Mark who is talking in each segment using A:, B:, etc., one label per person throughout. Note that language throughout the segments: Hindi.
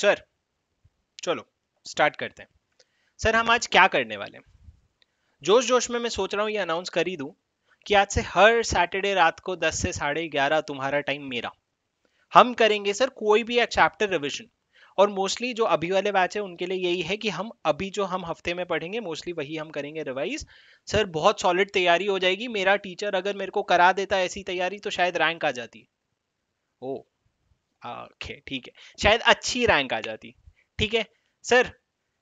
A: सर चलो स्टार्ट करते हैं सर हम आज क्या करने वाले हैं जोश जोश में मैं सोच रहा हूँ ये अनाउंस कर ही दूँ कि आज से हर सैटरडे रात को 10 से साढ़े ग्यारह तुम्हारा टाइम मेरा हम करेंगे सर कोई भी एक चैप्टर रिविजन और मोस्टली जो अभी वाले बैच है उनके लिए यही है कि हम अभी जो हम हफ्ते में पढ़ेंगे मोस्टली वही हम करेंगे रिवाइज सर बहुत सॉलिड तैयारी हो जाएगी मेरा टीचर अगर मेरे को करा देता ऐसी तैयारी तो शायद रैंक आ जाती ओ ओके ठीक है शायद अच्छी रैंक आ जाती ठीक है सर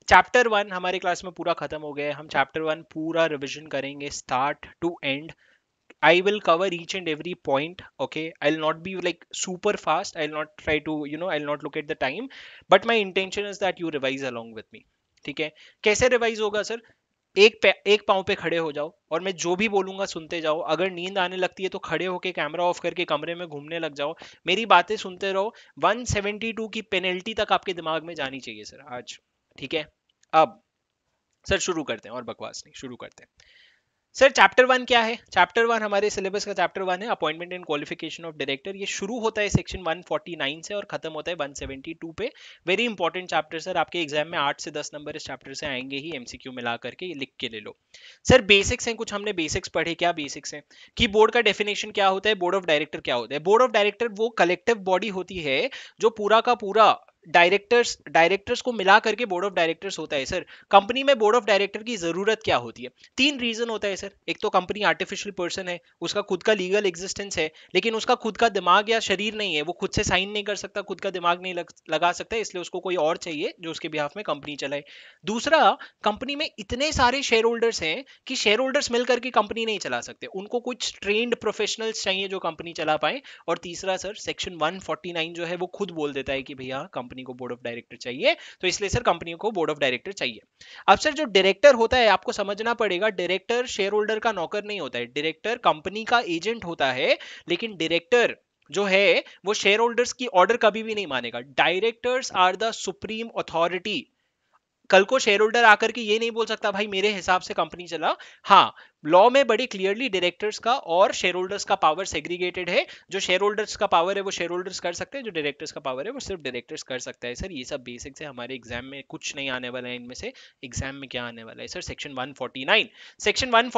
A: चैप्टर वन हमारी क्लास में पूरा खत्म हो गया है हम चैप्टर वन पूरा रिविजन करेंगे start to end I will cover each and every point. Okay, I'll not be like super fast. I'll not try to, you know, I'll not look at the time. But my intention is that you revise along with me. ठीक है कैसे रिवाइज होगा सर एक पे, एक पाँव पे खड़े हो जाओ और मैं जो भी बोलूंगा सुनते जाओ अगर नींद आने लगती है तो खड़े होकर कैमरा ऑफ करके कमरे में घूमने लग जाओ मेरी बातें सुनते रहो 172 की पेनल्टी तक आपके दिमाग में जानी चाहिए सर आज ठीक है अब सर शुरू करते हैं और बकवास नहीं शुरू करते हैं सर चैप्टर वन क्या है चैप्टर वन हमारे सिलेबस का चैप्टर वन है appointment and qualification of director ये शुरू होता है सेक्शन 149 से और खत्म होता है 172 पे वेरी इंपॉर्टेंट चैप्टर सर आपके एग्जाम में आठ से दस नंबर इस चैप्टर से आएंगे ही एमसीक्यू मिला करके ये लिख के ले लो सर बेसिक्स हैं कुछ हमने बेसिक्स पढ़े क्या बेसिक्स हैं की बोर्ड का डेफिनेशन क्या होता है बोर्ड ऑफ डायरेक्टर क्या होता है बोर्ड ऑफ डायरेक्टर वो कलेक्टिव बॉडी होती है जो पूरा का पूरा डायरेक्टर्स डायरेक्टर्स को मिला करके बोर्ड ऑफ डायरेक्टर्स होता है सर कंपनी में बोर्ड ऑफ डायरेक्टर की जरूरत क्या होती है तीन रीजन होता है सर एक तो कंपनी आर्टिफिशियल पर्सन है उसका खुद का लीगल एग्जिस्टेंस है लेकिन उसका खुद का दिमाग या शरीर नहीं है वो खुद से साइन नहीं कर सकता खुद का दिमाग नहीं लग, लगा सकता इसलिए उसको कोई और चाहिए जो उसके बिहाफ में कंपनी चलाए दूसरा कंपनी में इतने सारे शेयर होल्डर्स हैं कि शेयर होल्डर्स मिलकर के कंपनी नहीं चला सकते उनको कुछ ट्रेंड प्रोफेशनल्स चाहिए जो कंपनी चला पाए और तीसरा सर सेक्शन वन जो है वो खुद बोल देता है कि भैया कंपनी कंपनी को बोर्ड ऑफ डायरेक्टर चाहिए तो इसलिए सर कंपनी को बोर्ड ऑफ डायरेक्टर चाहिए अब सर जो डायरेक्टर होता है आपको समझना पड़ेगा डायरेक्टर शेयर होल्डर का नौकर नहीं होता है डायरेक्टर कंपनी का एजेंट होता है लेकिन डायरेक्टर जो है वो शेयर होल्डर्स की ऑर्डर कभी भी नहीं मानेगा directors are the supreme authority कल को शेयर होल्डर आकर के ये नहीं बोल सकता भाई मेरे हिसाब से कंपनी चला हाँ लॉ में बड़ी क्लियरली डायरेक्टर्स का और शेयर होल्डर्स का पावर सेग्रीगेटेड है जो शेयर होल्डर्स का पावर है वो शेयर होल्डर्स कर सकते हैं जो डायरेक्टर्स का पावर है वो सिर्फ डायरेक्टर्स कर सकता है सर ये सब बेसिक से हमारे एग्जाम में कुछ नहीं आने वाला है इनमें से एग्जाम में क्या आने वाला है sir section one section one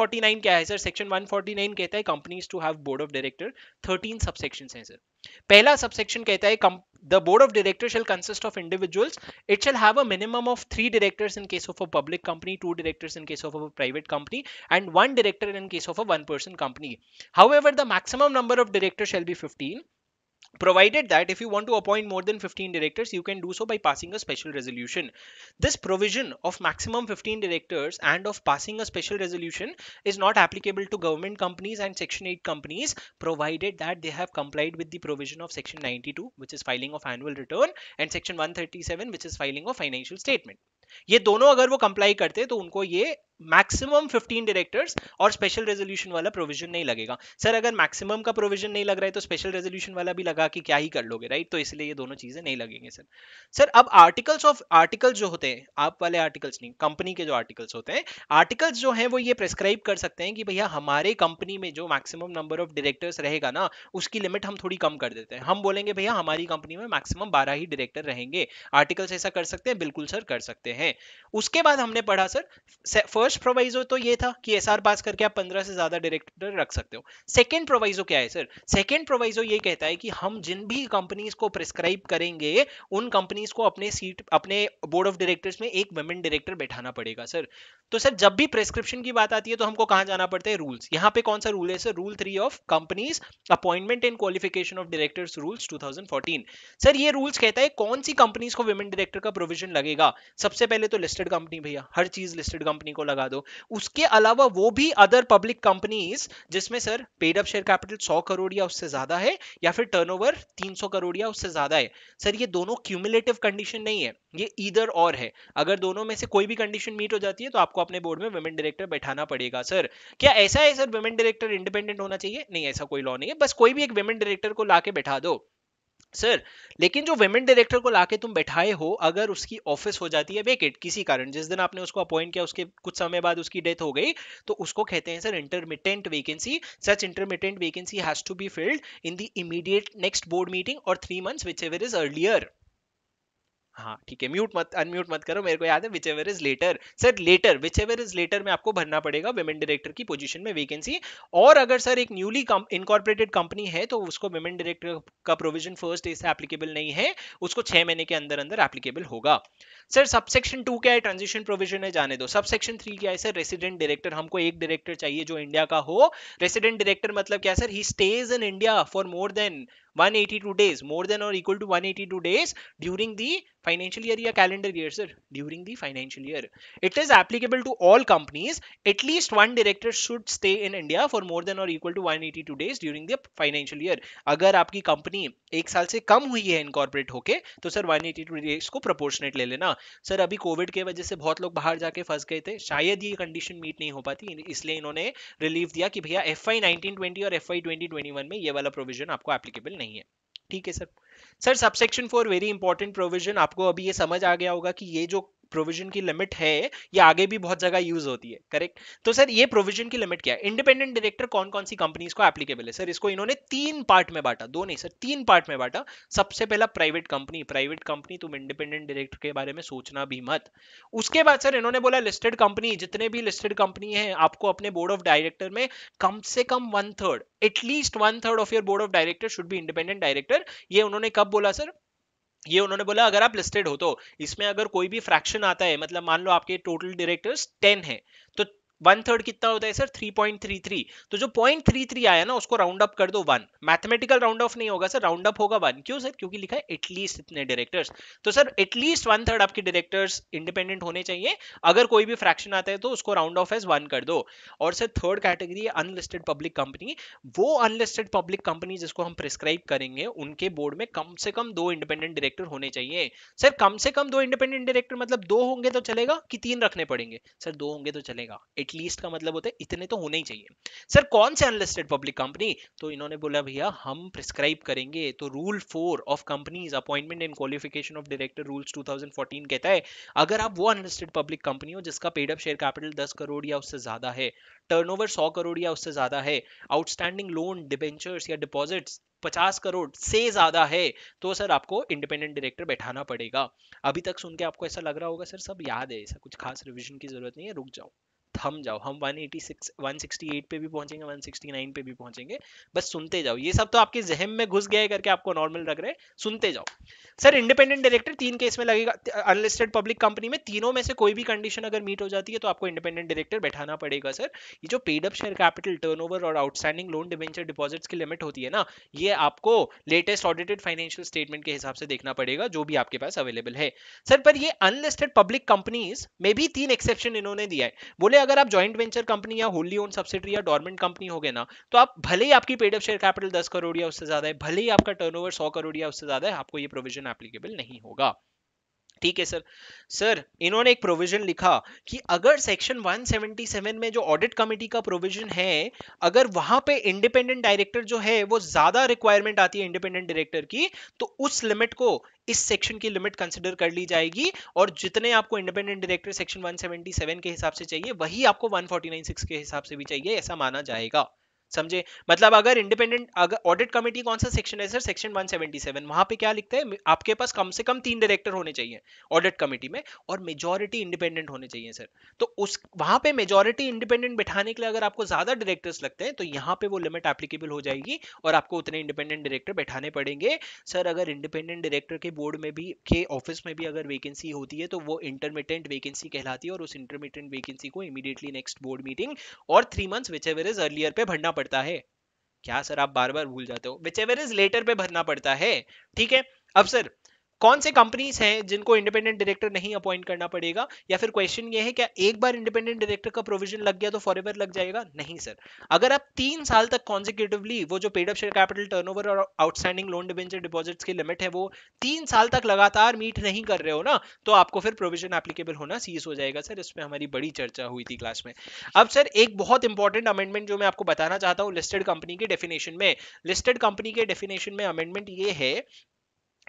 A: क्या है सर सेक्शन वन कहता है companies to have board of director 13 subsection है सर पहला सबसेक्शन कहता है the board of director shall consist of individuals it shall have a minimum of three directors in case of a public company two directors in case of a private company and one director in case of a one person company. However, the maximum number of directors shall be 15 provided that if you want to appoint more than 15 directors you can do so by passing a special resolution this provision of maximum 15 directors and of passing a special resolution is not applicable to government companies and section 8 companies provided that they have complied with the provision of section 92 which is filing of annual return and section 137 which is filing of financial statement ये दोनों अगर वो कंप्लाई करते तो उनको ये मैक्सिमम 15 डायरेक्टर्स और स्पेशल रेजोल्यूशन वाला प्रोविजन नहीं लगेगा सर अगर मैक्सिमम का प्रोविजन नहीं लग रहा है तो स्पेशल रेजोल्यूशन वाला भी लगा कि क्या ही कर लोगे राइट तो इसलिए ये दोनों चीजें नहीं लगेंगे सर सर अब आर्टिकल्स ऑफ आर्टिकल्स जो होते हैं आप वाले आर्टिकल्स नहीं कंपनी के जो आर्टिकल्स होते हैं आर्टिकल्स जो है वो ये प्रेस्क्राइब कर सकते हैं कि भैया हमारे कंपनी में जो मैक्सिमम नंबर ऑफ डायरेक्टर्स रहेगा ना उसकी लिमिट हम थोड़ी कम कर देते हैं हम बोलेंगे भैया हमारी कंपनी में मैक्सिमम बारह ही डायरेक्टर रहेंगे आर्टिकल्स ऐसा कर सकते हैं बिल्कुल सर कर सकते हैं हैं उसके बाद हमने पढ़ा सर फर्स्ट प्रोवाइजो तो ये था कि एसआर पास करके आप 15 से ज्यादा डायरेक्टर रख सकते हो सेकंड प्रोवाइजो क्या है सर सेकंड प्रोवाइजो ये कहता है कि हम जिन भी कंपनीज को प्रिस्क्राइब करेंगे उन कंपनीज को अपने सीट अपने बोर्ड ऑफ डायरेक्टर्स में एक वेमेन डायरेक्टर बैठाना पड़ेगा सर तो सर जब भी प्रिस्क्रिप्शन की बात आती है तो हमको कहाँ जाना पड़ता है रूल्स यहाँ पे कौन सा रूल है sir rule three of companies appointment and qualification of directors rules two sir ये रूल्स कहता है कौन सी कंपनीज को वेमेन डायरेक्टर का प्रोविजन लगेगा सबसे पहले तो लिस्टेड कंपनी भैया हर चीज लिस्टेड कंपनी को लगा दो उसके अलावा वो भी अदर पब्लिक कंपनीज जिसमें sir paid up share capital 100 crore या उससे ज्यादा है या फिर टर्नओवर 300 करोड़ या उससे ज्यादा है सर ये दोनों क्यूमुलेटिव कंडीशन नहीं है ये इधर और है अगर दोनों में से कोई भी कंडीशन मीट हो जाती है तो आपको अपने बोर्ड में वुमेन डायरेक्टर बैठाना पड़ेगा सर क्या ऐसा है सर वुमेन डायरेक्टर इंडिपेंडेंट होना चाहिए नहीं ऐसा कोई लॉ नहीं है बस कोई भी एक वुमेन डायरेक्टर को ला बैठा दो सर लेकिन जो वेमेन डायरेक्टर को लाके तुम बैठाए हो अगर उसकी ऑफिस हो जाती है वेकेट किसी कारण जिस दिन आपने उसको अपॉइंट किया उसके कुछ समय बाद उसकी डेथ हो गई तो उसको कहते हैं sir intermittent vacancy such intermittent vacancy has to be filled in the immediate next board meeting और three months whichever is earlier हाँ ठीक है म्यूट मत अनम्यूट मत करो मेरे को याद है whichever is later sir later whichever is later में आपको भरना पड़ेगा वेमेन डायरेक्टर की पोजीशन में वेकेंसी और अगर सर एक न्यूली इनकॉर्पोरेटेड कंपनी है तो उसको वेमेन डायरेक्टर का प्रोविजन फर्स्ट डे से एप्लीकेबल नहीं है उसको छह महीने के अंदर अंदर एप्लीकेबल होगा सर सबसेक्शन टू क्या है ट्रांजिशन प्रोविजन है जाने दो सब सेक्शन थ्री क्या है सर रेसिडेंट डायरेक्टर हमको एक डायरेक्टर चाहिए जो इंडिया का हो रेसिडेंट डायरेक्टर मतलब क्या sir he stays in India for more than 182 days more than और equal to 182 days during the financial year या calendar year sir during the financial year it is applicable to all companies at least one director should stay in India for more than और equal to one eighty two days during the financial year अगर आपकी कंपनी एक साल से कम हुई है इनकॉर्पोरेट होके तो sir one eighty two days को प्रपोर्शनेट ले लेना सर अभी कोविड के वजह से बहुत लोग बाहर जाके फंस गए थे शायद ये कंडीशन मीट नहीं हो पाती इसलिए इन्होंने रिलीफ दिया कि भैया एफ आई और एफ आई में ये वाला प्रोविजन आपको एप्लीकेबल नहीं है ठीक है sir sir subsection four very important provision आपको अभी ये समझ आ गया होगा कि ये जो प्रोविजन की लिमिट है ये आगे भी बहुत जगह यूज होती है करेक्ट तो सर ये प्रोविजन की लिमिट क्या है इंडिपेंडेंट डायरेक्टर कौन कौन सी कंपनीज को एप्लीकेबल है सर इसको इन्होंने तीन पार्ट में बांटा दो नहीं सर तीन पार्ट में बांटा सबसे पहला प्राइवेट कंपनी प्राइवेट कंपनी तुम इंडिपेंडेंट डायरेक्टर के बारे में सोचना भी मत उसके बाद सर इन्होंने बोला लिस्टेड कंपनी जितने भी लिस्टेड कंपनी है आपको अपने बोर्ड ऑफ डायरेक्टर में कम से कम one third at least one third of your board of director should be independent director ये उन्होंने कब बोला सर ये उन्होंने बोला अगर आप लिस्टेड हो तो इसमें अगर कोई भी फ्रैक्शन आता है मतलब मान लो आपके टोटल डायरेक्टर्स टेन है तो वन थर्ड कितना होता है सर 3.33 तो जो 0.33 आया ना उसको राउंड अप कर दो वन मैथमेटिकल राउंड ऑफ नहीं होगा सर राउंड अप होगा वन क्यों सर क्योंकि लिखा है एटलीस्ट इतने डायरेक्टर्स तो सर एटलीस्ट वन थर्ड आपके डायरेक्टर्स इंडिपेंडेंट होने चाहिए अगर कोई भी फ्रैक्शन आता है तो उसको राउंड ऑफ एज वन कर दो और सर थर्ड कैटेगरी है अनलिस्टेड पब्लिक कंपनी वो अनलिस्टेड पब्लिक कंपनी जिसको हम प्रिस्क्राइब करेंगे उनके बोर्ड में कम से कम दो इंडिपेंडेंट डायरेक्टर होने चाहिए सर कम से कम दो इंडिपेंडेंट डायरेक्टर मतलब दो होंगे तो चलेगा कि तीन रखने पड़ेंगे सर दो होंगे तो चलेगा एटलीस्ट का मतलब होता है इतने तो होने ही चाहिए सर कौन से अनलिस्टेड पब्लिक कंपनी तो इन्होंने बोला भैया हम प्रिस्क्राइब करेंगे तो rule four of companies appointment and qualification of director rules 2014 कहता है अगर आप वो अनलिस्टेड पब्लिक कंपनी हो जिसका पेड अप शेयर कैपिटल दस करोड़ या उससे ज्यादा है टर्नओवर 100 करोड़ या उससे ज्यादा है आउटस्टैंडिंग लोन डिबेंचर्स या डिपॉजिट्स 50 करोड़ से ज्यादा है तो सर आपको इंडिपेंडेंट डायरेक्टर बैठाना पड़ेगा अभी तक सुन के आपको ऐसा लग रहा होगा सर सब याद है ऐसा कुछ खास रिविजन की जरूरत नहीं है रुक जाओ थम जाओ हम 186 168 पे भी पहुंचेंगे 169 पे भी पहुंचेंगे बस सुनते जाओ ये सब तो आपके जहम में घुस गया है करके आपको नॉर्मल लग रहे हैं सुनते जाओ सर इंडिपेंडेंट डायरेक्टर तीन केस में लगेगा अनलिस्टेड पब्लिक कंपनी में तीनों में से कोई भी कंडीशन अगर मीट हो जाती है तो आपको इंडिपेंडेंट डायरेक्टर बैठाना पड़ेगा सर ये जो पेडअप शेयर कैपिटल टर्न और आउटस्टैंडिंग लोन डिवेंचर डिपॉजिट्स की लिमिट होती है ना ये आपको लेटेस्ट ऑडिटेड फाइनेंशियल स्टेटमेंट के हिसाब से देखना पड़ेगा जो भी आपके पास अवेलेबल है सर पर ये अनलिस्टेड पब्लिक कंपनीज में भी तीन एक्सेप्शन इन्होंने दिया है बोले अगर आप ज्वाइंट वेंचर कंपनी या होली ओन सब्सिडी या डॉर्मेंट कंपनी हो गए ना तो आप भले ही आपकी पेड शेयर कैपिटल दस करोड़ या उससे ज्यादा है भले ही आपका टर्नओवर सौ करोड़ या उससे ज्यादा है आपको ये प्रोविजन एप्लीकेबल नहीं होगा ठीक है सर सर इन्होंने एक प्रोविजन लिखा कि अगर सेक्शन 177 में जो ऑडिट कमेटी का प्रोविजन है अगर वहां पे इंडिपेंडेंट डायरेक्टर जो है वो ज्यादा रिक्वायरमेंट आती है इंडिपेंडेंट डायरेक्टर की तो उस लिमिट को इस सेक्शन की लिमिट कंसिडर कर ली जाएगी और जितने आपको इंडिपेंडेंट डायरेक्टर सेक्शन वन के हिसाब से चाहिए वही आपको वन के हिसाब से भी चाहिए ऐसा माना जाएगा समझे मतलब अगर इंडिपेंडेंट अगर ऑडिट कमेटी कौन सा सेक्शन है सर सेक्शन 177 वहां पे क्या लिखते हैं आपके पास कम से कम तीन डायरेक्टर होने चाहिए ऑडिट कमेटी में और मेजोरिटी इंडिपेंडेंट होने चाहिए सर तो उस वहां पे मेजोरिटी इंडिपेंडेंट बैठाने के लिए अगर आपको ज्यादा डायरेक्टर्स लगते हैं तो यहाँ पे वो लिमिट एप्लीकेबल हो जाएगी और आपको उतने इंडिपेंडेंट डायरेक्टर बैठाने पड़ेंगे सर अगर इंडिपेंडेंट डायरेक्टर के बोर्ड में भी के ऑफिस में भी अगर वेकेंसी होती है तो वो इंटरमीडियंट वेकेंसी कहलाती है और उस इंटरमीडियंट वेकेंसी को इमीडिएटली नेक्स्ट बोर्ड मीटिंग और three months whichever is earlier पे भरना पड़ता है क्या सर आप बार बार भूल जाते हो विच एवर इज लेटर पे भरना पड़ता है ठीक है अब सर कौन से कंपनीज हैं जिनको इंडिपेंडेंट डायरेक्टर नहीं अपॉइंट करना पड़ेगा या फिर क्वेश्चन ये है क्या एक बार इंडिपेंडेंट डायरेक्टर का प्रोविजन लग गया तो फॉर लग जाएगा नहीं सर अगर आप तीन साल तक कॉन्जिक्यूटिवली वो जो paid up share capital turnover और आउटस्टैंडिंग लोन डिबेंचर डिपॉजिट्स की लिमिट है वो तीन साल तक लगातार मीट नहीं कर रहे हो ना तो आपको फिर प्रोविजन एप्लीकेबल होना सीज हो जाएगा सर इसमें हमारी बड़ी चर्चा हुई थी क्लास में अब सर एक बहुत इंपॉर्टेंट अमेंडमेंट जो मैं आपको बताना चाहता हूँ लिस्टेड कंपनी के डेफिनेशन में लिस्टेड कंपनी के डेफिनेशन में अमेंडमेंट ये है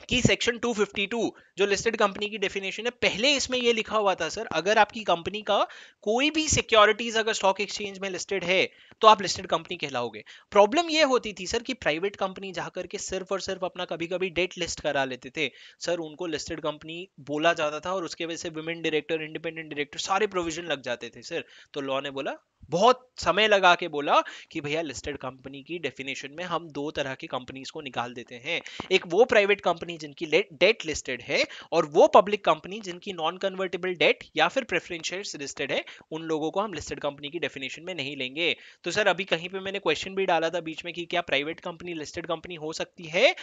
A: कि सेक्शन 252 जो लिस्टेड कंपनी की डेफिनेशन है पहले इसमें यह लिखा हुआ था सर अगर आपकी कंपनी का कोई भी सिक्योरिटीज अगर स्टॉक एक्सचेंज में लिस्टेड है तो आप लिस्टेड कंपनी कहलाओगे प्रॉब्लम यह होती थी सर कि प्राइवेट कंपनी जाकर के सिर्फ और सिर्फ अपना कभी कभी डेट लिस्ट करा लेते थे सर उनको लिस्टेड कंपनी बोला जाता था और उसके वजह से वुमेन डायरेक्टर इंडिपेंडेंट डायरेक्टर सारे प्रोविजन लग जाते थे सर तो लॉ ने बोला बहुत समय लगा के बोला कि भैया लिस्टेड कंपनी की डेफिनेशन में हम दो तरह की कंपनीज को निकाल देते हैं एक वो प्राइवेट कंपनी जिनकी डेट लिस्टेड है और वो पब्लिक कंपनी जिनकी नॉन कन्वर्टेबल डेट या फिर प्रेफरेंशियल लिस्टेड है उन लोगों को हम लिस्टेड कंपनी की डेफिनेशन में नहीं लेंगे तो सर अभी कहीं पे मैंने क्वेश्चन भी डाला था बीच में कि क्या प्राइवेट कंपनी लिस्टेड कंपनी हो सकती है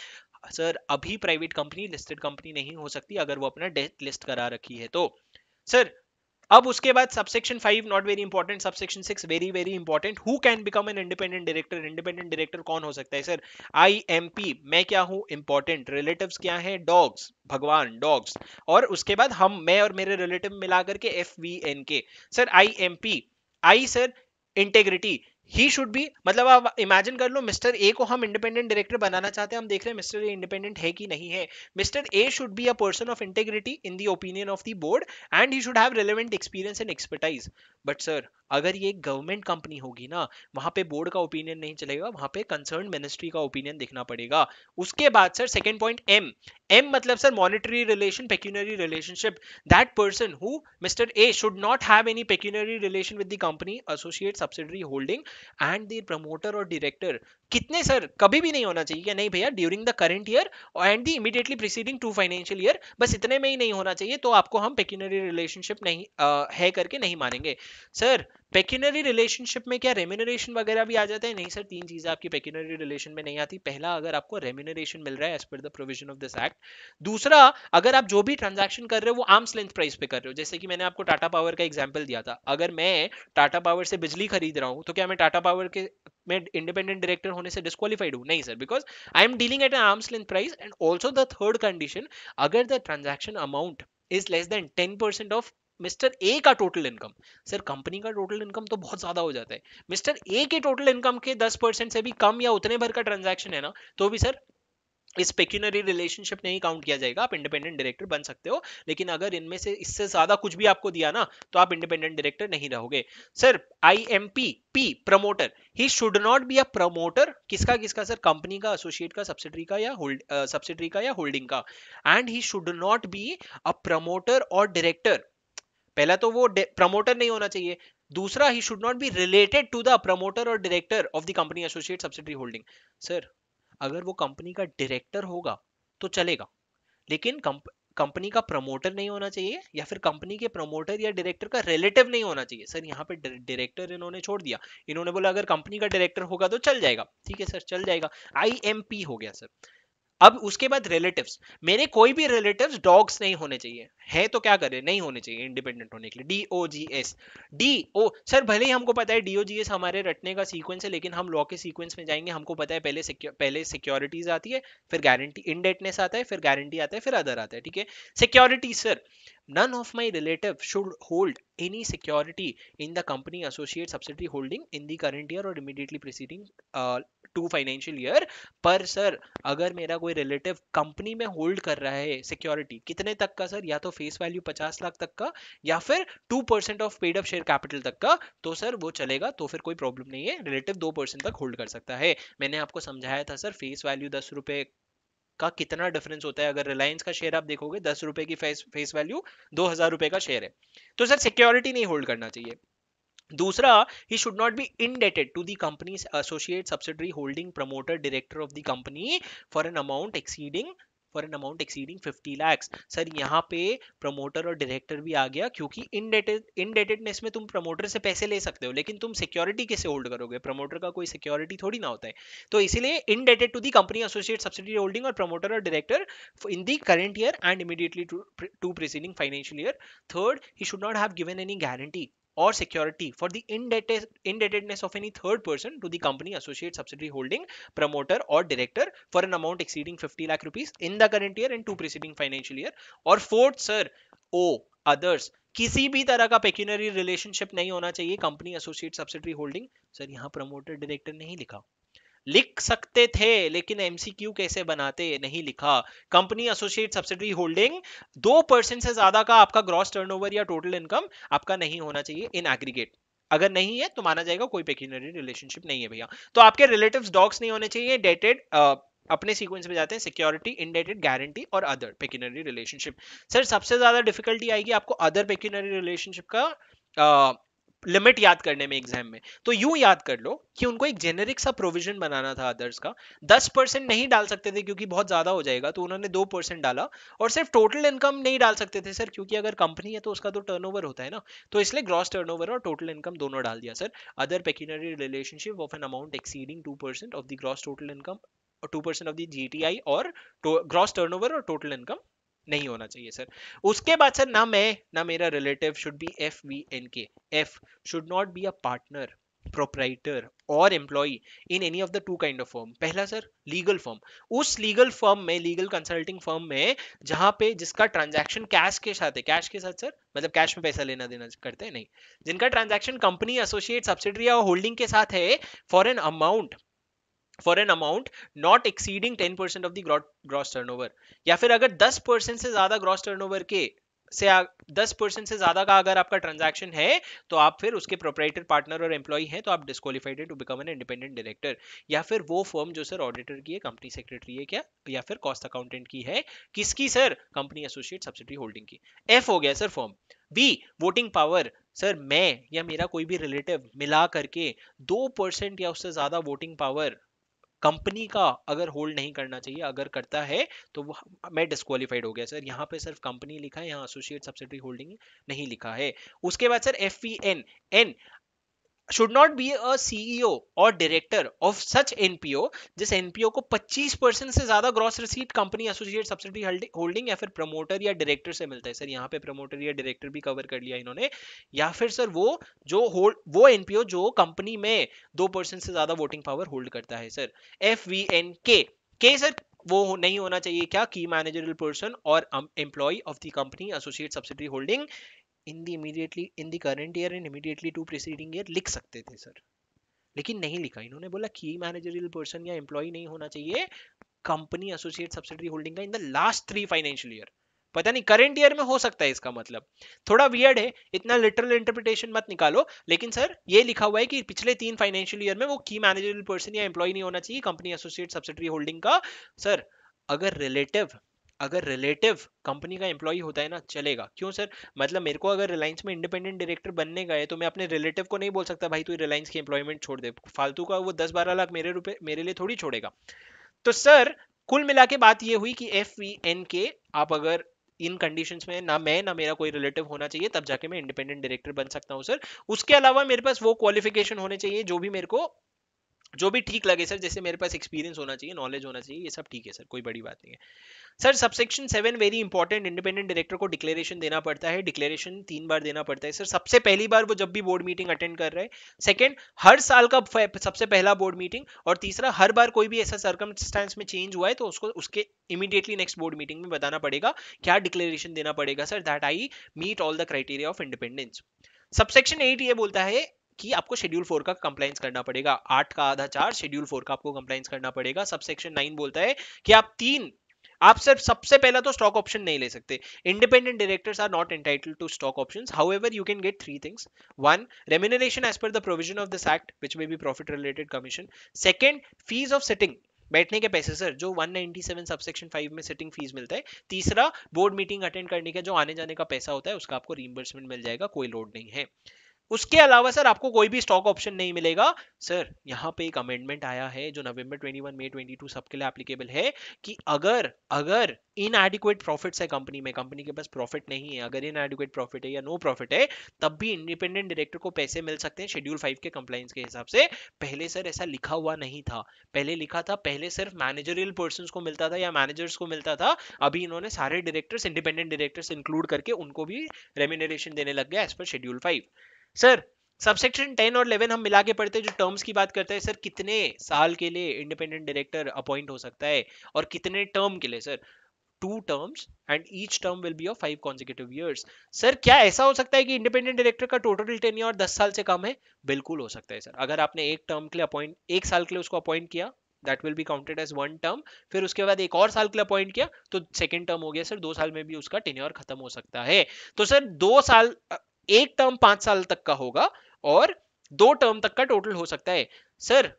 A: सर अभी प्राइवेट कंपनी लिस्टेड कंपनी नहीं हो सकती अगर वो अपना डेट लिस्ट करा रखी है तो सर अब उसके बाद subsection five not very important subsection six very very important who can become an independent director independent director कौन हो सकता है सर आई एम पी मैं क्या हूं इंपॉर्टेंट रिलेटिव क्या है डॉग्स भगवान डॉग्स और उसके बाद हम मैं और मेरे रिलेटिव मिला करके F V N K sir I M P I sir integrity he should be मतलब आप इमेजिन कर लो मिस्टर ए को हम इंडिपेंडेंट डायरेक्टर बनाना चाहते हैं हम देख रहे हैं मिस्टर ए इंडिपेंडेंट है कि नहीं है mister A should be a person of integrity in the opinion of the board and he should have relevant experience and expertise but sir अगर ये गवर्नमेंट कंपनी होगी ना वहाँ पे बोर्ड का ओपिनियन नहीं चलेगा वहां पे कंसर्न मिनिस्ट्री का ओपिनियन देखना पड़ेगा उसके बाद sir second point M M मतलब sir monetary relation pecuniary relationship that person who mister A should not have any pecuniary relation with the company associate subsidiary holding and their promoter और डायरेक्टर कितने सर कभी भी नहीं होना चाहिए नहीं भैया during the current year and the immediately preceding two financial year बस इतने में ही नहीं होना चाहिए तो आपको हम पेक्यूनरी रिलेशनशिप नहीं आ, है करके नहीं मानेंगे सर पेक्यूनरी रिलेशनशिप में क्या रेम्यूनरेशन वगैरह भी आ जाता है नहीं सर तीन चीज़ें आपकी पेक्यूनरी रिलेशन में नहीं आती पहला अगर आपको रेम्यूनरेशन मिल रहा है as per the provision of this act दूसरा अगर आप जो भी ट्रांजैक्शन कर रहे हो वो आर्म्स लेंथ प्राइस पे कर रहे हो जैसे कि मैंने आपको टाटा पावर का एग्जाम्पल दिया था अगर मैं टाटा पावर से बिजली खरीद रहा हूँ तो क्या मैं टाटा पावर के मैं इंडिपेंडेंट डायरेक्टर होने से डिस्कालीफाइड हूँ नहीं sir because I am dealing at an arm's length price and also the third condition अगर the transaction amount is less than ten percent of mister A का टोटल इनकम सर कंपनी का टोटल इनकम तो बहुत ज्यादा हो जाता है मिस्टर ए के टोटल इनकम के दस परसेंट से भी कम या उतने भर का ट्रांजैक्शन है ना तो भी सर इस पेक्यूनरी रिलेशनशिप नहीं काउंट किया जाएगा आप इंडिपेंडेंट डायरेक्टर बन सकते हो लेकिन अगर इनमें से इससे ज्यादा कुछ भी आपको दिया ना तो आप इंडिपेंडेंट डायरेक्टर नहीं रहोगे sir I M P P promoter he should not be a promoter किसका किसका सर कंपनी का एसोसिएट का सब्सिडरी का या होल्ड सब्सिडरी का या होल्डिंग का and he should not be a promoter और डायरेक्टर पहला तो वो प्रमोटर नहीं होना चाहिए दूसरा he should not be related to the promoter और director of the company associate subsidiary holding sir अगर वो कंपनी का डायरेक्टर होगा तो चलेगा लेकिन कंपनी का प्रमोटर नहीं होना चाहिए या फिर कंपनी के प्रमोटर या डायरेक्टर का रिलेटिव नहीं होना चाहिए सर यहाँ पे डायरेक्टर इन्होंने छोड़ दिया इन्होंने बोला अगर कंपनी का डायरेक्टर होगा तो चल जाएगा ठीक है सर चल जाएगा आई हो गया सर अब उसके बाद रिलेटिव्स मेरे कोई भी रिलेटिव्स डॉग्स नहीं होने चाहिए है तो क्या करे नहीं होने चाहिए इंडिपेंडेंट होने के लिए D O G S D O sir भले ही हमको पता है डी ओ जी एस हमारे रटने का सीक्वेंस है लेकिन हम लॉ के सीक्वेंस में जाएंगे हमको पता है पहले secure, पहले सिक्योरिटीज आती है फिर गारंटी इनडेटनेस आता है फिर गारंटी आता है फिर अदर आता है ठीक है security sir None of my relative should hold any security in the company associate subsidiary holding in the current year or immediately preceding uh, two financial year पर सर अगर मेरा कोई रिलेटिव कंपनी में होल्ड कर रहा है सिक्योरिटी कितने तक का सर या तो फेस वैल्यू पचास लाख तक का या फिर two percent of paid up share capital तक का तो सर वो चलेगा तो फिर कोई प्रॉब्लम नहीं है रिलेटिव दो परसेंट तक होल्ड कर सकता है मैंने आपको समझाया था सर फेस वैल्यू दस रुपये का कितना डिफरेंस होता है अगर रिलायंस का शेयर आप देखोगे दस रुपए की फेस फेस वैल्यू दो हजार रुपए का शेयर है तो सर सिक्योरिटी नहीं होल्ड करना चाहिए दूसरा he should not be indebted to the company associate subsidiary holding promoter director of the company for an amount exceeding for an amount exceeding 50 lakhs sir यहाँ पे प्रमोटर और डायरेक्टर भी आ गया क्योंकि इनडेटेडनेस में तुम प्रमोटर से पैसे ले सकते हो लेकिन तुम सिक्योरिटी कैसे होल्ड करोगे प्रमोटर का कोई सिक्योरिटी थोड़ी ना होता है तो इसलिए indebted to the company associate subsidy holding और प्रमोटर और director in the current year and immediately two preceding financial year third he should not have given any guarantee or security for the indebted, indebtedness of any third person to the company, associate, subsidiary holding, promoter or director for an amount exceeding 50 lakh rupees in the current year and two preceding financial year. और फोर्थ सर ओ अदर्स किसी भी तरह का पेक्यूनरी रिलेशनशिप नहीं होना चाहिए company associate subsidiary holding sir यहाँ प्रमोटर डायरेक्टर नहीं लिखा लिख सकते थे लेकिन एमसीक्यू कैसे बनाते नहीं लिखा कंपनी एसोसिएट सब्सिडी होल्डिंग दो परसेंट से ज्यादा का आपका ग्रॉस टर्नओवर या टोटल इनकम आपका नहीं होना चाहिए इन एग्रीगेट अगर नहीं है तो माना जाएगा कोई पेक्यूनरी रिलेशनशिप नहीं है भैया तो आपके रिलेटिव डॉग्स नहीं होने चाहिए डेटेड अपने सीक्वेंस में जाते हैं सिक्योरिटी इनडेटेड गारंटी और अदर पेक्यूनरी रिलेशनशिप सर सबसे ज्यादा डिफिकल्टी आएगी आपको अदर पेक्यूनरी रिलेशनशिप का लिमिट याद करने में एग्जाम में तो यू याद कर लो कि उनको एक जेनेरिक सा प्रोविजन बनाना था अदर्स का दस परसेंट नहीं डाल सकते थे क्योंकि बहुत ज्यादा हो जाएगा तो उन्होंने दो परसेंट डाला और सिर्फ टोटल इनकम नहीं डाल सकते थे सर क्योंकि अगर कंपनी है तो उसका तो टर्न होता है ना तो इसलिए ग्रॉस टर्न और टोटल इनकम दोनों डाल दिया sir other pecuniary relationship of an amount exceeding two percent of the gross total income two percent of the G T I और ग्रॉस टर्न ओवर और टोटल इनकम नहीं होना चाहिए सर उसके बाद सर ना मैं ना मेरा relative should be F V N K F should not be a partner proprietor और employ in any of the two kind of firm पहला सर लीगल फॉर्म उस लीगल फॉर्म में लीगल कंसल्टिंग फॉर्म में जहां पे जिसका ट्रांजैक्शन कैश के साथ है कैश के साथ सर मतलब कैश में पैसा लेना देना करते हैं नहीं जिनका ट्रांजैक्शन कंपनी एसोसिएट सब्सिडरी और होल्डिंग के साथ है for an amount for an amount not exceeding ten percent of the gross turnover या फिर अगर दस परसेंट से ज्यादा ग्रॉस टर्नओवर के से दस परसेंट से ज्यादा का अगर आपका ट्रांजैक्शन है तो आप फिर उसके प्रोपराइटर पार्टनर और एम्प्लॉई हैं तो आप disqualified to become an independent director या फिर वो फर्म जो सर ऑडिटर की है कंपनी सेक्रेटरी है क्या या फिर कॉस्ट अकाउंटेंट की है किसकी sir company associate subsidy holding की एफ हो गया sir firm B voting power sir मैं या मेरा कोई भी रिलेटिव मिला करके दो परसेंट या उससे ज्यादा वोटिंग पावर कंपनी का अगर होल्ड नहीं करना चाहिए अगर करता है तो वह मैं डिस्कालीफाइड हो गया सर यहाँ पे सिर्फ कंपनी लिखा है यहाँ एसोसिएट सब्सिडरी होल्डिंग नहीं लिखा है उसके बाद sir F N N should not be a CEO और डायरेक्टर ऑफ सच एनपीओ जिस एनपीओ को 25 परसेंट से ज्यादा gross receipt company associate subsidy holding या फिर प्रमोटर या डायरेक्टर से मिलता है सर यहाँ पे प्रमोटर या डायरेक्टर भी कवर कर लिया इन्होंने या फिर सर वो जो होल्ड वो एनपीओ जो कंपनी में दो परसेंट से ज्यादा वोटिंग पावर होल्ड करता है सर एफ वी एन के के सर वो नहीं होना चाहिए क्या की मैनेजरल पर्सन और employ of the company associate subsidy holding in the immediately in the current year and immediately to preceding year लिख सकते थे सर लेकिन नहीं लिखा इन्होंने बोला की मैनेजरियल पर्सन या एम्प्लॉय नहीं होना चाहिए कंपनी एसोसिएट सब्सिडरी होल्डिंग का in the last three financial year पता नहीं करंट ईयर में हो सकता है इसका मतलब थोड़ा वियर्ड है इतना लिटरल इंटरप्रिटेशन मत निकालो लेकिन सर ये लिखा हुआ है कि पिछले तीन फाइनेंशियल ईयर में वो की मैनेजरियल पर्सन या एम्प्लॉय नहीं होना चाहिए कंपनी एसोसिएट सब्सिडरी होल्डिंग का सर अगर रिलेटिव अगर रिलेटिव कंपनी का एम्प्लॉय होता है ना चलेगा क्यों सर मतलब मेरे को अगर रिलायंस में इंडिपेंडेंट डायरेक्टर बनने गए तो मैं अपने रिलेटिव को नहीं बोल सकता भाई तू रिलायंस की एम्प्लॉयमेंट छोड़ दे फालतू का वो दस बारह लाख मेरे रुपए मेरे लिए थोड़ी छोड़ेगा तो सर कुल मिला बात ये हुई कि एफ वी एन के आप अगर इन कंडीशंस में ना मैं ना मेरा कोई रिलेटिव होना चाहिए तब जाके मैं इंडिपेंडेंट डायरेक्टर बन सकता हूँ सर उसके अलावा मेरे पास वो क्वालिफिकेशन होने चाहिए जो भी मेरे को जो भी ठीक लगे सर जैसे मेरे पास एक्सपीरियंस होना चाहिए नॉलेज होना चाहिए ये सब ठीक है सर कोई बड़ी बात नहीं है sir subsection seven very important independent director को डिक्लेरेशन देना पड़ता है डिक्लेरेशन तीन बार देना पड़ता है सर सबसे पहली बार वो जब भी बोर्ड मीटिंग अटेंड कर रहे हैं सेकेंड हर साल का सबसे पहला बोर्ड मीटिंग और तीसरा हर बार कोई भी ऐसा सर्कमस्टांस में चेंज हुआ है तो उसको उसके इमीडिएटली नेक्स्ट बोर्ड मीटिंग में बताना पड़ेगा क्या डिक्लेरेशन देना पड़ेगा sir that I meet all the criteria of independence subsection eight ये बोलता है कि आपको शेड्यूल फोर का कंप्लाइंस करना पड़ेगा आठ का आधा चार शेड्यूल फोर का आपको कंप्लाइंस करना पड़ेगा सब सेक्शन नाइन बोलता है कि आप तीन आप सिर्फ सबसे पहला तो स्टॉक ऑप्शन नहीं ले सकते independent directors are not entitle to stock option however you can get three things one remuneration as per the provision of this act which may be profit related commission second fees of sitting बैठने के पैसे सर जो 197 सबसेक्शन 5 में सिटिंग फीस मिलता है तीसरा बोर्ड मीटिंग अटेंड करने का जो आने जाने का पैसा होता है उसका आपको रीइंबर्समेंट मिल जाएगा कोई लोड नहीं है उसके अलावा सर आपको कोई भी स्टॉक ऑप्शन नहीं मिलेगा सर यहाँ पे एक अमेंडमेंट आया है जो नवंबर 21 मई 22 सबके लिए एप्लीकेबल है कि अगर अगर इनएडिक्वेट प्रॉफिट है कंपनी में कंपनी के पास प्रॉफिट नहीं है अगर इनएडिक्वेट प्रॉफिट है या नो प्रॉफिट है तब भी इंडिपेंडेंट डायरेक्टर को पैसे मिल सकते हैं शेड्यूल फाइव के कंप्लाइंस के हिसाब से पहले सर ऐसा लिखा हुआ नहीं था पहले लिखा था पहले सिर्फ मैनेजरियल पर्सन को मिलता था या मैनेजर्स को मिलता था अभी इन्होंने सारे डायरेक्टर्स इंडिपेंडेंट डायरेक्टर्स इंक्लूड करके उनको भी रेम्यूनरेशन देने लग गया as per schedule five sir subsection ten और इलेवन हम मिला के पढ़ते हैं जो टर्म्स की बात करते हैं सर कितने साल के लिए इंडिपेंडेंट डायरेक्टर अपॉइंट हो सकता है और कितने टर्म के लिए sir two terms and each term will be of five consecutive years sir क्या ऐसा हो सकता है कि इंडिपेंडेंट डायरेक्टर का टोटल टेन और दस साल से कम है बिल्कुल हो सकता है सर अगर आपने एक टर्म के लिए अपॉइंट एक साल के लिए उसको अपॉइंट किया that will be counted as one term फिर उसके बाद एक और साल के लिए अपॉइंट किया तो सेकेंड टर्म हो गया सर दो साल में भी उसका टेन्योर खत्म हो सकता है तो सर दो साल एक टर्म पांच साल तक का होगा और दो टर्म तक का टोटल हो सकता है sir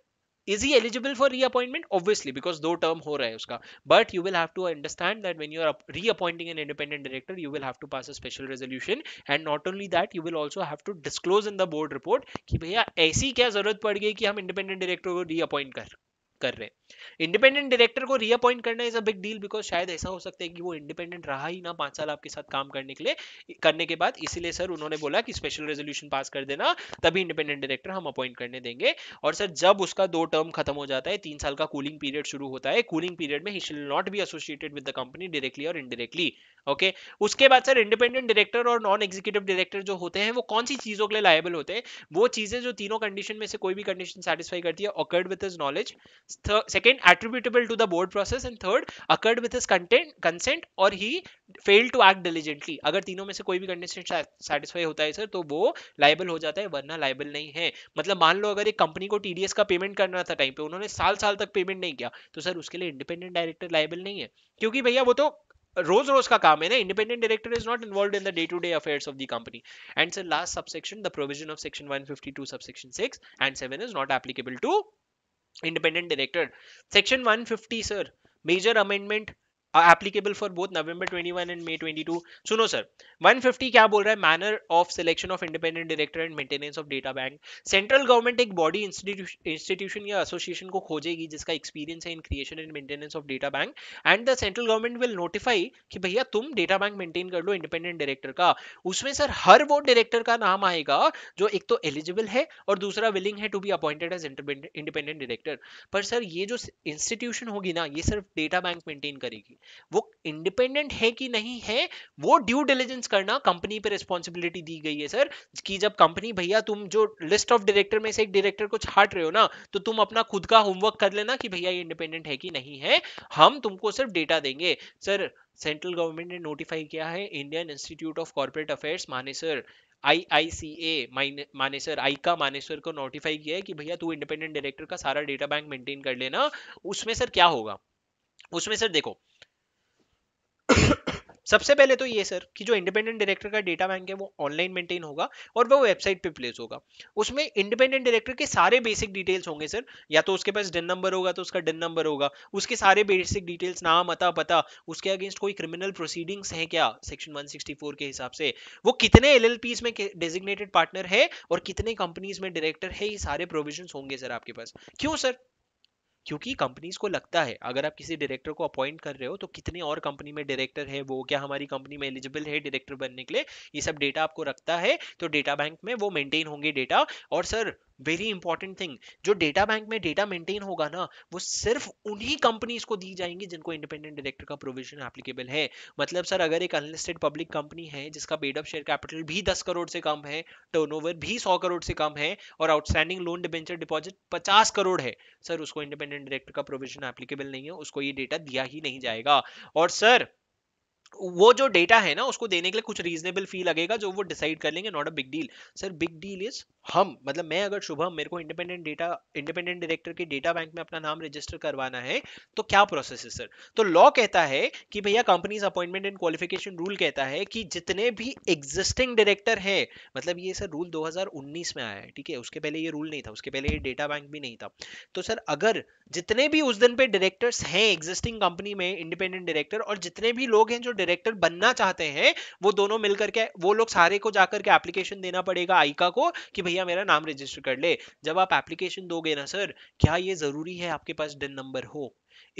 A: is he eligible for reappointment obviously because दो टर्म हो रहा है उसका but you will have to understand that when you are reappointing an independent director you will have to pass a special resolution and not only that you will also have to disclose in the board report कि भैया ऐसी क्या जरूरत पड़ गई कि हम इंडिपेंडेंट डायरेक्टर को रीअपॉइंट कर कर रहे हैं इंडिपेंडेंट डायरेक्टर को रीअपॉइंट करना is a big deal because शायद ऐसा हो सकता है कि वो इंडिपेंडेंट रहा ही ना पांच साल आपके साथ काम करने के लिए करने के बाद इसीलिए सर उन्होंने बोला कि स्पेशल रेजोल्यूशन पास कर देना तभी इंडिपेंडेंट डायरेक्टर हम अपॉइंट करने देंगे और सर जब उसका दो टर्म खत्म हो जाता है तीन साल का कूलिंग पीरियड शुरू होता है कूलिंग पीरियड में ही shall not be associated with the company directly और इनडायरेक्टली ओके okay? उसके बाद सर इंडिपेंडेंट डायरेक्टर और नॉन एग्जीक्यूटिव डायरेक्टर जो होते हैं वो कौन सी चीजों के लिए लायबल होते हैं वो चीजें जो तीनों कंडीशन में से कोई भी कंडीशन सेटिस्फाई करती है accord with knowledge second attributable to the board process and third accord with content consent और he fail to act diligently अगर तीनों में से कोई भी कंडीशन सेटिस्फाई होता है सर तो वो लाइबल हो जाता है वरना लाइबल नहीं है मतलब मान लो अगर एक कंपनी को टीडीएस का पेमेंट करना था टाइम पे उन्होंने साल साल तक पेमेंट नहीं किया तो सर उसके लिए इंडिपेंडेंट डायरेक्टर लाइबल नहीं है क्योंकि भैया वो तो रोज रोज का काम है ना independent director is not involve in the day to day affairs of the company and sir last subsection the provision of section 152 subsection 6 and 7 is not applicable to independent director section 150 sir major amendment applicable for both November 21 and May 22 सुनो सर 150 क्या बोल रहा है manner of selection of independent director and maintenance of data bank central government एक बॉडी इंस्टीट्यूशन या एसोसिएशन को खोजेगी जिसका एक्सपीरियंस है in creation and maintenance of data bank and the central government will notify कि भैया तुम डेटा बैंक मेंटेन कर लो इंडिपेंडेंट डायरेक्टर का उसमें सर हर वो डायरेक्टर का नाम आएगा जो एक तो एलिजिबल है और दूसरा विलिंग है to be appointed as independent director पर सर ये जो इंस्टीट्यूशन होगी ना ये सिर्फ डेटा बैंक मेंटेन करेगी वो इंडिपेंडेंट है कि नहीं है वो ड्यू डिलीजेंस करना कंपनी पे रिस्पॉन्सिबिलिटी दी गई है सर कि जब कंपनी भैया तुम जो लिस्ट ऑफ डायरेक्टर में से एक डायरेक्टर को छाट रहे हो ना तो तुम अपना खुद का होमवर्क कर लेना कि भैया ये इंडिपेंडेंट है कि नहीं है हम तुमको सिर्फ डेटा देंगे सर सेंट्रल गवर्नमेंट ने नोटिफाई किया है Indian institute of corporate affairs माने sir I I C A Manesar आईका मानेसर को नोटिफाई किया है कि भैया तू इंडिपेंडेंट डायरेक्टर का सारा डेटा बैंक मेंटेन कर लेना उसमें सर क्या होगा उसमें सर देखो सबसे पहले तो ये सर कि जो इंडिपेंडेंट डायरेक्टर का डेटा बैंक है वो ऑनलाइन मेंटेन होगा और वो वेबसाइट पे प्लेस होगा उसमें इंडिपेंडेंट डायरेक्टर के सारे बेसिक डिटेल्स होंगे सर या तो उसके पास डेन नंबर होगा तो उसका डेन नंबर होगा उसके सारे बेसिक डिटेल्स नाम अता पता उसके अगेंस्ट कोई क्रिमिनल प्रोसीडिंग्स हैं क्या सेक्शन वन के हिसाब से वो कितने एल में डेजिग्नेटेड पार्टनर है और कितने कंपनीज में डायरेक्टर है ये सारे प्रोविजन होंगे सर आपके पास क्यों सर क्योंकि कंपनीज को लगता है अगर आप किसी डायरेक्टर को अपॉइंट कर रहे हो तो कितने और कंपनी में डायरेक्टर है वो क्या हमारी कंपनी में एलिजिबल है डायरेक्टर बनने के लिए ये सब डेटा आपको रखता है तो डेटा बैंक में वो मेंटेन होंगे डेटा और सर वेरी इंपॉर्टेंट थिंग जो डेटा बैंक में डेटा मेंटेन होगा ना वो सिर्फ उन्हीं कंपनीज को दी जाएंगी जिनको इंडिपेंडेंट डायरेक्टर का प्रोविजन एप्लीकेबल है मतलब सर अगर एक अनलिस्टेड पब्लिक कंपनी है जिसका बेडअप शेयर कैपिटल भी दस करोड़ से कम है टर्न भी सौ करोड़ से कम है और आउटस्टैंडिंग लोन डिबेंचर डिपॉजिट पचास करोड़ है सर उसको इंडिपेंडेंट डायरेक्टर का प्रोविजन एप्लीकेबल नहीं है उसको ये डेटा दिया ही नहीं जाएगा और सर वो जो डेटा है ना उसको देने के लिए कुछ रीजनेबल फी लगेगा जो वो डिसाइड कर लेंगे not a big deal sir big deal is हम मतलब मैं अगर शुभ मेरे को इंडिपेंडेंट डेटा इंडिपेंडेंट डायरेक्टर के डेटा बैंक में अपना नाम रजिस्टर करवाना है तो क्या प्रोसेस है सर तो लॉ कहता है कि भैया companies appointment and qualification rule कहता है कि जितने भी एग्जिस्टिंग डायरेक्टर है मतलब ये सर रूल 2019 में आया है ठीक है उसके पहले ये रूल नहीं था उसके पहले ये डेटा बैंक भी नहीं था तो सर अगर जितने भी उस दिन पे डायरेक्टर्स हैं एग्जिस्टिंग कंपनी में इंडिपेंडेंट डायरेक्टर और जितने भी लोग हैं जो डायरेक्टर बनना चाहते हैं वो दोनों मिलकर के वो लोग सारे को जाकर के एप्लीकेशन देना पड़ेगा आईका को कि भैया मेरा नाम रजिस्टर कर ले जब आप एप्लीकेशन दोगे ना सर क्या ये जरूरी है आपके पास डिन नंबर हो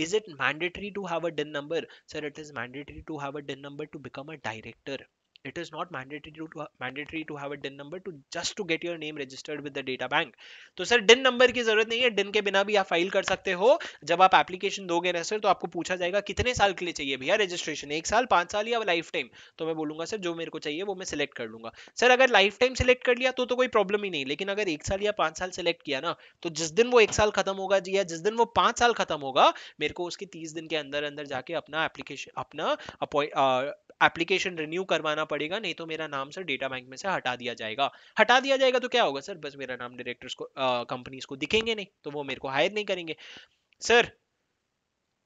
A: is it mandatory to have a DIN number sir it is mandatory to have a DIN number to become a director it is not mandatory to, to mandatory to have a din number to just to get your name registered with the data bank तो सर दिन नंबर की जरूरत नहीं है दिन के बिना भी आप फाइल कर सकते हो जब आप एप्लीकेशन दोगे ना सर तो आपको पूछा जाएगा कितने साल के लिए चाहिए भैया रजिस्ट्रेशन एक साल पांच साल या लाइफ टाइम तो मैं बोलूंगा सर जो मेरे को चाहिए वो मैं सिलेक्ट कर लूंगा सर अगर लाइफ टाइम सिलेक्ट कर लिया तो तो कोई प्रॉब्लम ही नहीं लेकिन अगर एक साल या पांच साल सिलेक्ट किया ना तो जिस दिन वो एक साल खत्म होगा या जिस दिन वो पांच साल खत्म होगा मेरे को उसके तीस दिन के अंदर अंदर जाके अपना एप्लीकेशन अपना एप्लीकेशन रिन्यू करवाना पड़ेगा नहीं तो मेरा नाम सर डेटा बैंक में से हटा दिया जाएगा हटा दिया जाएगा तो क्या होगा सर बस मेरा नाम डायरेक्टर्स को कंपनीज को दिखेंगे नहीं तो वो मेरे को हायर नहीं करेंगे सर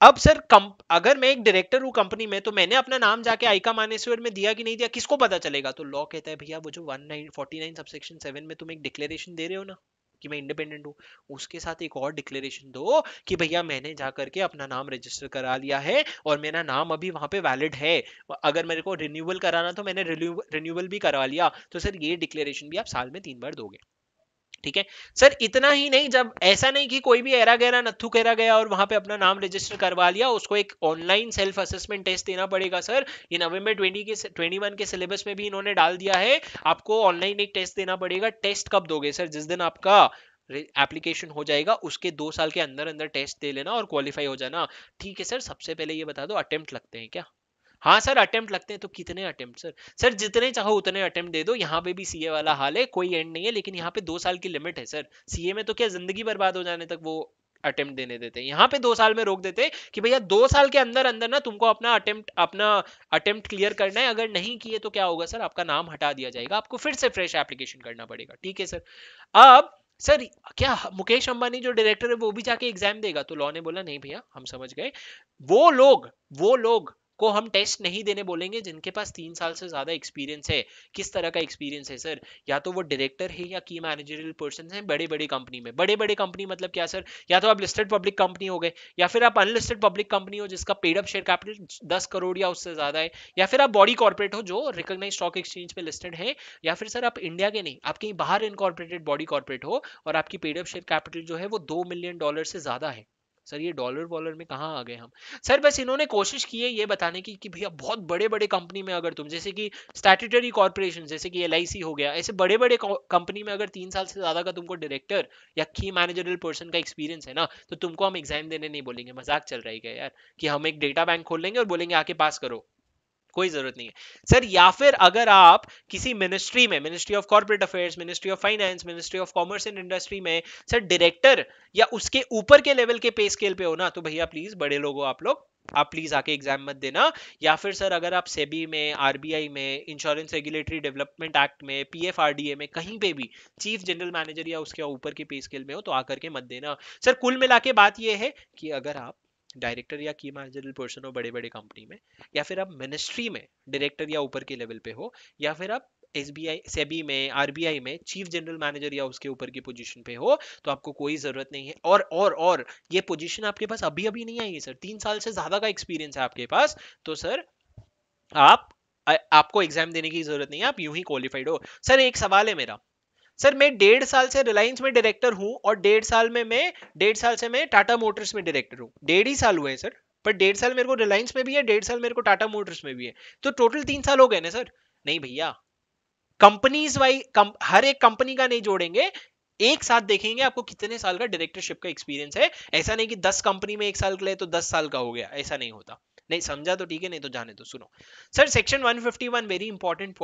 A: अब सर कम, अगर मैं एक डायरेक्टर हूँ कंपनी में तो मैंने अपना नाम जाके आइका मानेश्वर में दिया कि नहीं दिया किसको पता चलेगा तो लॉ कहता है भैया वो जो one nine forty nine subsection seven में तुम एक डिक्लेरेशन दे रहे हो ना कि मैं इंडिपेंडेंट हूँ उसके साथ एक और डिक्लेरेशन दो कि भैया मैंने जा करके अपना नाम रजिस्टर करा लिया है और मेरा नाम अभी वहाँ पे वैलिड है अगर मेरे को रिन्यूअल कराना तो मैंने रिन्यूअल भी करवा लिया तो सर ये डिक्लेरेशन भी आप साल में तीन बार दोगे ठीक है सर इतना ही नहीं जब ऐसा नहीं कि कोई भी एरा गहरा नथु कहरा गया और वहां पे अपना नाम रजिस्टर करवा लिया उसको एक ऑनलाइन सेल्फ असेसमेंट टेस्ट देना पड़ेगा सर ये नवंबर ट्वेंटी के ट्वेंटी वन के सिलेबस में भी इन्होंने डाल दिया है आपको ऑनलाइन एक टेस्ट देना पड़ेगा टेस्ट कब दोगे सर जिस दिन आपका एप्लीकेशन हो जाएगा उसके दो साल के अंदर अंदर टेस्ट दे लेना और क्वालिफाई हो जाना ठीक है सर सबसे पहले ये बता दो अटेम्प्ट लगते हैं क्या हाँ सर अटेम्प्ट लगते हैं तो कितने अटेम्प्ट सर सर जितने चाहो उतने अटेम्प्ट दे दो यहाँ पे भी सीए वाला हाल है कोई एंड नहीं है लेकिन यहाँ पे दो साल की लिमिट है सर सीए में तो क्या जिंदगी बर्बाद हो जाने तक वो अटेम्प्ट देने देते हैं यहाँ पे दो साल में रोक देते हैं कि भैया दो साल के अंदर अंदर ना तुमको अपना अटेम्प्ट अपना अटेम्प्ट क्लियर करना है अगर नहीं किए तो क्या होगा सर आपका नाम हटा दिया जाएगा आपको फिर से फ्रेश एप्लीकेशन करना पड़ेगा ठीक है सर अब सर क्या मुकेश अंबानी जो डायरेक्टर है वो भी जाके एग्जाम देगा तो लॉ ने बोला नहीं भैया हम समझ गए वो लोग वो लोग को हम टेस्ट नहीं देने बोलेंगे जिनके पास तीन साल से ज्यादा एक्सपीरियंस है किस तरह का एक्सपीरियंस है सर या तो वो डायरेक्टर है या की मैनेजरियल पर्सन है बड़े बड़े कंपनी में बड़े बड़े कंपनी मतलब क्या सर या तो आप लिस्टेड पब्लिक कंपनी हो गए या फिर आप अनलिस्टेड पब्लिक कंपनी हो जिसका पेडअप शेयर कैपिटल दस करोड़ या उससे ज्यादा है या फिर आप बॉडी कॉर्पोरेट हो जो रिकोगनाइज स्टॉक एक्सचेंज में लिस्टेड है या फिर सर आप इंडिया के नहीं आप कहीं बाहर इनकॉर्पोरेटेड बॉडी कॉर्पोरेट हो और आपकी पेडअप शेयर कैपिटल जो है वो दो मिलियन डॉलर से ज्यादा है सर ये डॉलर वॉलर में कहाँ आ गए हम सर बस इन्होंने कोशिश की है ये बताने की कि भैया बहुत बड़े बड़े कंपनी में अगर तुम जैसे कि स्टैट्यूटरी कॉरपोरेशन जैसे कि एल हो गया ऐसे बड़े बड़े कंपनी में अगर तीन साल से ज़्यादा का तुमको डायरेक्टर या की मैनेजरल पर्सन का एक्सपीरियंस है ना तो तुमको हम एग्जाम देने नहीं बोलेंगे मजाक चल रही है यार कि हम एक डेटा बैंक खोल लेंगे और बोलेंगे आके पास करो कोई जरूरत नहीं है सर या फिर अगर आप किसी मिनिस्ट्री में ministry of corporate affairs ministry of finance ministry of commerce and industry में सर डायरेक्टर या उसके ऊपर के लेवल के पे स्केल पे हो ना तो भैया प्लीज बड़े लोगों आप लोग आप प्लीज आके एग्जाम मत देना या फिर सर अगर आप सेबी में आरबीआई में इंश्योरेंस रेगुलेटरी डेवलपमेंट एक्ट में पीएफआरडीए में कहीं पे भी चीफ जनरल मैनेजर या उसके ऊपर के पे स्केल में हो तो आकर के मत देना सर कुल मिला के बात यह है कि अगर आप डायरेक्टर या की मैनेजरल पर्सन हो बड़े बड़े कंपनी में या फिर आप मिनिस्ट्री में डायरेक्टर या ऊपर के लेवल पे हो या फिर आप एस बी आई सेबी में आर बी आई में चीफ जनरल मैनेजर या उसके ऊपर की पोजीशन पे हो तो आपको कोई ज़रूरत नहीं है और और और ये पोजीशन आपके पास अभी अभी नहीं आई है सर तीन साल से ज़्यादा का एक्सपीरियंस है आपके पास तो सर आप आ, आपको एग्जाम देने की ज़रूरत नहीं है आप यूं ही क्वालिफाइड हो सर एक सवाल है मेरा सर मैं डेढ़ साल से रिलायंस में डायरेक्टर हूं और डेढ़ साल में मैं डेढ़ साल से मैं टाटा मोटर्स में डायरेक्टर हूँ डेढ़ ही साल हुए हैं सर पर डेढ़ साल मेरे को रिलायंस में भी है डेढ़ साल मेरे को टाटा मोटर्स में भी है तो टोटल तीन साल हो गए ना सर नहीं भैया कंपनीज वाई कम, हर एक कंपनी का नहीं जोड़ेंगे एक साथ देखेंगे आपको कितने साल का डायरेक्टरशिप का एक्सपीरियंस है ऐसा नहीं कि दस कंपनी में एक साल के लिए तो दस साल का हो गया ऐसा नहीं होता नहीं समझा तो ठीक है नहीं तो जाने तो सुनो sir section 151 very important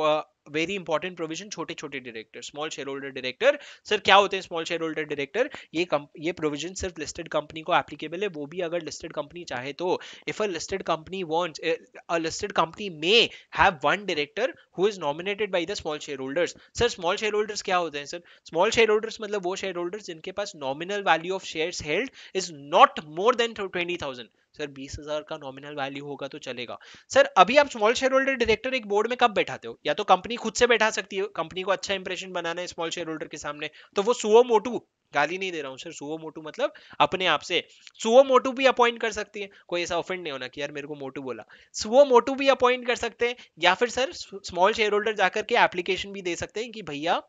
A: very important provision छोटे छोटे director small share holder director sir क्या होते हैं स्मॉल शेयर होल्डर डायरेक्टर ये ये प्रोविजन सिर्फ लिस्टेड कंपनी को एप्लीकेबल है वो भी अगर लिस्टेड कंपनी चाहे तो if a listed company wants a listed company may have one director who is nominated by the small share holders sir small share holders क्या होते हैं सर स्मॉल शेयर होल्डर्स मतलब वो शेयर होल्डर्स जिनके पास nominal value of share held is not more than twenty thousand sir बीस हजार का नॉमिनल वैल्यू होगा तो चलेगा सर अभी आप स्मॉल शेयर होल्डर डायरेक्टर एक बोर्ड में कब बैठाते हो या तो कंपनी खुद से बैठा सकती है कंपनी को अच्छा इंप्रेशन बनाना है स्मॉल शेयर होल्डर के सामने तो वो सुओ मोटू गाली नहीं दे रहा हूँ सर सुओ मोटू मतलब अपने आप से सुओ मोटू भी अपॉइंट कर सकती है कोई ऐसा ऑफेंड नहीं होना कि यार मेरे को मोटू बोला सुओ मोटू भी अपॉइंट कर सकते हैं या फिर सर स्मॉल शेयर होल्डर जाकर के एप्लीकेशन भी दे सकते हैं कि भैया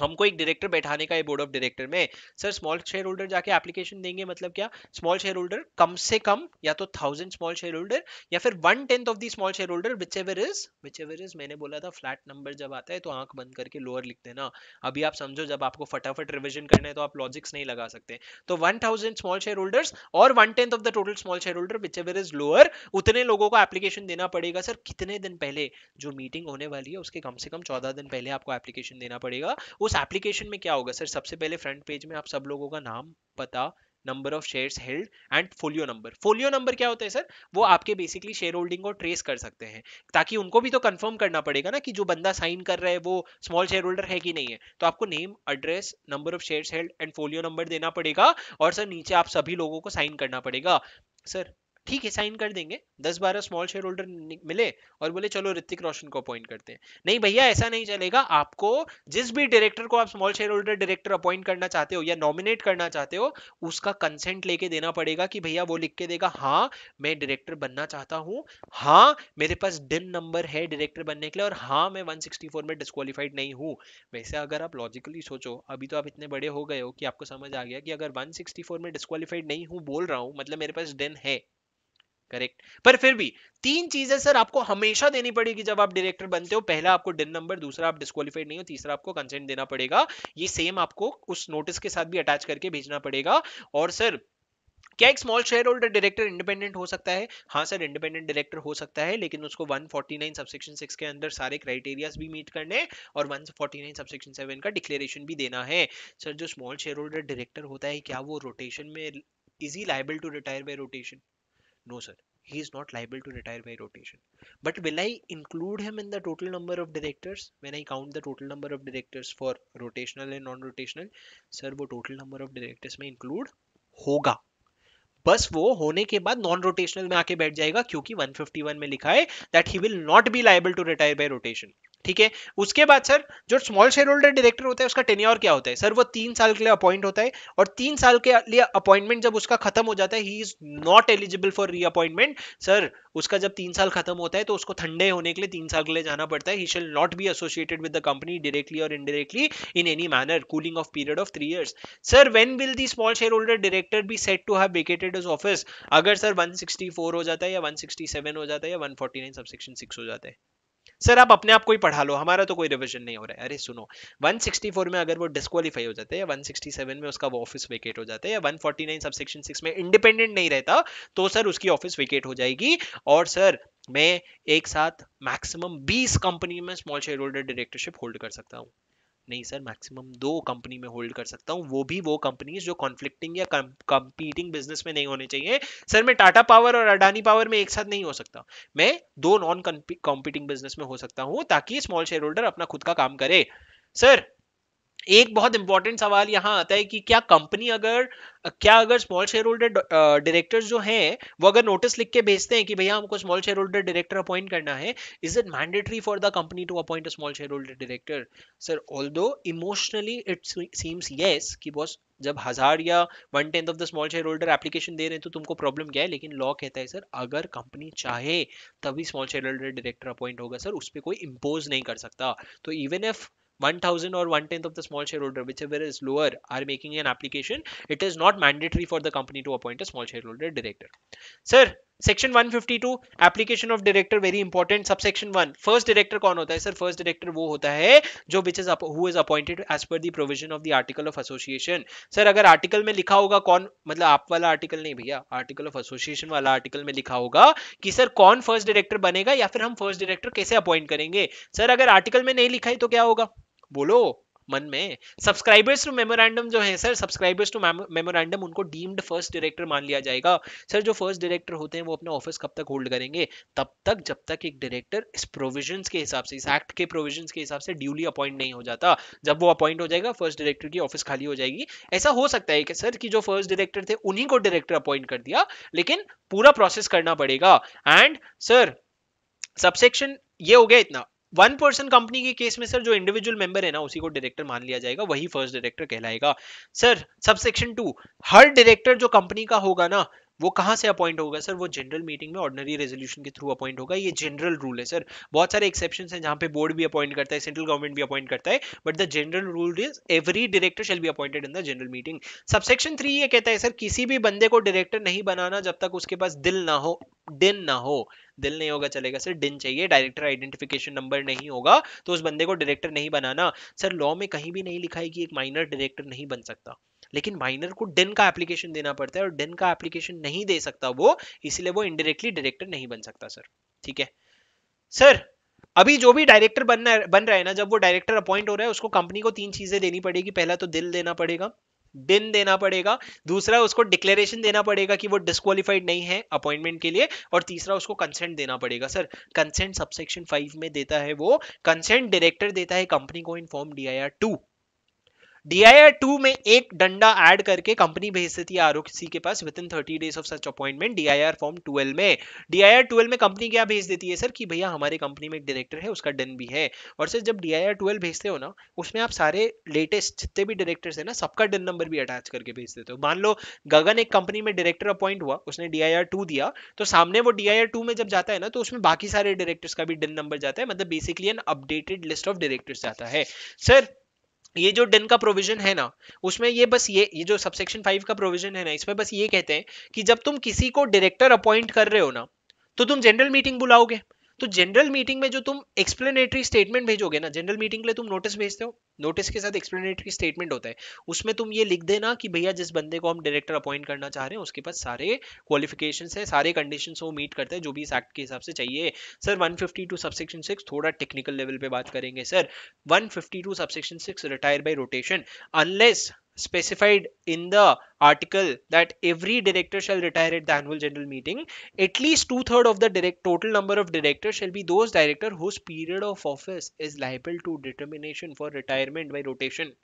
A: हमको एक डायरेक्टर बैठाने का है बोर्ड ऑफ डायरेक्टर में सर स्मॉल शेयर होल्डर जाके एप्लीकेशन देंगे मतलब क्या स्मॉल शेयर होल्डर कम से कम या तो थाउजेंड स्मॉल शेयर होल्डर या फिर one tenth of the small share holder whichever is whichever is मैंने बोला था फ्लैट नंबर जब आता है तो आंख बंद करके लोअर लिख देना अभी आप समझो जब आपको फटाफट रिविजन करना है तो आप लॉजिक्स नहीं लगा सकते तो one thousand small share holders और one tenth of the total small share holder whichever is lower उतने लोगों को एप्लीकेशन देना पड़ेगा सर कितने दिन पहले जो मीटिंग होने वाली है उसके कम से कम चौदह दिन पहले आपको एप्लीकेशन देना पड़ेगा उस एप्लीकेशन में क्या होगा सर सबसे पहले फ्रंट पेज में आप सब लोगों का नाम पता number of shares held and folio number folio number क्या होता है सर वो आपके बेसिकली शेयर होल्डिंग को ट्रेस कर सकते हैं ताकि उनको भी तो कंफर्म करना पड़ेगा ना कि जो बंदा साइन कर रहा है वो स्मॉल शेयर होल्डर है कि नहीं है तो आपको name address number of shares held and folio number देना पड़ेगा और सर नीचे आप सभी लोगों को साइन करना पड़ेगा सर ठीक है साइन कर देंगे दस बारह स्मॉल शेयर होल्डर मिले और बोले चलो ऋतिक रोशन को अपॉइंट करते हैं नहीं भैया ऐसा नहीं चलेगा आपको जिस भी डायरेक्टर को आप small share holder director appoint करना चाहते हो या नॉमिनेट करना चाहते हो उसका कंसेंट लेके देना पड़ेगा कि भैया वो लिख के देगा हाँ मैं डायरेक्टर बनना चाहता हूँ हाँ मेरे पास डिन नंबर है डायरेक्टर बनने के लिए और हाँ मैं वन में डिस्कालीफाइड नहीं हूँ वैसे अगर आप लॉजिकली सोचो अभी तो आप इतने बड़े हो गए हो कि आपको समझ आ गया कि अगर वन में डिस्कालीफाइड नहीं हूँ बोल रहा हूँ मतलब मेरे पास डिन है करेक्ट पर फिर भी तीन चीजें सर आपको हमेशा देनी पड़ेगी जब आप डायरेक्टर बनते हो पहला आपको डिन नंबर दूसरा आप डिस्कालीफाइड नहीं हो तीसरा आपको कंसेंट देना पड़ेगा ये सेम आपको उस नोटिस के साथ भी अटैच करके भेजना पड़ेगा और सर क्या एक small share holder director independent हो सकता है हाँ सर इंडिपेंडेंट डायरेक्टर हो सकता है लेकिन उसको 149 सबसेक्शन 6 के अंदर सारे क्राइटेरियाज भी मीट करने और 149 सबसेक्शन 7 का डिक्लेरेशन भी देना है सर जो स्मॉल शेयर होल्डर डायरेक्टर होता है क्या वो रोटेशन में is he liable to retire by rotation No, sir. He is not liable to retire by rotation. But will I include him in the total number of directors when I count the total number of directors for rotational and non-rotational? Sir, wo total number of directors mein include hoga बस वो होने के बाद नॉन रोटेशनल में आके बैठ जाएगा क्योंकि 151 में लिखा है that he will not be liable to retire by rotation ठीक है उसके बाद सर जो स्मॉल शेयर होल्डर डायरेक्टर होता है उसका टेन्योर क्या होता है सर वो तीन साल के लिए अपॉइंट होता है और तीन साल के लिए अपॉइंटमेंट जब उसका खत्म हो जाता है he is not eligible for reappointment sir उसका जब तीन साल खत्म होता है तो उसको ठंडे होने के लिए तीन साल के लिए जाना पड़ता है he shall not be associated with the company directly और indirectly in any manner cooling off period of three years sir when will the small share holder director be set to have vacated is office अगर सर 164 हो जाता है या 167 हो जाता है या 149 सबसेक्शन 6 हो जाता है सर आप अपने आप को ही पढ़ा लो हमारा तो कोई रिविजन नहीं हो रहा है अरे सुनो 164 में अगर वो डिस्कालीफाई हो जाते हैं 167 में उसका वो ऑफिस वेकेट हो जाता है या 149 नाइन सबसेक्शन सिक्स में इंडिपेंडेंट नहीं रहता तो सर उसकी ऑफिस वेकेट हो जाएगी और सर मैं एक साथ मैक्सिमम 20 कंपनी में small share shareholder directorship hold कर सकता हूँ नहीं सर मैक्सिमम दो कंपनी में होल्ड कर सकता हूँ वो भी वो कंपनीज जो कॉन्फ्लिक्टिंग या कंपीटिंग बिजनेस में नहीं होने चाहिए सर मैं टाटा पावर और अडानी पावर में एक साथ नहीं हो सकता मैं दो नॉन कॉम्पीटिंग बिजनेस में हो सकता हूँ ताकि स्मॉल शेयर होल्डर अपना खुद का काम करे सर एक बहुत इंपॉर्टेंट सवाल यहाँ आता है कि क्या कंपनी अगर क्या अगर स्मॉल शेयर होल्डर डायरेक्टर्स जो हैं वो अगर नोटिस लिख के भेजते हैं कि भैया हमको small share holder director appoint करना है is it mandatory for the company to appoint a small share holder director sir although emotionally it seems yes कि बॉस जब हजार या one tenth of the small share shareholder application दे रहे हैं तो तुमको प्रॉब्लम क्या है लेकिन लॉ कहता है सर अगर कंपनी चाहे तभी small share holder director appoint होगा सर उस पर कोई इम्पोज नहीं कर सकता तो even if 1000 or one tenth of the small shareholder, whichever is lower, are making an application, it is not mandatory for the company to appoint a small shareholder director. Sir, section 152 application of director very important subsection 1 first director कौन होता है सर फर्स्ट डायरेक्टर वो होता है जो which is who is appointed as per the provision of the article of association sir अगर आर्टिकल में लिखा होगा कौन मतलब आप वाला आर्टिकल नहीं भैया आर्टिकल ऑफ एसोसिएशन वाला आर्टिकल में लिखा होगा कि सर कौन फर्स्ट डायरेक्टर बनेगा या फिर हम फर्स्ट डायरेक्टर कैसे अपॉइंट करेंगे सर अगर आर्टिकल में नहीं लिखा है तो क्या होगा बोलो मन में सब्सक्राइबर्स टू मेमोरेंडम जो है सर सब्सक्राइबर्स टू मेमोरेंडम उनको डीम्ड फर्स्ट डायरेक्टर मान लिया जाएगा सर जो फर्स्ट डायरेक्टर होते हैं वो अपना ऑफिस कब तक होल्ड करेंगे तब तक जब तक एक डायरेक्टर इस प्रोविजन के हिसाब से इस एक्ट के प्रोविजन के हिसाब से ड्यूली अपॉइंट नहीं हो जाता जब वो अपॉइंट हो जाएगा फर्स्ट डायरेक्टर की ऑफिस खाली हो जाएगी ऐसा हो सकता है कि सर की जो फर्स्ट डायरेक्टर थे उन्हीं को डायरेक्टर अपॉइंट कर दिया लेकिन पूरा प्रोसेस करना पड़ेगा एंड सर सबसेक्शन ये हो गया इतना वन पर्सन कंपनी के केस में सर जो इंडिविजुअल मेंबर है ना उसी को डायरेक्टर मान लिया जाएगा वही फर्स्ट डायरेक्टर कहलाएगा सर सबसेक्शन टू हर डायरेक्टर जो कंपनी का होगा ना वो कहाँ से अपॉइंट होगा सर वो जनरल मीटिंग में ऑर्डनरी रेजोल्यूशन के थ्रू अपॉइंट होगा ये जनरल रूल है सर बहुत सारे एक्सेप्शन हैं जहाँ पे बोर्ड भी अपॉइंट करता है सेंट्रल गवर्नमेंट भी अपॉइंट करता है but the general rule is every director shall be appointed in the general meeting subsection three ये कहता है सर किसी भी बंदे को डायरेक्टर नहीं बनाना जब तक उसके पास दिल ना हो दिन ना हो दिल नहीं होगा चलेगा सर डिन चाहिए डायरेक्टर आइडेंटिफिकेशन नंबर नहीं होगा तो उस बंदे को डायरेक्टर नहीं बनाना सर लॉ में कहीं भी नहीं लिखा है कि एक माइनर डायरेक्टर नहीं बन सकता लेकिन माइनर को डिन का एप्लीकेशन देना पड़ता है और डिन का एप्लीकेशन नहीं दे सकता वो इसलिए वो इनडायरेक्टली डायरेक्टर नहीं बन सकता सर ठीक है सर अभी जो भी डायरेक्टर बन बन रहा है ना जब वो डायरेक्टर अपॉइंट हो रहा है उसको कंपनी को तीन चीजें देनी पड़ेगी पहला तो दिल देना पड़ेगा दिन देना पड़ेगा दूसरा उसको डिक्लेरेशन देना पड़ेगा कि वो डिस्कालीफाइड नहीं है अपॉइंटमेंट के लिए और तीसरा उसको कंसेंट देना पड़ेगा सर कंसेंट सबसेक्शन फाइव में देता है वो कंसेंट डायरेक्टर देता है कंपनी को in form D I R two DIR two में एक डंडा ऐड करके कंपनी भेज देती है आर के पास within thirty days of such appointment DIR form twelve में डीआईआर ट्वेल्व में कंपनी क्या भेज देती है सर कि भैया हमारे कंपनी में एक डायरेक्टर है उसका डन भी है और सर जब डीआईआर ट्वेल्व भेजते हो ना उसमें आप सारे लेटेस्ट जितने भी डायरेक्टर्स है ना सबका डन नंबर भी अटैच करके भेज देते हो मान लो गगन एक कंपनी में डायरेक्टर अपॉइंट हुआ उसने डीआईआर टू दिया तो सामने वो डीआईआर टू में जब जाता है ना तो उसमें बाकी सारे डायरेक्टर्स का भी डन नंबर जाता है मतलब basically an updated list of directors जाता है सर ये जो डेन का प्रोविजन है ना उसमें ये बस ये ये जो सबसेक्शन फाइव का प्रोविजन है ना इसमें बस ये कहते हैं कि जब तुम किसी को डायरेक्टर अपॉइंट कर रहे हो ना तो तुम जनरल मीटिंग बुलाओगे तो जनरल मीटिंग में जो तुम एक्सप्लेनेटरी स्टेटमेंट भेजोगे ना जनरल मीटिंग के लिए तुम नोटिस भेजते हो नोटिस के साथ एक्सप्लेनेटरी स्टेटमेंट होता है उसमें तुम ये लिख देना कि भैया जिस बंदे को हम डायरेक्टर अपॉइंट करना चाह रहे हैं उसके पास सारे क्वालिफिकेशन है सारे कंडीशन वो मीट करते हैं जो भी इस एक्ट के हिसाब से चाहिए sir fifty two subsection six थोड़ा टेक्निकल लेवल पे बात करेंगे sir fifty two subsection six retire by rotation unless specified in the article that every director shall retire at the annual general meeting at least two-third of the direct total number of directors shall be those director whose period of office is liable to determination for retirement by rotation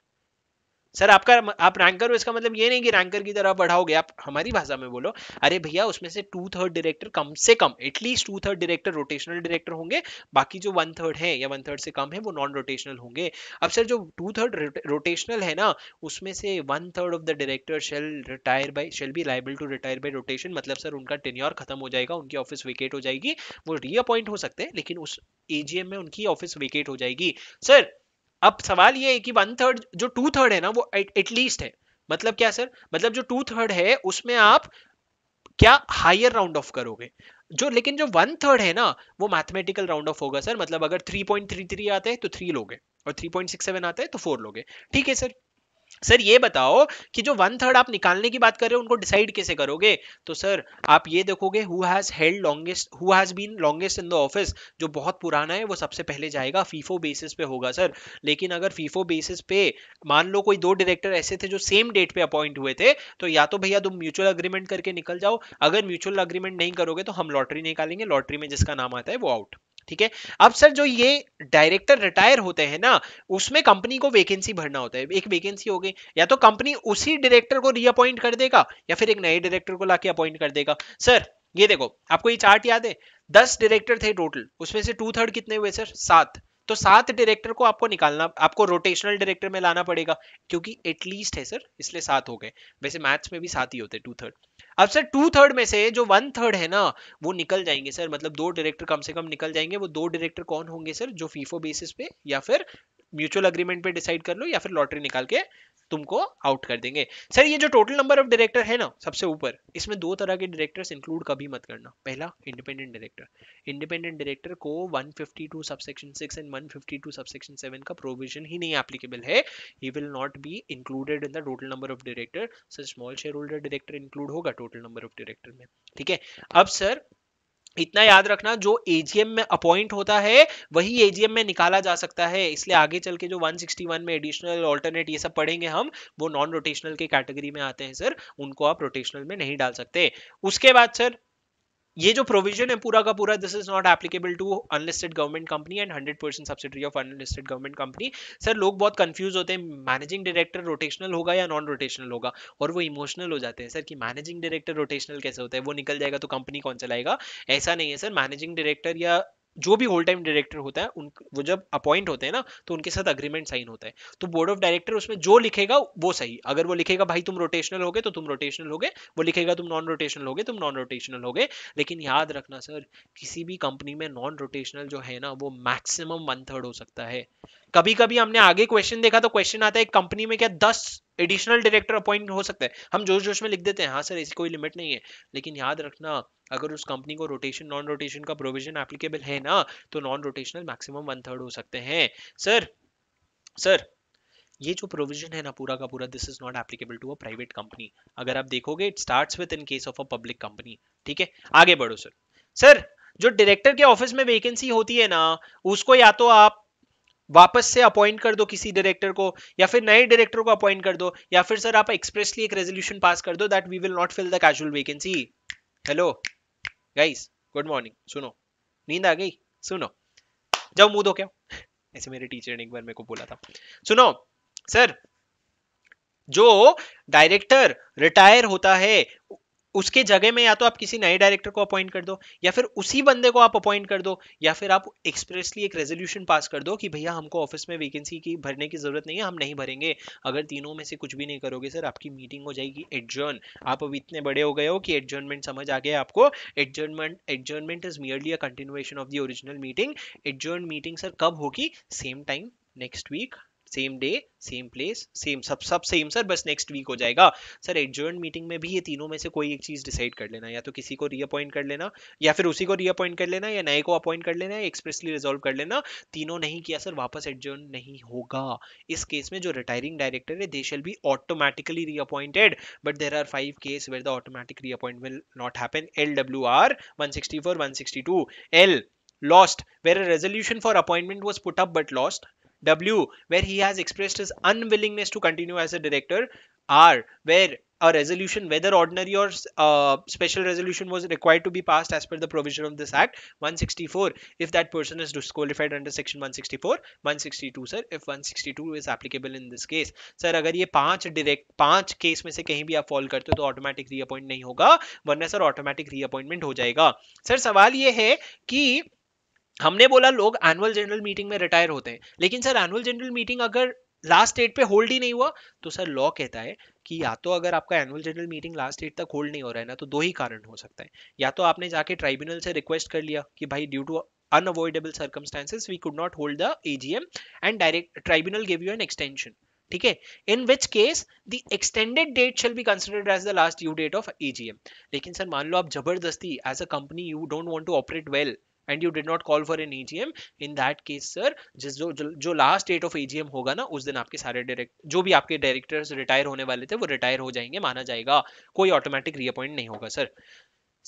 A: sir आपका आप रैंकर हो इसका मतलब ये नहीं कि रैंकर की तरह बढ़ाओगे आप हमारी भाषा में बोलो अरे भैया उसमें से टू थर्ड डायरेक्टर कम से कम at least two third director rotational director होंगे बाकी जो वन थर्ड है या वन थर्ड से कम है वो नॉन रोटेशनल होंगे अब सर जो टू थर्ड रोटेशनल है ना उसमें से one third of the director shall retire by shall be liable to retire by rotation मतलब सर उनका टेन्योर खत्म हो जाएगा उनकी ऑफिस वेकेट हो जाएगी वो रीअपॉइंट हो सकते हैं लेकिन उस एजीएम में उनकी ऑफिस वेकेट हो जाएगी सर अब सवाल ये है कि वन थर्ड जो टू थर्ड है ना वो एटलीस्ट है मतलब क्या सर मतलब जो टू थर्ड है उसमें आप क्या हायर राउंड ऑफ करोगे जो लेकिन जो वन थर्ड है ना वो मैथमेटिकल राउंड ऑफ होगा सर मतलब अगर थ्री थ्री पॉइंट थ्री आते हैं तो थ्री लोगे और थ्री पॉइंट सिक्स सेवन आते हैं तो फोर लोगे ठीक है सर सर ये बताओ कि जो वन थर्ड आप निकालने की बात कर रहे हो उनको डिसाइड कैसे करोगे तो सर आप ये देखोगे who has held longest who has been longest in the office जो बहुत पुराना है वो सबसे पहले जाएगा फीफो बेसिस पे होगा सर लेकिन अगर फीफो बेसिस पे मान लो कोई दो डायरेक्टर ऐसे थे जो सेम डेट पे अपॉइंट हुए थे तो या तो भैया तुम म्यूचुअल अग्रीमेंट करके निकल जाओ अगर म्यूचुअल अग्रीमेंट नहीं करोगे तो हम लॉटरी निकालेंगे लॉटरी में जिसका नाम आता है वो आउट ठीक है अब सर जो ये डायरेक्टर रिटायर होते हैं ना उसमें कंपनी को वैकेंसी भरना होता है एक वैकेंसी हो गई या तो कंपनी उसी डायरेक्टर को रीअपॉइंट कर देगा या फिर एक नए डायरेक्टर को लाके अपॉइंट कर देगा सर ये देखो आपको ये चार्ट याद है दस डायरेक्टर थे टोटल उसमें से टू थर्ड कितने हुए सर सात तो सात डायरेक्टर को आपको निकालना आपको रोटेशनल डायरेक्टर में लाना पड़ेगा क्योंकि एटलीस्ट है सर इसलिए सात हो गए वैसे मैथ्स में भी सात ही होते टू थर्ड अब सर टू थर्ड में से जो वन थर्ड है ना वो निकल जाएंगे सर मतलब दो डायरेक्टर कम से कम निकल जाएंगे वो दो डायरेक्टर कौन होंगे सर जो फीफो बेसिस पे या फिर म्यूचुअल अग्रीमेंट पे डिसाइड कर लो या फिर लॉटरी निकाल के तुमको आउट कर देंगे सर ये जो टोटल नंबर ऑफ डायरेक्टर है ना सबसे ऊपर इसमें दो तरह के डायरेक्टर्स इंक्लूड कभी मत करना पहला इंडिपेंडेंट डायरेक्टर इंडिपेंडेंट डायरेक्टर को 152 सबसेक्शन 6 एंड 152 सबसेक्शन 7 का प्रोविजन ही नहीं एप्लीकेबल है he will not be included in the total number of director sir small share holder director include होगा टोटल नंबर ऑफ डायरेक्टर में ठीक है अब सर इतना याद रखना जो एजीएम में अपॉइंट होता है वही एजीएम में निकाला जा सकता है इसलिए आगे चल के जो 161 में एडिशनल ऑल्टरनेट ये सब पढ़ेंगे हम वो नॉन रोटेशनल के कैटेगरी में आते हैं सर उनको आप रोटेशनल में नहीं डाल सकते उसके बाद सर ये जो प्रोविजन है पूरा का पूरा this is not applicable to unlisted government company and hundred percent subsidy of unlisted government company sir लोग बहुत कंफ्यूज होते हैं मैनेजिंग डायरेक्टर रोटेशनल होगा या नॉन रोटेशनल होगा और वो इमोशनल हो जाते हैं सर कि मैनेजिंग डायरेक्टर रोटेशनल कैसे होता है वो निकल जाएगा तो कंपनी कौन चलाएगा ऐसा नहीं है सर मैनेजिंग डायरेक्टर या जो भी होल टाइम डायरेक्टर होता है उन वो जब अपॉइंट होते हैं ना तो उनके साथ अग्रीमेंट साइन होता है तो बोर्ड ऑफ डायरेक्टर उसमें जो लिखेगा वो सही अगर वो लिखेगा भाई तुम रोटेशनल होगे तो तुम रोटेशनल होगे वो लिखेगा तुम नॉन रोटेशनल होगे तुम नॉन रोटेशनल होगे लेकिन याद रखना सर किसी भी कंपनी में नॉन रोटेशनल जो है ना वो मैक्सिमम वन थर्ड हो सकता है कभी कभी हमने आगे क्वेश्चन देखा तो क्वेश्चन आता है कंपनी में क्या दस एडिशनल डायरेक्टर अपॉइंट हो सकता है हम जोश जोश में लिख देते हैं हाँ सर ऐसी कोई लिमिट नहीं है लेकिन याद रखना अगर उस कंपनी को रोटेशन नॉन रोटेशन का प्रोविजन एप्लीकेबल है ना तो non rotational maximum one third हो सकते हैं सर सर ये जो प्रोविजन है ना पूरा का पूरा this is not applicable to a private company अगर आप देखोगे it starts with in case of a public company ठीक है आगे बढ़ो सर सर जो डायरेक्टर के ऑफिस में वेकेंसी होती है ना उसको या तो आप वापस से अपॉइंट कर दो किसी डायरेक्टर को या फिर नए डायरेक्टर को अपॉइंट कर दो या फिर सर आप एक्सप्रेसली एक रेजोल्यूशन पास कर दो that we will not fill the casual vacancy hello guys good morning सुनो नींद आ गई सुनो जाओ मुंह धो क्या ऐसे मेरे टीचर ने एक बार मेरे को बोला था सुनो सर जो डायरेक्टर रिटायर होता है उसके जगह में या तो आप किसी नए डायरेक्टर को अपॉइंट कर दो या फिर उसी बंदे को आप अपॉइंट कर दो या फिर आप एक्सप्रेसली एक रेजोल्यूशन पास कर दो कि भैया हमको ऑफिस में वैकेंसी की भरने की जरूरत नहीं है हम नहीं भरेंगे अगर तीनों में से कुछ भी नहीं करोगे सर आपकी मीटिंग हो जाएगी एडजर्न आप अब इतने बड़े हो गए हो कि एडजर्नमेंट समझ आ गया आपको adjournment adjournment is merely a continuation of the original meeting adjourn meeting sir कब होगी same time next week same day same place same सब सब सेम सर बस नेक्स्ट वीक हो जाएगा सर एडजर्न मीटिंग में भी ये तीनों में से कोई एक चीज़ डिसाइड कर लेना या तो किसी को रीअपॉइंट कर लेना या फिर उसी को रीअपॉइंट कर लेना या नए को अपॉइंट कर लेना या एक्सप्रेसली रिजोल्व कर लेना तीनों नहीं किया सर वापस एडजर्न नहीं होगा इस केस में जो रिटायरिंग डायरेक्टर है they shall be automatically reappointed but there are five case where the automatic reappoint will not happen L W R one sixty four one sixty two L lost where a resolution for appointment was put up but lost W, where he has expressed his unwillingness to continue as a director, R, where a resolution, whether ordinary or uh, special resolution, was required to be passed as per the provision of this Act 164 if that person is disqualified under Section 164, 162 sir if 162 is applicable in this case. sir, अगर ये पांच डायरेक्ट पांच केस में से कहीं भी आप फॉल करते हो तो ऑटोमेटिक रीअपॉइंट नहीं होगा वरना सर automatic reappointment हो जाएगा Sir सवाल ये है कि हमने बोला लोग एनुअल जनरल मीटिंग में रिटायर होते हैं लेकिन सर एनुअल जनरल मीटिंग अगर लास्ट डेट पे होल्ड ही नहीं हुआ तो सर लॉ कहता है कि या तो अगर आपका annual general meeting last date तक होल्ड नहीं हो रहा है ना तो दो ही कारण हो सकता है या तो आपने जाके ट्राइब्यूनल से रिक्वेस्ट कर लिया कि भाई due to unavoidable circumstances we could not hold the agm and direct tribunal give you an extension ठीक है in which case the extended date shall be considered as the last due date of AGM लेकिन सर मान लो आप जबरदस्ती as a company you don't want to operate well and you did not call for an AGM in that case sir जिस जो जो लास्ट डेट ऑफ एजीएम होगा ना उस दिन आपके सारे डायरेक्ट जो भी आपके डायरेक्टर्स रिटायर होने वाले थे वो रिटायर हो जाएंगे माना जाएगा कोई ऑटोमेटिक रीअपॉइंट नहीं होगा सर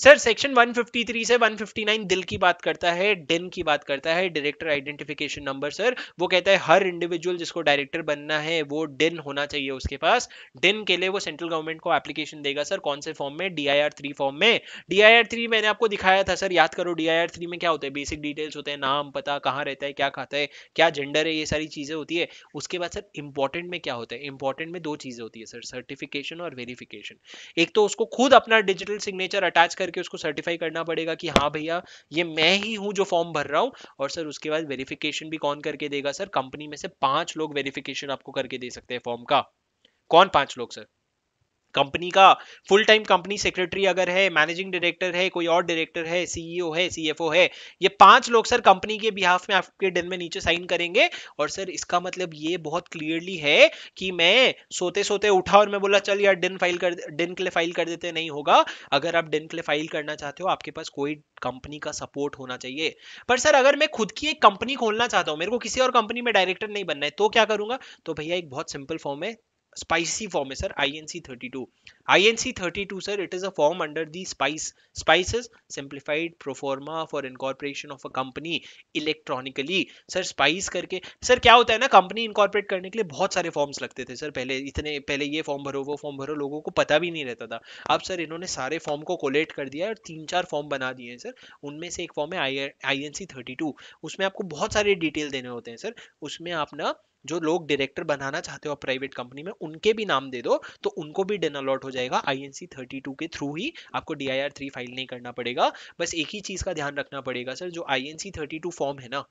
A: सर सेक्शन 153 से 159 दिल की बात करता है डिन की बात करता है डायरेक्टर आइडेंटिफिकेशन नंबर सर वो कहता है हर इंडिविजुअल जिसको डायरेक्टर बनना है वो डिन होना चाहिए उसके पास डिन के लिए वो सेंट्रल गवर्नमेंट को एप्लीकेशन देगा सर कौन से फॉर्म में D I R three form में डी आई आर थ्री मैंने आपको दिखाया था सर याद करो डी आई आर थ्री में क्या होता है बेसिक डिटेल्स होते हैं नाम पता कहाँ रहता है क्या खाता है क्या जेंडर है ये सारी चीज़ें होती है उसके बाद सर इंपॉर्टेंट में क्या होता है इंपॉर्टेंट में दो चीज़ें होती है सर सर्टिफिकेशन और वेरिफिकेशन एक तो उसको खुद अपना डिजिटल सिग्नेचर अटैच कर करके उसको सर्टिफाई करना पड़ेगा कि हाँ भैया ये मैं ही हूँ जो फॉर्म भर रहा हूँ और सर उसके बाद वेरिफिकेशन भी कौन करके देगा सर कंपनी में से पांच लोग वेरिफिकेशन आपको करके दे सकते हैं फॉर्म का कौन पांच लोग सर कंपनी का फुल टाइम कंपनी सेक्रेटरी अगर है मैनेजिंग डायरेक्टर है कोई और डायरेक्टर है सीईओ है सीएफओ है ये पांच लोग सर कंपनी के बिहाफ में आपके डिल में नीचे साइन करेंगे और सर इसका मतलब ये बहुत क्लियरली है कि मैं सोते सोते उठा और मैं बोला चल यार डिन फाइल कर डिन के लिए फाइल कर देते नहीं होगा अगर आप डिन के लिए फाइल करना चाहते हो आपके पास कोई कंपनी का सपोर्ट होना चाहिए पर सर अगर मैं खुद की एक कंपनी खोलना चाहता हूँ मेरे को किसी और कंपनी में डायरेक्टर नहीं बनना है तो क्या करूंगा तो भैया एक बहुत सिंपल फॉर्म है spicy form is sir inc32 32, sir it is a form under the SPICE. SPICE is simplified pro forma for incorporation of a company electronically. Sir SPICE करके सर क्या होता है ना कंपनी incorporate करने के लिए बहुत सारे फॉर्म्स लगते थे सर पहले इतने पहले ये फॉर्म भरो वो फॉर्म भरो लोगों को पता भी नहीं रहता था अब सर इन्होंने सारे फॉर्म को कोलेट कर दिया है और तीन चार फॉर्म बना दिए हैं सर उनमें से एक फॉर्म है I N C thirty two उसमें आपको बहुत सारे डिटेल देने होते हैं सर उसमें आप ना जो लोग डायरेक्टर बनाना चाहते हो प्राइवेट कंपनी में उनके भी नाम दे दो तो उनको भी डेन अलॉट हो जाएगा आई के थ्रू ही आपको डी फाइल नहीं करना पड़ेगा बस एक ही चीज़ का ध्यान रखना पड़ेगा सर जो आई फॉर्म है ना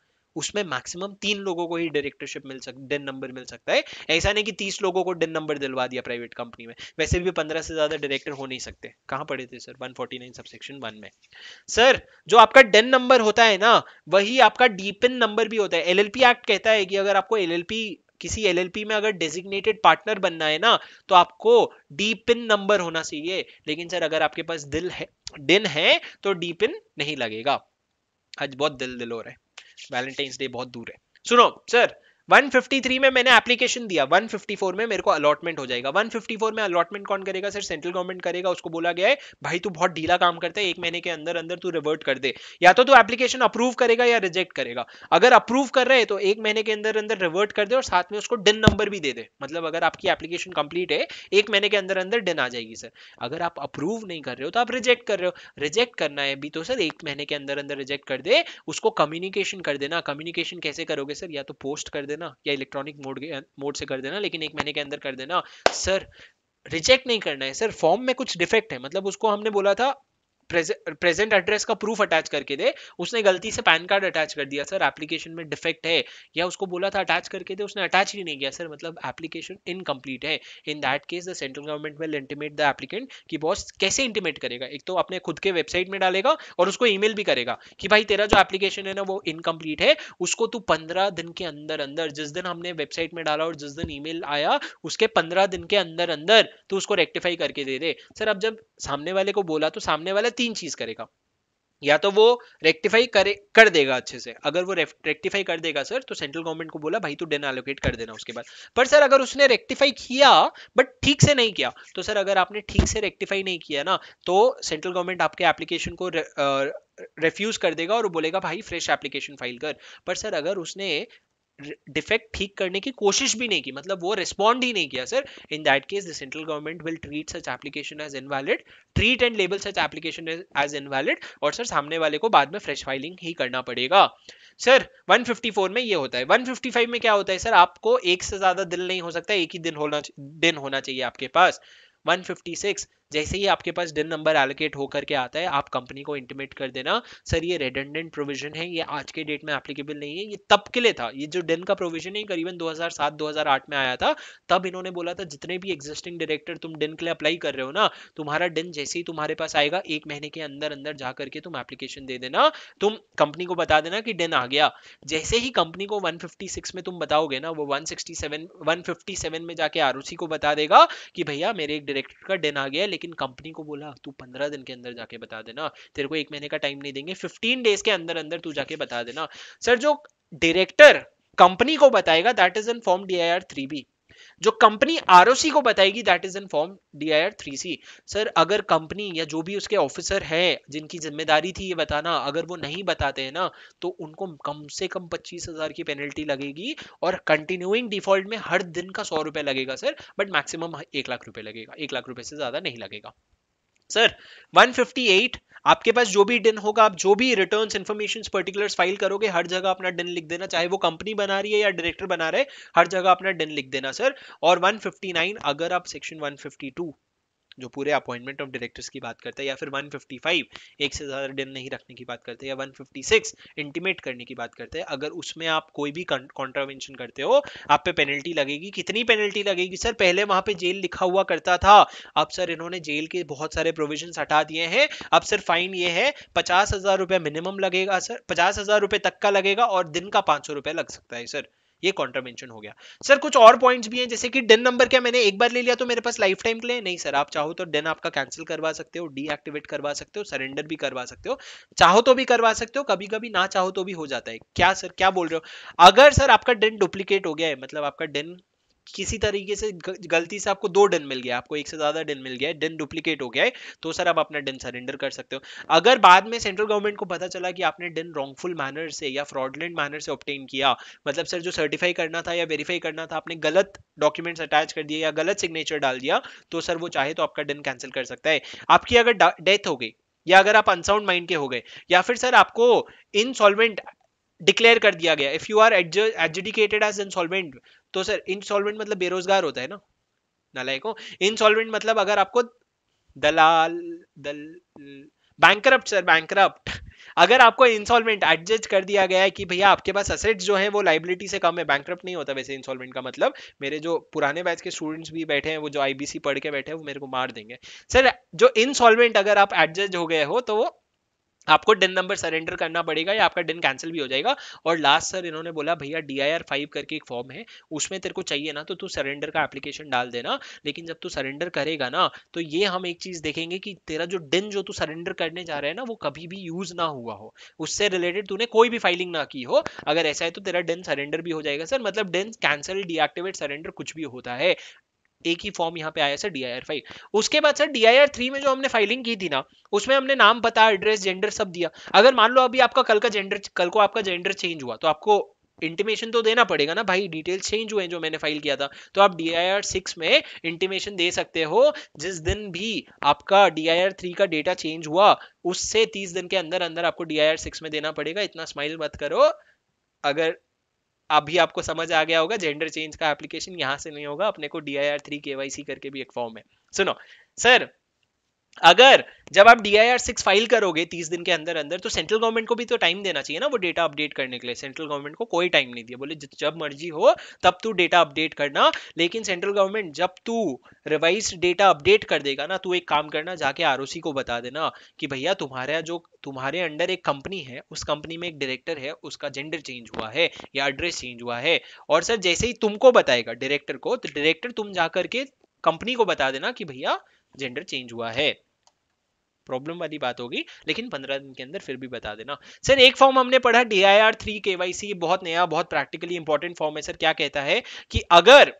A: उसमें मैक्सिमम तीन लोगों को ही डायरेक्टरशिप मिल सक डेन नंबर मिल सकता है ऐसा नहीं कि तीस लोगों को डेन नंबर दिलवा दिया प्राइवेट कंपनी में वैसे भी पंद्रह से ज्यादा डायरेक्टर हो नहीं सकते कहां पढ़े थे सर 149 सबसेक्शन सेक्शन वन में सर जो आपका डेन नंबर होता है ना वही आपका डीपिन नंबर भी होता है एलएलपी एक्ट कहता है कि अगर आपको एलएलपी किसी एलएलपी में अगर डेजिग्नेटेड पार्टनर बनना है ना तो आपको डी पिन नंबर होना चाहिए लेकिन सर अगर आपके पास दिल है डिन है तो डी पिन नहीं लगेगा आज बहुत दिल दिल हो रहा है वैलेंटाइंस डे बहुत दूर है सुनो सर 153 में मैंने एप्लीकेशन दिया 154 में मेरे को अलॉटमेंट हो जाएगा 154 में अलॉटमेंट कौन करेगा सर सेंट्रल गवर्नमेंट करेगा उसको बोला गया है भाई तू बहुत ढीला काम करता है एक महीने के अंदर अंदर तू रिवर्ट कर दे या तो तू एप्लीकेशन अप्रूव करेगा या रिजेक्ट करेगा अगर अप्रूव कर रहे तो एक महीने के अंदर अंदर रिवर्ट कर दे और साथ में उसको डिन नंबर भी दे दे मतलब अगर आपकी एप्लीकेशन कंप्लीट है एक महीने के अंदर अंदर डिन आ जाएगी सर अगर आप अप्रूव नहीं कर रहे हो तो आप रिजेक्ट कर रहे हो रिजेक्ट करना है अभी तो सर एक महीने के अंदर अंदर रिजेक्ट कर दे उसको कम्युनिकेशन कर देना कम्युनिकेशन कैसे करोगे सर या तो पोस्ट कर दे देना या इलेक्ट्रॉनिक मोड मोड से कर देना लेकिन एक महीने के अंदर कर देना सर रिजेक्ट नहीं करना है सर फॉर्म में कुछ डिफेक्ट है मतलब उसको हमने बोला था प्रेजेंट एड्रेस का प्रूफ अटैच करके दे उसने गलती से पैन कार्ड अटैच कर दिया सर एप्लीकेशन में डिफेक्ट है या उसको बोला था अटैच करके दे उसने अटैच ही नहीं किया सर मतलब एप्लीकेशन इनकम्प्लीट है in that case the central government will intimate the applicant कि बॉस कैसे इंटीमेट करेगा एक तो अपने खुद के वेबसाइट में डालेगा और उसको ई भी करेगा कि भाई तेरा जो एप्लीकेशन है ना वो इनकम्प्लीट है उसको तू पंद्रह दिन के अंदर अंदर जिस दिन हमने वेबसाइट में डाला और जिस दिन ई आया उसके पंद्रह दिन के अंदर अंदर तू उसको रेक्टिफाई करके दे दे सर अब जब सामने वाले को बोला तो सामने वाला तीन चीज करेगा या तो वो रेक्टिफाई करे कर देगा अच्छे से अगर वो रेक्टिफाई कर देगा सर तो सेंट्रल गवर्नमेंट को बोला भाई तू डेन एलोकेट कर देना उसके बाद पर सर अगर उसने रेक्टिफाई किया बट ठीक से नहीं किया तो सर अगर आपने ठीक से रेक्टिफाई नहीं किया ना तो सेंट्रल गवर्नमेंट आपके एप्लीकेशन को रे, आ, रेफ्यूज कर देगा और बोलेगा भाई फ्रेश एप्लीकेशन फाइल कर पर सर अगर उसने डिफेक्ट ठीक करने की कोशिश भी नहीं की मतलब वो रिस्पॉन्ड ही नहीं किया sir in that case the central government will treat such application as invalid treat and label such application as invalid और सर सामने वाले को बाद में फ्रेश फाइलिंग ही करना पड़ेगा सर 154 में ये होता है 155 में क्या होता है सर आपको एक से ज्यादा दिल नहीं हो सकता एक ही दिन होना दिन होना चाहिए आपके पास 156 जैसे ही आपके पास डिन नंबर एलोकेट होकर के आता है आप कंपनी को इंटीमेट कर देना सर ये रेडेंडेंट प्रोविजन है ये आज के डेट में एप्लीकेबल नहीं है ये तब के लिए था ये जो डिन का प्रोविजन है करीबन 2007-2008 में आया था तब इन्होंने बोला था जितने भी एग्जिस्टिंग डायरेक्टर तुम डिन के लिए अप्लाई कर रहे हो ना तुम्हारा डिन जैसे ही तुम्हारे पास आएगा एक महीने के अंदर अंदर जा करके तुम एप्लीकेशन दे देना तुम कंपनी को बता देना कि डिन आ गया जैसे ही कंपनी को वन में तुम बताओगे ना वो वन सिक्सटी में जाके आर को बता देगा कि भैया मेरे एक डायरेक्टर का डिन आ गया लेकिन लेकिन कंपनी को बोला तू पंद्रह दिन के अंदर जाके बता देना तेरे को एक महीने का टाइम नहीं देंगे फिफ्टीन डेज के अंदर अंदर तू जाके बता देना सर जो डायरेक्टर कंपनी को बताएगा that is in form D I R three B जो कंपनी आर को बताएगी that is in form D I R three C sir अगर कंपनी या जो भी उसके ऑफिसर है जिनकी जिम्मेदारी थी ये बताना अगर वो नहीं बताते हैं ना तो उनको कम से कम पच्चीस हजार की पेनल्टी लगेगी और कंटिन्यूइंग डिफॉल्ट में हर दिन का सौ रुपए लगेगा सर बट मैक्सिमम एक लाख रुपए लगेगा एक लाख रुपए से ज़्यादा नहीं लगेगा सर 158 आपके पास जो भी डिन होगा आप जो भी रिटर्न इन्फॉर्मेशन पर्टिकुलर फाइल करोगे हर जगह अपना डिन लिख देना चाहे वो कंपनी बना रही है या डायरेक्टर बना रहे हर जगह अपना डिन लिख देना सर और 159 अगर आप सेक्शन 152 जो पूरे अपॉइंटमेंट ऑफ डायरेक्टर्स की बात करता है या फिर 155 एक से ज़्यादा दिन नहीं रखने की बात करते या 156 इंटीमेट करने की बात करते हैं अगर उसमें आप कोई भी कॉन्ट्रावेंशन करते हो आप पे पेनल्टी लगेगी कितनी पेनल्टी लगेगी सर पहले वहाँ पे जेल लिखा हुआ करता था अब सर इन्होंने जेल के बहुत सारे प्रोविजन हटा दिए हैं अब सर फाइन ये है पचास हज़ार मिनिमम लगेगा सर पचास हज़ार तक का लगेगा और दिन का पाँच सौ लग सकता है सर ये कॉन्ट्रामेंशन हो गया सर कुछ और पॉइंट्स भी हैं जैसे कि डेन नंबर क्या मैंने एक बार ले लिया तो मेरे पास लाइफ टाइम के लिए नहीं सर आप चाहो तो डेन आपका कैंसिल करवा सकते हो डीएक्टिवेट करवा सकते हो सरेंडर भी करवा सकते हो चाहो तो भी करवा सकते हो कभी कभी ना चाहो तो भी हो जाता है क्या सर क्या बोल रहे हो अगर सर आपका डेन डुप्लीकेट हो गया है मतलब आपका डेन किसी तरीके से गलती से आपको दो डन मिल गया आपको एक से ज्यादा डन मिल गया है डन डुप्लीकेट हो गया है तो सर आप अपना डन सरेंडर कर सकते हो अगर बाद में सेंट्रल गवर्नमेंट को पता चला कि आपने डन रॉन्गफुल मैनर से या फ्रॉडलेंट मैनर से ऑप्टेन किया मतलब सर जो सर्टिफाई करना था या वेरीफाई करना था आपने गलत डॉक्यूमेंट्स अटैच कर दिए या गलत सिग्नेचर डाल दिया तो सर वो चाहे तो आपका डन कैंसिल कर सकता है आपकी अगर डेथ हो गई या अगर आप अनसाउंड माइंड के हो गए या फिर सर आपको इनसॉल्वेंट डिक्लेयर कर दिया गया if you are adjudicated as insolvent तो सर इंसॉल्वेंट मतलब बेरोजगार होता है ना नालायक हो इंसॉल्वेंट मतलब अगर आपको दलाल दल बैंक सर बैंक अगर आपको इंसॉल्वेंट एडजस्ट कर दिया गया है कि भैया आपके पास असेट जो है वो लाइबिलिटी से कम है बैंक नहीं होता वैसे इंसॉल्वेंट का मतलब मेरे जो पुराने बैच के स्टूडेंट्स भी बैठे हैं वो जो आईबीसी पढ़ के बैठे हैं वो मेरे को मार देंगे सर जो इंसॉल्वेंट अगर आप एडजस्ट हो गए हो तो वो आपको डिन नंबर सरेंडर करना पड़ेगा या आपका डिन कैंसिल भी हो जाएगा और लास्ट सर इन्होंने बोला भैया डी आई आर फाइव करके एक फॉर्म है उसमें तेरे को चाहिए ना तो तू सरेंडर का एप्लीकेशन डाल देना लेकिन जब तू सरेंडर करेगा ना तो ये हम एक चीज़ देखेंगे कि तेरा जो डिन जो तू सरेंडर करने जा रहा है ना वो कभी भी यूज़ ना हुआ हो उससे रिलेटेड तूने कोई भी फाइलिंग ना की हो अगर ऐसा है तो तेरा डिन सरेंडर भी हो जाएगा सर मतलब डिन कैंसिल डीएक्टिवेट सरेंडर कुछ भी होता है एक ही फॉर्म यहाँ पे आया सर डी आई उसके बाद सर डी आई में जो हमने फाइलिंग की थी ना उसमें हमने नाम पता एड्रेस जेंडर सब दिया अगर मान लो अभी आपका कल का जेंडर कल को आपका जेंडर चेंज हुआ तो आपको इंटीमेशन तो देना पड़ेगा ना भाई डिटेल चेंज हुए जो मैंने फाइल किया था तो आप डी आई आर सिक्स में इंटीमेशन दे सकते हो जिस दिन भी आपका डी आई आर थ्री का डेटा चेंज हुआ उससे तीस दिन के अंदर अंदर आपको डी आई आर सिक्स में देना पड़ेगा इतना स्माइल मत करो अगर अभी आपको समझ आ गया होगा जेंडर चेंज का एप्लीकेशन यहाँ से नहीं होगा अपने को D I R three K Y C करके भी एक फॉर्म है सुनो सर अगर जब आप D I R six file करोगे तीस दिन के अंदर अंदर तो सेंट्रल गवर्नमेंट को भी तो टाइम देना चाहिए ना वो डेटा अपडेट करने के लिए सेंट्रल गवर्नमेंट को कोई टाइम नहीं दिया बोले जब मर्जी हो तब तू डेटा अपडेट करना लेकिन सेंट्रल गवर्नमेंट जब तू रिवाइज डेटा अपडेट कर देगा ना तू एक काम करना जाके आर को बता देना कि भैया तुम्हारा जो तुम्हारे अंडर एक कंपनी है उस कंपनी में एक डायरेक्टर है उसका जेंडर चेंज हुआ है या एड्रेस चेंज हुआ है और सर जैसे ही तुमको बताएगा डायरेक्टर को तो डायरेक्टर तुम जा करके कंपनी को बता देना कि भैया जेंडर चेंज हुआ है प्रॉब्लम वाली बात होगी लेकिन पंद्रह दिन के अंदर फिर भी बता देना सर एक फॉर्म हमने पढ़ा D I R three K Y C बहुत नया बहुत प्रैक्टिकली इंपॉर्टेंट फॉर्म है सर क्या कहता है कि अगर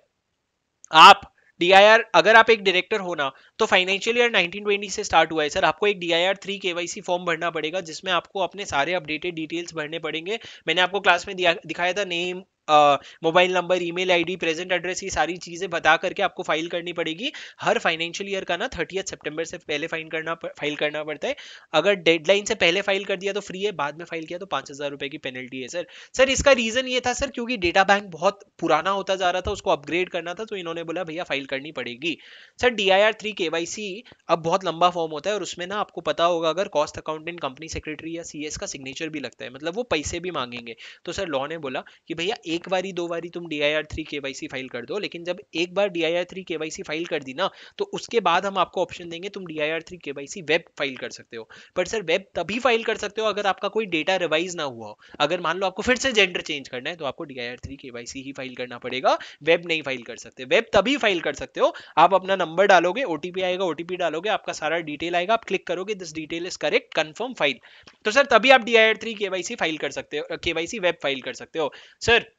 A: आप डी आई आर अगर आप एक डायरेक्टर हो ना तो फाइनेंशियल ईयर 1920 से स्टार्ट हुआ है सर आपको एक D I R three K Y C form भरना पड़ेगा जिसमें आपको अपने सारे अपडेटेड डिटेल्स भरने पड़ेंगे मैंने आपको क्लास में दिया दिखाया था name mobile number email ID present address ये सारी चीज़ें बता करके आपको फाइल करनी पड़ेगी हर फाइनेंशियल ईयर का ना थर्टी सितंबर से पहले फाइन करना फाइल करना पड़ता है अगर डेडलाइन से पहले फाइल कर दिया तो फ्री है बाद में फाइल किया तो पाँच हज़ार रुपये की पेनल्टी है सर सर इसका रीज़न ये था सर क्योंकि डेटा बैंक बहुत पुराना होता जा रहा था उसको अपग्रेड करना था तो इन्होंने बोला भैया फाइल करनी पड़ेगी sir D I R three K Y C अब बहुत लंबा फॉर्म होता है और उसमें ना आपको पता होगा अगर कॉस्ट अकाउंटेंट कंपनी सेक्रेटरी या सी एस का सिग्नेचर भी लगता है मतलब वो पैसे भी मांगेंगे तो सर लॉ ने बोला कि भैया एक बारी दो बारी तुम D I R three K Y C file कर दो लेकिन जब एक बार D I R three K Y C file कर दी ना तो उसके बाद हम आपको ऑप्शन देंगे तुम D I R three K Y C web file कर सकते हो पर सर वेब तभी फाइल कर सकते हो अगर आपका कोई डेटा रिवाइज ना हुआ हो अगर मान लो आपको फिर से जेंडर चेंज करना है तो आपको D I R three K Y C ही फाइल करना पड़ेगा वेब नहीं फाइल कर सकते वेब तभी फाइल कर सकते हो आप अपना नंबर डालोगे ओटीपी आएगा ओटीपी डालोगे आपका सारा डिटेल आएगा आप क्लिक करोगे this detail is correct confirm file तो सर तभी आप D I R three K Y C file कर सकते हो के वाई सी वेब फाइल कर सकते हो सर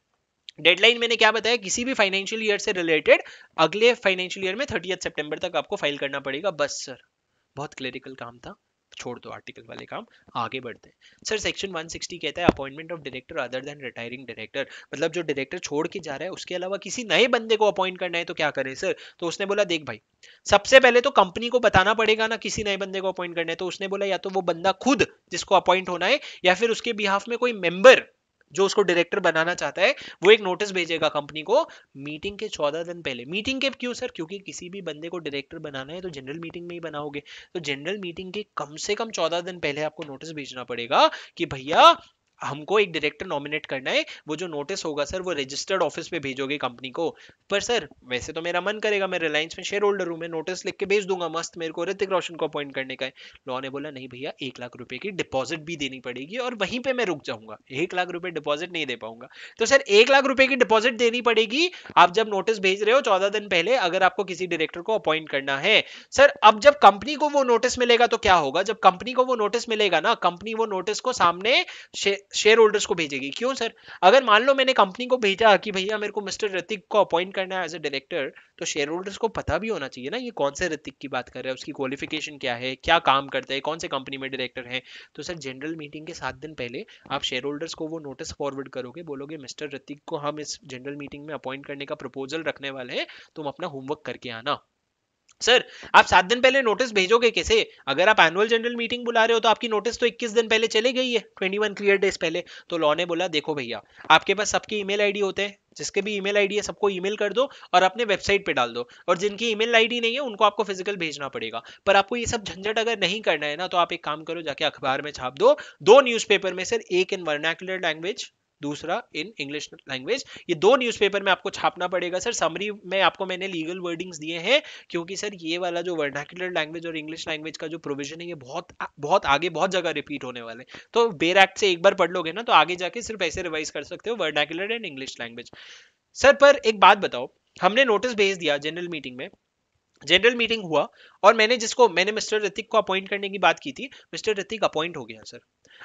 A: डेडलाइन मैंने क्या बताया किसी भी फाइनेंशियल ईयर से रिलेटेड अगले फाइनेंशियल ईयर में थर्टी सितंबर तक आपको फाइल करना पड़ेगा बस सर बहुत क्लेरिकल काम था छोड़ दो आर्टिकल वाले काम आगे बढ़ते हैं सर सेक्शन 160 कहता है appointment of director other than retiring director मतलब जो डायरेक्टर छोड़ के जा रहा है उसके अलावा किसी नए बंदे को अपॉइंट करना है तो क्या करें सर तो उसने बोला देख भाई सबसे पहले तो कंपनी को बताना पड़ेगा ना किसी नए बंदे को अपॉइंट करना है तो उसने बोला या तो वो बंदा खुद जिसको अपॉइंट होना है या फिर उसके बिहाफ में कोई मेंबर जो उसको डायरेक्टर बनाना चाहता है वो एक नोटिस भेजेगा कंपनी को मीटिंग के चौदह दिन पहले मीटिंग के क्यों सर क्योंकि किसी भी बंदे को डायरेक्टर बनाना है तो जनरल मीटिंग में ही बनाओगे तो जनरल मीटिंग के कम से कम चौदह दिन पहले आपको नोटिस भेजना पड़ेगा कि भैया हमको एक डायरेक्टर नॉमिनेट करना है वो जो नोटिस होगा सर वो रजिस्टर्ड ऑफिस पे भेजोगे कंपनी को पर सर वैसे तो मेरा मन करेगा मैं रिलायंस में शेयर होल्डर हूँ मैं नोटिस लिख के भेज दूंगा मस्त मेरे को ऋतिक रोशन को अपॉइंट करने का है लॉ ने बोला नहीं भैया एक लाख रुपए की डिपॉजिट भी देनी पड़ेगी और वहीं पर मैं रुक जाऊंगा एक लाख रुपए डिपॉजिट नहीं दे पाऊंगा तो सर एक लाख रुपए की डिपॉजिट देनी पड़ेगी आप जब नोटिस भेज रहे हो चौदह दिन पहले अगर आपको किसी डायरेक्टर को अपॉइंट करना है सर अब जब कंपनी को वो नोटिस मिलेगा तो क्या होगा जब कंपनी को वो नोटिस मिलेगा ना कंपनी वो नोटिस को सामने शेयर होल्डर्स को भेजेगी क्यों सर अगर मान लो मैंने कंपनी को भेजा कि भैया मेरे को मिस्टर ऋतिक को अपॉइंट करना है एज ए डायरेक्टर तो शेयर होल्डर्स को पता भी होना चाहिए ना ये कौन से ऋतिक की बात कर रहे हैं उसकी क्वालिफिकेशन क्या है क्या काम करता है कौन से कंपनी में डायरेक्टर है तो सर जनरल मीटिंग के सात दिन पहले आप शेयर होल्डर्स को वो नोटिस फॉरवर्ड करोगे बोलोगे मिस्टर ऋतिक को हम इस जनरल मीटिंग में अपॉइंट करने का प्रपोजल रखने वाले हैं तुम अपना होमवर्क करके आना सर आप सात दिन पहले नोटिस भेजोगे कैसे अगर आप एनुअल जनरल मीटिंग बुला रहे हो तो आपकी नोटिस तो 21 दिन पहले चले गई है 21 क्लियर डेज पहले तो लॉ ने बोला देखो भैया आपके पास सबके ईमेल आईडी होते हैं जिसके भी ईमेल आईडी है सबको ईमेल कर दो और अपने वेबसाइट पे डाल दो और जिनकी ईमेल आईडी नहीं है उनको आपको फिजिकल भेजना पड़ेगा पर आपको ये सब झंझट अगर नहीं करना है ना तो आप एक काम करो जाके अखबार में छाप दो दो न्यूज़पेपर में सर एक इन वर्नैकुलर लैंग्वेज दूसरा इन इंग्लिश लैंग्वेज ये दो न्यूज़पेपर में आपको छापना पड़ेगा सर समरी में आपको मैंने लीगल वर्डिंग्स दिए हैं क्योंकि सर ये वाला जो वर्नाकुलर लैंग्वेज और इंग्लिश लैंग्वेज का जो प्रोविजन है ये बहुत बहुत आगे बहुत जगह रिपीट होने वाले तो बेर एक्ट से एक बार पढ़ लोगे ना तो आगे जाके सिर्फ ऐसे रिवाइज कर सकते हो vernacular and English language sir पर एक बात बताओ हमने नोटिस भेज दिया जनरल मीटिंग में जनरल मीटिंग हुआ और मैंने जिसको मैंने मिस्टर ऋतिक को अपॉइंट करने की बात की थी मिस्टर ऋतिक अपॉइंट हो गया सर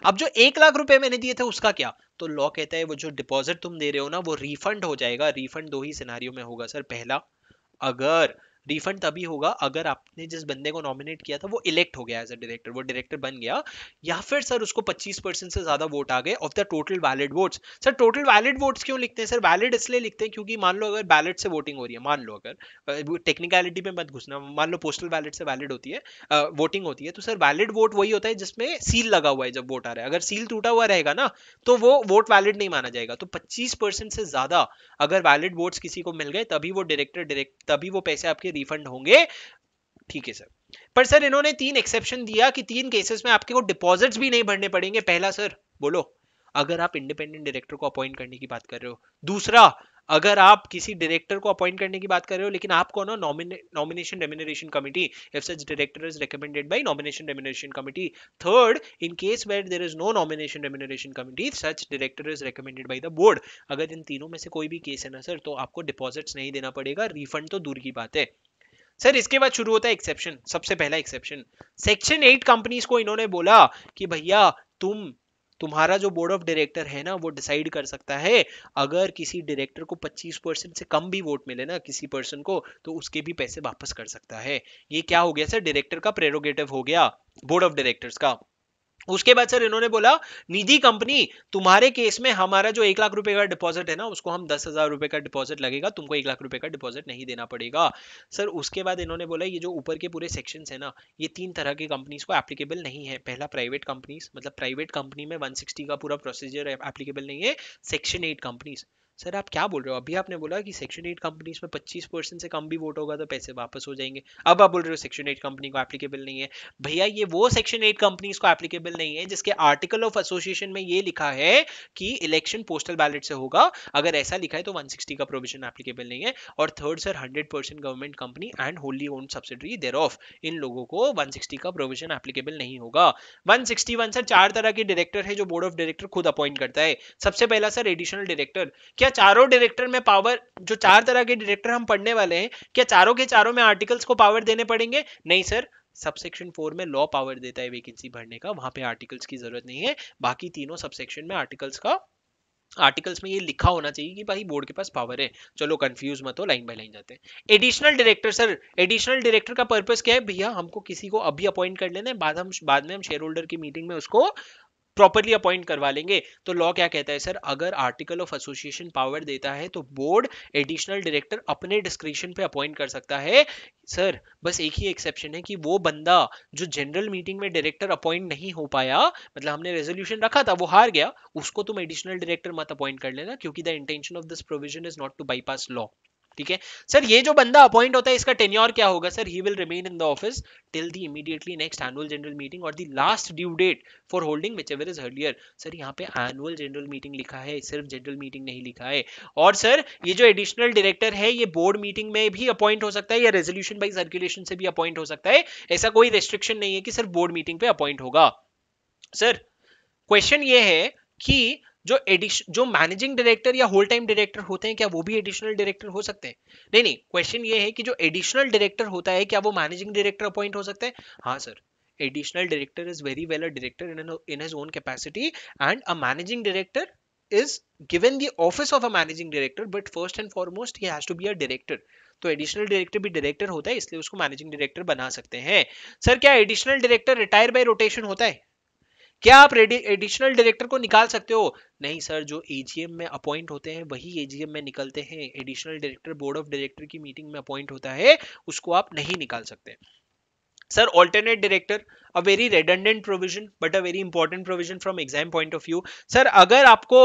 A: अब जो एक लाख रुपए मैंने दिए थे उसका क्या तो लॉ कहता है वो जो डिपॉजिट तुम दे रहे हो ना वो रिफंड हो जाएगा रिफंड दो ही सिनारियों में होगा सर पहला अगर रिफंड तभी होगा अगर आपने जिस बंदे को नॉमिनेट किया था वो इलेक्ट हो गया एज अ डायरेक्टर वो डायरेक्टर बन गया या फिर सर उसको 25 परसेंट से ज्यादा वोट आ गए of the total valid votes sir total valid votes क्यों लिखते हैं सर वैलिड इसलिए लिखते हैं क्योंकि मान लो अगर बैलेट से वोटिंग हो रही है मान लो अगर टेक्निकलिटी में मत घुसना मान लो पोस्टल बैलेट से वैलिड होती है वोटिंग होती है तो सर वैलिड वोट वही होता है जिसमें सील लगा हुआ है जब वोट आ रहा है अगर सील टूटा हुआ रहेगा ना तो वो वोट वैलिड नहीं माना जाएगा तो पच्चीस परसेंट से ज्यादा अगर वैलिड वोट्स किसी को मिल गए तभी वो डायरेक्टर डायरेक्ट तभी वो पैसे आपके रिफंड होंगे ठीक है सर पर सर इन्होंने तीन एक्सेप्शन दिया कि तीन केसेस में आपके को डिपॉजिट्स भी नहीं भरने पड़ेंगे पहला सर बोलो अगर आप इंडिपेंडेंट डायरेक्टर को अपॉइंट करने की बात कर रहे हो दूसरा अगर आप किसी डायरेक्टर को अपॉइंट करने की बात कर रहे हो लेकिन आपको ना nomination remuneration committee if such director is recommended by nomination remuneration committee third in case where there is no nomination remuneration committee such director is recommended by the board अगर इन तीनों में से कोई भी केस है ना सर तो आपको डिपॉजिट्स नहीं देना पड़ेगा रिफंड तो दूर की बात है सर इसके बाद शुरू होता है एक्सेप्शन सबसे पहला एक्सेप्शन सेक्शन एट कंपनीज को इन्होंने बोला कि भैया तुम तुम्हारा जो बोर्ड ऑफ डायरेक्टर है ना वो डिसाइड कर सकता है अगर किसी डायरेक्टर को 25 परसेंट से कम भी वोट मिले ना किसी पर्सन को तो उसके भी पैसे वापस कर सकता है ये क्या हो गया सर डायरेक्टर का प्रेरोगेटिव हो गया बोर्ड ऑफ डायरेक्टर्स का उसके बाद सर इन्होंने बोला निधि कंपनी तुम्हारे केस में हमारा जो एक लाख रुपए का डिपॉजिट है ना उसको हम दस हजार रुपए का डिपॉजिट लगेगा तुमको एक लाख रुपए का डिपॉजिट नहीं देना पड़ेगा सर उसके बाद इन्होंने बोला ये जो ऊपर के पूरे सेक्शन है ना ये तीन तरह की कंपनीज को एप्लीकेबल नहीं है पहला प्राइवेट कंपनीज मतलब प्राइवेट कंपनी में वन का पूरा प्रोसीजर एप्लीकेबल नहीं है सेक्शन एट कंपनीज सर आप क्या बोल रहे हो अभी आपने बोला कि सेक्शन एट कंपनीज में पच्चीस परसेंट से कम भी वोट होगा तो पैसे वापस हो जाएंगे अब आप बोल रहे हो सेक्शन एट कंपनी को एप्लीकेबल नहीं है भैया ये वो सेक्शन एट कंपनीज को एप्लीकेबल नहीं है जिसके आर्टिकल ऑफ एसोसिएशन में ये लिखा है कि इलेक्शन पोस्टल बैलेट से होगा अगर ऐसा लिखा है तो वन का प्रोविजन एप्लीकेबल नहीं है और third sir hundred government company and wholly own subsidiary thereof इन लोगों को वन का प्रोविजन एप्लीकेबल नहीं होगा वन सर चार तरह के डायरेक्टर है जो बोर्ड ऑफ डायरेक्टर खुद अपॉइंट करता है सबसे पहला सर एडिशनल डायरेक्टर क्या क्या चारों डायरेक्टर में पावर जो चार तरह के डायरेक्टर हम पढ़ने वाले हैं क्या चारों के चारों में आर्टिकल्स को पावर देने पड़ेंगे नहीं सर सबसेक्शन फोर में लॉ पावर देता है वैकेंसी भरने का वहां पे आर्टिकल्स की जरूरत नहीं है बाकी तीनों सबसेक्शन में आर्टिकल्स का आर्टिकल्स में ये लिखा होना चाहिए कि भाई बोर्ड के पास पावर है चलो कंफ्यूज मत हो लाइन बाय लाइन जाते हैं additional director sir additional director का पर्पस क्या है भैया हमको किसी को अभी अपॉइंट कर लेना है बाद हम बाद में हम शेयर होल्डर की मीटिंग में उसको प्रॉपरली अपॉइंट करवा लेंगे तो लॉ क्या कहता है सर अगर आर्टिकल ऑफ एसोसिएशन पावर देता है तो बोर्ड एडिशनल डायरेक्टर अपने डिस्क्रिप्शन पे अपॉइंट कर सकता है सर बस एक ही एक्सेप्शन है कि वो बंदा जो जनरल मीटिंग में डायरेक्टर अपॉइंट नहीं हो पाया मतलब हमने रेजोल्यूशन रखा था वो हार गया उसको तुम एडिशनल डायरेक्टर मत अपॉइंट कर लेना क्योंकि the intention of this provision is not to bypass law ठीक है सर ये जो बंदा अपॉइंट होता है इसका टेन्योर क्या होगा sir he will remain in the office till the immediately next annual general meeting और the last due date for holding whichever is earlier sir यहाँ पे एनुअल जनरल मीटिंग लिखा है सिर्फ जनरल मीटिंग नहीं लिखा है और सर ये जो एडिशनल डायरेक्टर है ये बोर्ड मीटिंग में भी अपॉइंट हो सकता है या रेजोल्यूशन बाई सर्कुलेशन से भी अपॉइंट हो सकता है ऐसा कोई रेस्ट्रिक्शन नहीं है कि सिर्फ बोर्ड मीटिंग पे अपॉइंट होगा सर क्वेश्चन ये है कि जो एडिशन जो मैनेजिंग डायरेक्टर या होल टाइम डायरेक्टर होते हैं क्या वो भी एडिशनल डायरेक्टर हो सकते हैं नहीं नहीं क्वेश्चन ये है कि जो एडिशनल डायरेक्टर होता है क्या वो मैनेजिंग डायरेक्टर अपॉइंट हो सकते हैं हाँ sir additional director is very well a director in in his own capacity and a managing director is given the office of a managing director but first and foremost he has to be a director तो एडिशनल डायरेक्टर भी डायरेक्टर होता है इसलिए उसको मैनेजिंग डायरेक्टर बना सकते हैं सर क्या additional director retire by rotation होता है क्या आप एडिशनल डायरेक्टर को निकाल सकते हो नहीं सर जो एजीएम में अपॉइंट होते हैं वही एजीएम में निकलते हैं additional director board of director की मीटिंग में अपॉइंट होता है उसको आप नहीं निकाल सकते sir alternate director a very redundant provision but a very important provision from exam point of view sir अगर आपको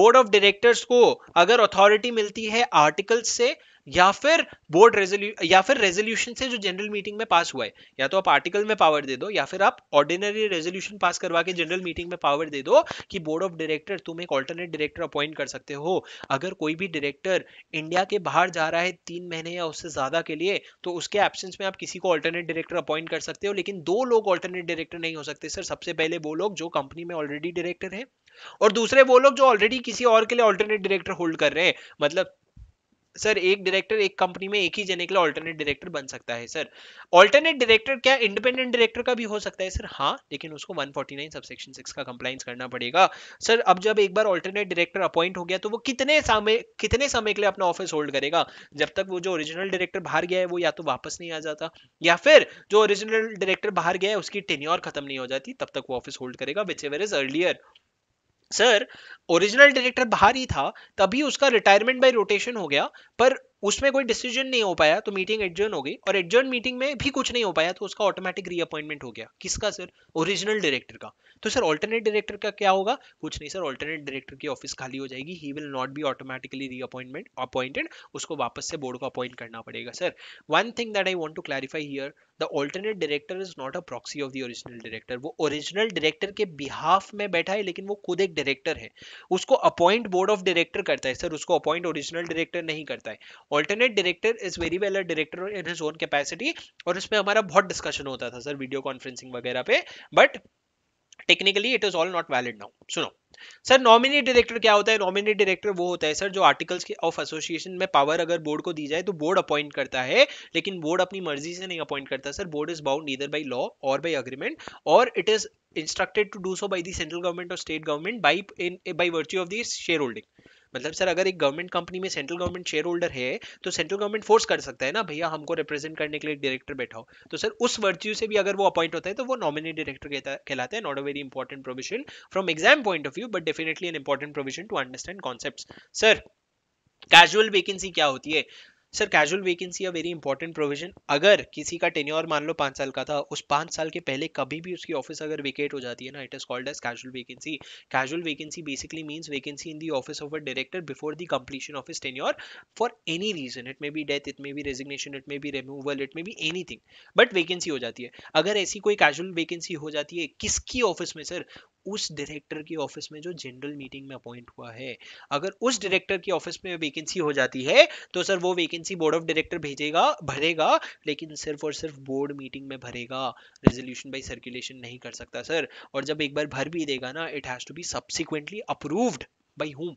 A: बोर्ड ऑफ डायरेक्टर्स को अगर अथॉरिटी मिलती है आर्टिकल्स से या फिर बोर्ड रेजोल्यू या फिर रेजोल्यूशन से जो जनरल मीटिंग में पास हुआ है या तो आप आर्टिकल में पावर दे दो या फिर आप ऑर्डिनरी रेजोल्यूशन पास करवा के जनरल मीटिंग में पावर दे दो कि बोर्ड ऑफ डायरेक्टर तुम एक ऑल्टरनेट डायरेक्टर अपॉइंट कर सकते हो अगर कोई भी डायरेक्टर इंडिया के बाहर जा रहा है तीन महीने या उससे ज्यादा के लिए तो उसके एबसेंस में आप किसी को ऑल्टरनेट डायरेक्टर अपॉइंट कर सकते हो लेकिन दो लोग ऑल्टरनेट डायरेक्टर नहीं हो सकते सर सबसे पहले वो लोग जो कंपनी में ऑलरेडी डायरेक्टर है और दूसरे वो लोग जो ऑलरेडी किसी और के लिए ऑल्टरनेट डायरेक्टर होल्ड कर रहे हैं मतलब सर एक डायरेक्टर एक कंपनी में एक ही जने के लिए ऑल्टरनेट डायरेक्टर बन सकता है सर ऑल्टरनेट डायरेक्टर क्या इंडिपेंडेंट डायरेक्टर का भी हो सकता है सर हाँ लेकिन उसको 149 सब सेक्शन सिक्स का कंप्लाइंस करना पड़ेगा सर अब जब एक बार ऑल्टरनेट डायरेक्टर अपॉइंट हो गया तो वो कितने समय कितने समय के लिए अपना ऑफिस होल्ड करेगा जब तक वो जो ओरिजिनल डायरेक्टर बाहर गया है वो या तो वापस नहीं आ जाता या फिर जो ओरिजिनल डायरेक्टर बाहर गया है उसकी टेन्योर खत्म नहीं हो जाती तब तक वो ऑफिस होल्ड करेगा whichever is earlier sir original director बाहर ही था तभी उसका रिटायरमेंट बाय रोटेशन हो गया पर उसमें कोई डिसीजन नहीं हो पाया तो मीटिंग एडजर्न हो गई और एडजर्न मीटिंग में भी कुछ नहीं हो पाया तो उसका ऑटोमेटिक रीअपॉइंटमेंट हो गया किसका सर ओरिजिनल डायरेक्टर का तो सर ऑल्टरनेट डायरेक्टर का क्या होगा कुछ नहीं सर ऑल्टरनेट डायरेक्टर की ऑफिस खाली हो जाएगी he will not be automatically reappointment appointed उसको वापस से बोर्ड को अपॉइंट करना पड़ेगा sir one thing that I want to clarify here the alternate director is not a proxy of the original director वो ओरिजिनल डायरेक्टर के बिहाफ में बैठा है लेकिन वो खुद एक डायरेक्टर है उसको अपॉइंट बोर्ड ऑफ डायरेक्टर करता है सर उसको अपॉइंट ओरिजिनल डायरेक्टर नहीं करता है alternate director is very well a director in his own capacity और उसमें हमारा बहुत डिस्कशन होता था सर वीडियो कॉन्फ्रेंसिंग वगैरह पे but technically it is all not valid now सुनो सर नॉमिनेट डायरेक्टर क्या होता है नॉमिनेट डायरेक्टर वो होता है सर जो आर्टिकल्स के ऑफ एसोसिएशन में पावर अगर बोर्ड को दी जाए तो बोर्ड अपॉइंट करता है लेकिन बोर्ड अपनी मर्जी से नहीं अपॉइंट करता सर बोर्ड इज बाउंड इधर बाई लॉ और बाई अग्रीमेंट और it is instructed to do so by the central government और state government by in by virtue of the shareholding मतलब सर अगर एक गवर्नमेंट कंपनी में सेंट्रल गवर्नमेंट शेयर होल्डर है तो सेंट्रल गवर्नमेंट फोर्स कर सकता है ना भैया हमको रिप्रेजेंट करने के लिए डायरेक्टर बैठा हो तो सर उस वर्च्यू से भी अगर वो अपॉइंट होता है तो वो नॉमिनेट डायरेक्टर कहलाते हैं not a very important provision from exam point of view but definitely an important provision to understand concept sir casual vacancy क्या होती है sir casual vacancy a very important provision अगर किसी का टेन्योर मान लो पाँच साल का था उस पाँच साल के पहले कभी भी उसकी ऑफिस अगर वेकेट हो जाती है ना it is called as casual vacancy casual vacancy basically means vacancy in the office of a director before the completion of his tenure for any reason it may be death it may be resignation it may be removal it may be anything but vacancy हो जाती है अगर ऐसी कोई कैजुअल वेकेंसी हो जाती है किसकी ऑफिस में सर उस डायरेक्टर के ऑफिस में जो जनरल मीटिंग में अपॉइंट हुआ है अगर उस डायरेक्टर की ऑफिस में वैकेंसी हो जाती है तो सर वो वैकेंसी बोर्ड ऑफ डायरेक्टर भेजेगा भरेगा लेकिन सिर्फ और सिर्फ बोर्ड मीटिंग में भरेगा रेजोल्यूशन बाई सर्कुलेशन नहीं कर सकता सर और जब एक बार भर भी देगा ना it has to be subsequently approved by whom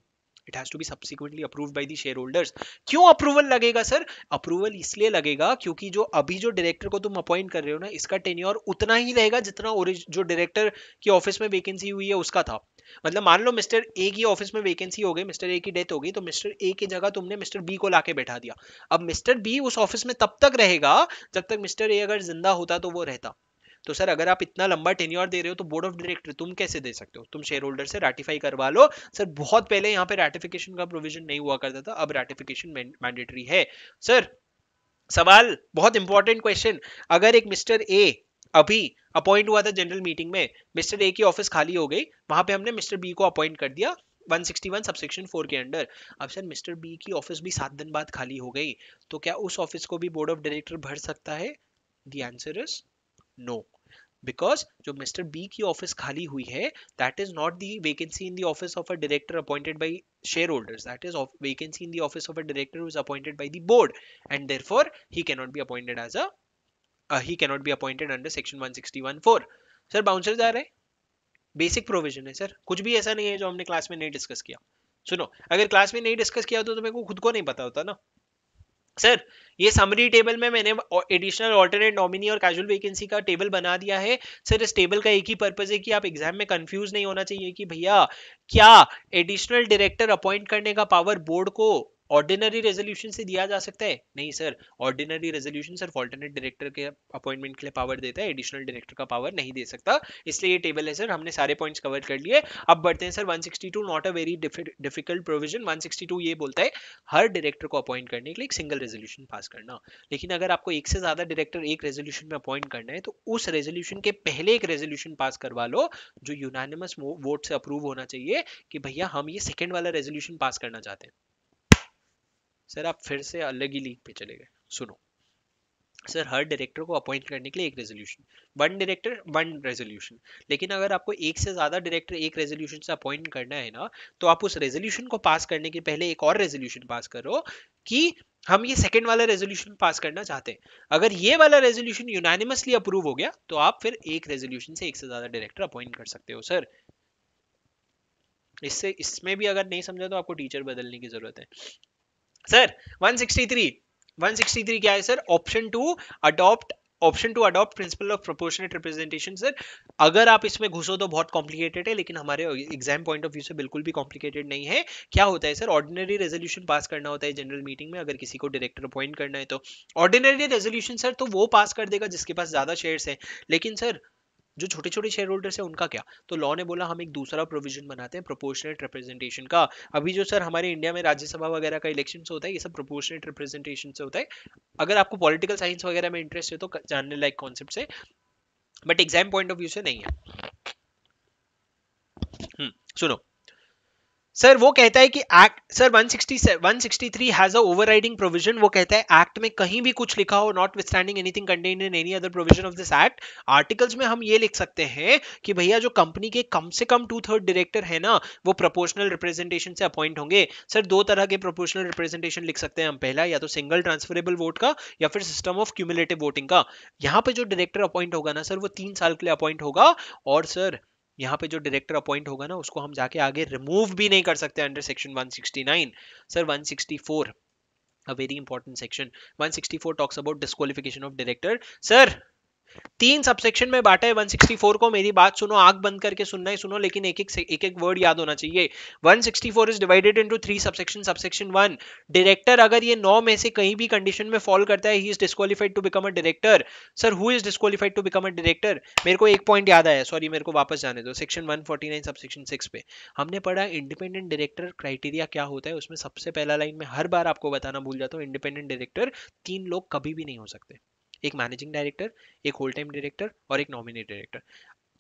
A: it has to be subsequently approve by the shareholders क्यों अप्रूवल लगेगा सर अप्रूवल इसलिए लगेगा क्योंकि जो अभी जो डायरेक्टर को तुम अपॉइंट कर रहे हो ना इसका टेन्योर उतना ही रहेगा जितना जो डायरेक्टर की ऑफिस में वेकेंसी हुई है उसका था मतलब मान लो मिस्टर ए की ऑफिस में वैकेंसी हो गई मिस्टर ए की डेथ हो गई तो मिस्टर ए की जगह तुमने मिस्टर बी को लाके बैठा दिया अब मिस्टर बी उस ऑफिस में तब तक रहेगा जब तक मिस्टर ए अगर जिंदा होता तो वो रहता तो सर अगर आप इतना लंबा टेन्योर दे रहे हो तो बोर्ड ऑफ डायरेक्टर तुम कैसे दे सकते हो तुम शेयर होल्डर से रेटिफाई करवा लो सर बहुत पहले यहाँ पे रेटिफिकेशन का प्रोविजन नहीं हुआ करता था अब रेटिफिकेशन मैंडेटरी है सर सवाल बहुत इंपॉर्टेंट क्वेश्चन अगर एक मिस्टर ए अभी अपॉइंट हुआ था जनरल मीटिंग में मिस्टर ए की ऑफिस खाली हो गई वहां पे हमने मिस्टर बी को अपॉइंट कर दिया 161 सबसेक्शन 4 के अंडर अब सर मिस्टर बी की ऑफिस भी सात दिन बाद खाली हो गई तो क्या उस ऑफिस को भी बोर्ड ऑफ डायरेक्टर भर सकता है the answer is no because जो मिस्टर बी की ऑफिस खाली हुई है that is not the vacancy in the office of a director appointed by shareholders that is vacancy in the office of a director is appointed by the board and therefore he cannot be appointed as a he cannot be appointed under section one sixty one four sir bouncer जा रहे हैं बेसिक प्रोविजन है सर कुछ भी ऐसा नहीं है जो हमने क्लास में नहीं डिस्कस किया सुनो अगर क्लास में नहीं डिस्कस किया तो मेरे को खुद को नहीं पता होता ना सर ये समरी टेबल में मैंने एडिशनल ऑल्टरनेट नॉमिनी और कैजुअल वेकेंसी का टेबल बना दिया है सर इस टेबल का एक ही पर्पज है कि आप एग्जाम में कंफ्यूज नहीं होना चाहिए कि भैया क्या एडिशनल डायरेक्टर अपॉइंट करने का पावर बोर्ड को ऑर्डिनरी रेजोल्यूशन से दिया जा सकता है नहीं सर ऑर्डिनरी रेजोल्यूशन सिर्फ ऑल्टरनेट डायरेक्टर के अपॉइंटमेंट के लिए पावर देता है एडिशनल डायरेक्टर का पावर नहीं दे सकता इसलिए ये टेबल है सर हमने सारे पॉइंट्स कवर कर लिए अब बढ़ते हैं sir 162 not a very difficult provision 162 ये बोलता है हर डायरेक्टर को अपॉइंट करने के लिए एक सिंगल रेजोल्यूशन पास करना लेकिन अगर आपको एक से ज्यादा डायरेक्टर एक रेजोल्यूशन में अपॉइंट करना है तो उस रेजोल्यूशन के पहले एक रेजोल्यूशन पास करवा लो जो यूनानिमस वोट से अप्रूव होना चाहिए कि भैया हम ये सेकेंड वाला रेजोल्यूशन पास करना चाहते हैं सर आप फिर से अलग ही लीग पे चले गए सुनो सर हर डायरेक्टर को अपॉइंट करने के लिए एक resolution one director one resolution लेकिन अगर आपको एक से ज़्यादा डायरेक्टर एक रेजोल्यूशन से अपॉइंट करना है ना तो आप उस रेजोल्यूशन को पास करने के पहले एक और रेजोल्यूशन पास करो कि हम ये सेकेंड वाला रेजोल्यूशन पास करना चाहते हैं अगर ये वाला रेजोल्यूशन यूनानिमसली अप्रूव हो गया तो आप फिर एक रेजोल्यूशन से एक से ज़्यादा डायरेक्टर अपॉइंट कर सकते हो सर इससे इसमें भी अगर नहीं समझा तो आपको टीचर बदलने की ज़रूरत है सर 163 163 क्या है sir option to adopt option to adopt principle of proportionate representation sir अगर आप इसमें घुसो तो बहुत कॉम्प्लिकेटेड है लेकिन हमारे एग्जाम पॉइंट ऑफ व्यू से बिल्कुल भी कॉम्प्लिकेटेड नहीं है क्या होता है सर ऑर्डिनरी रेजोल्यूशन पास करना होता है जनरल मीटिंग में अगर किसी को डायरेक्टर अपॉइंट करना है तो ऑर्डिनरी रेजोल्यूशन सर तो वो पास कर देगा जिसके पास ज्यादा शेयर्स हैं लेकिन सर जो छोटे छोटे शेयर होल्डर्स हैं उनका क्या तो लॉ ने बोला हम एक दूसरा प्रोविजन बनाते हैं प्रोपोर्शनेट रिप्रेजेंटेशन का अभी जो सर हमारे इंडिया में राज्यसभा वगैरह का इलेक्शन होता है ये सब प्रोपोर्शनेट रिप्रेजेंटेशन से होता है अगर आपको पॉलिटिकल साइंस वगैरह में इंटरेस्ट है तो जानने लायक कॉन्सेप्ट से but exam point of view से नहीं है हम्म, सुनो सर वो कहता है कि act sir 160 163 has a overriding provision वो कहता है एक्ट में कहीं भी कुछ लिखा हो notwithstanding anything contain in any other provision of this act articles में हम ये लिख सकते हैं कि भैया जो कंपनी के कम से कम टू थर्ड डायरेक्टर है ना वो प्रोपोर्शनल रिप्रेजेंटेशन से अपॉइंट होंगे सर दो तरह के प्रोपोर्शनल रिप्रेजेंटेशन लिख सकते हैं हम पहला या तो सिंगल ट्रांसफरेबल वोट का या फिर सिस्टम ऑफ क्यूमुलेटिव वोटिंग का यहाँ पे जो डायरेक्टर अपॉइंट होगा ना सर वो तीन साल के लिए अपॉइंट होगा और सर यहाँ पे जो डायरेक्टर अपॉइंट होगा ना उसको हम जाके आगे रिमूव भी नहीं कर सकते under section 169 sir 164 a very important section one sixty four talks about disqualification of director sir तीन सबसेक्शन में बांटा है 164 को मेरी बात सुनो आंख बंद करके सुनना ही सुनो लेकिन एक एक एक एक वर्ड याद होना चाहिए 164 is divided into three subsection subsection one director अगर ये नौ में से कहीं भी कंडीशन में फॉल करता है he is disqualified to become a director sir who is disqualified to become a director मेरे को एक पॉइंट याद आया सॉरी मेरे को वापस जाने दो सेक्शन वन सबसेक्शन सिक्स पे हमने पढ़ा इंडिपेंडेंट डायरेक्टर क्राइटेरिया क्या होता है उसमें सबसे पहला लाइन में हर बार आपको बताना भूल जाता हूँ इंडिपेंडेंट डायरेक्टर तीन लोग कभी भी नहीं हो सकते एक मैनेजिंग डायरेक्टर एक होल टाइम डायरेक्टर और एक नॉमिनेट डायरेक्टर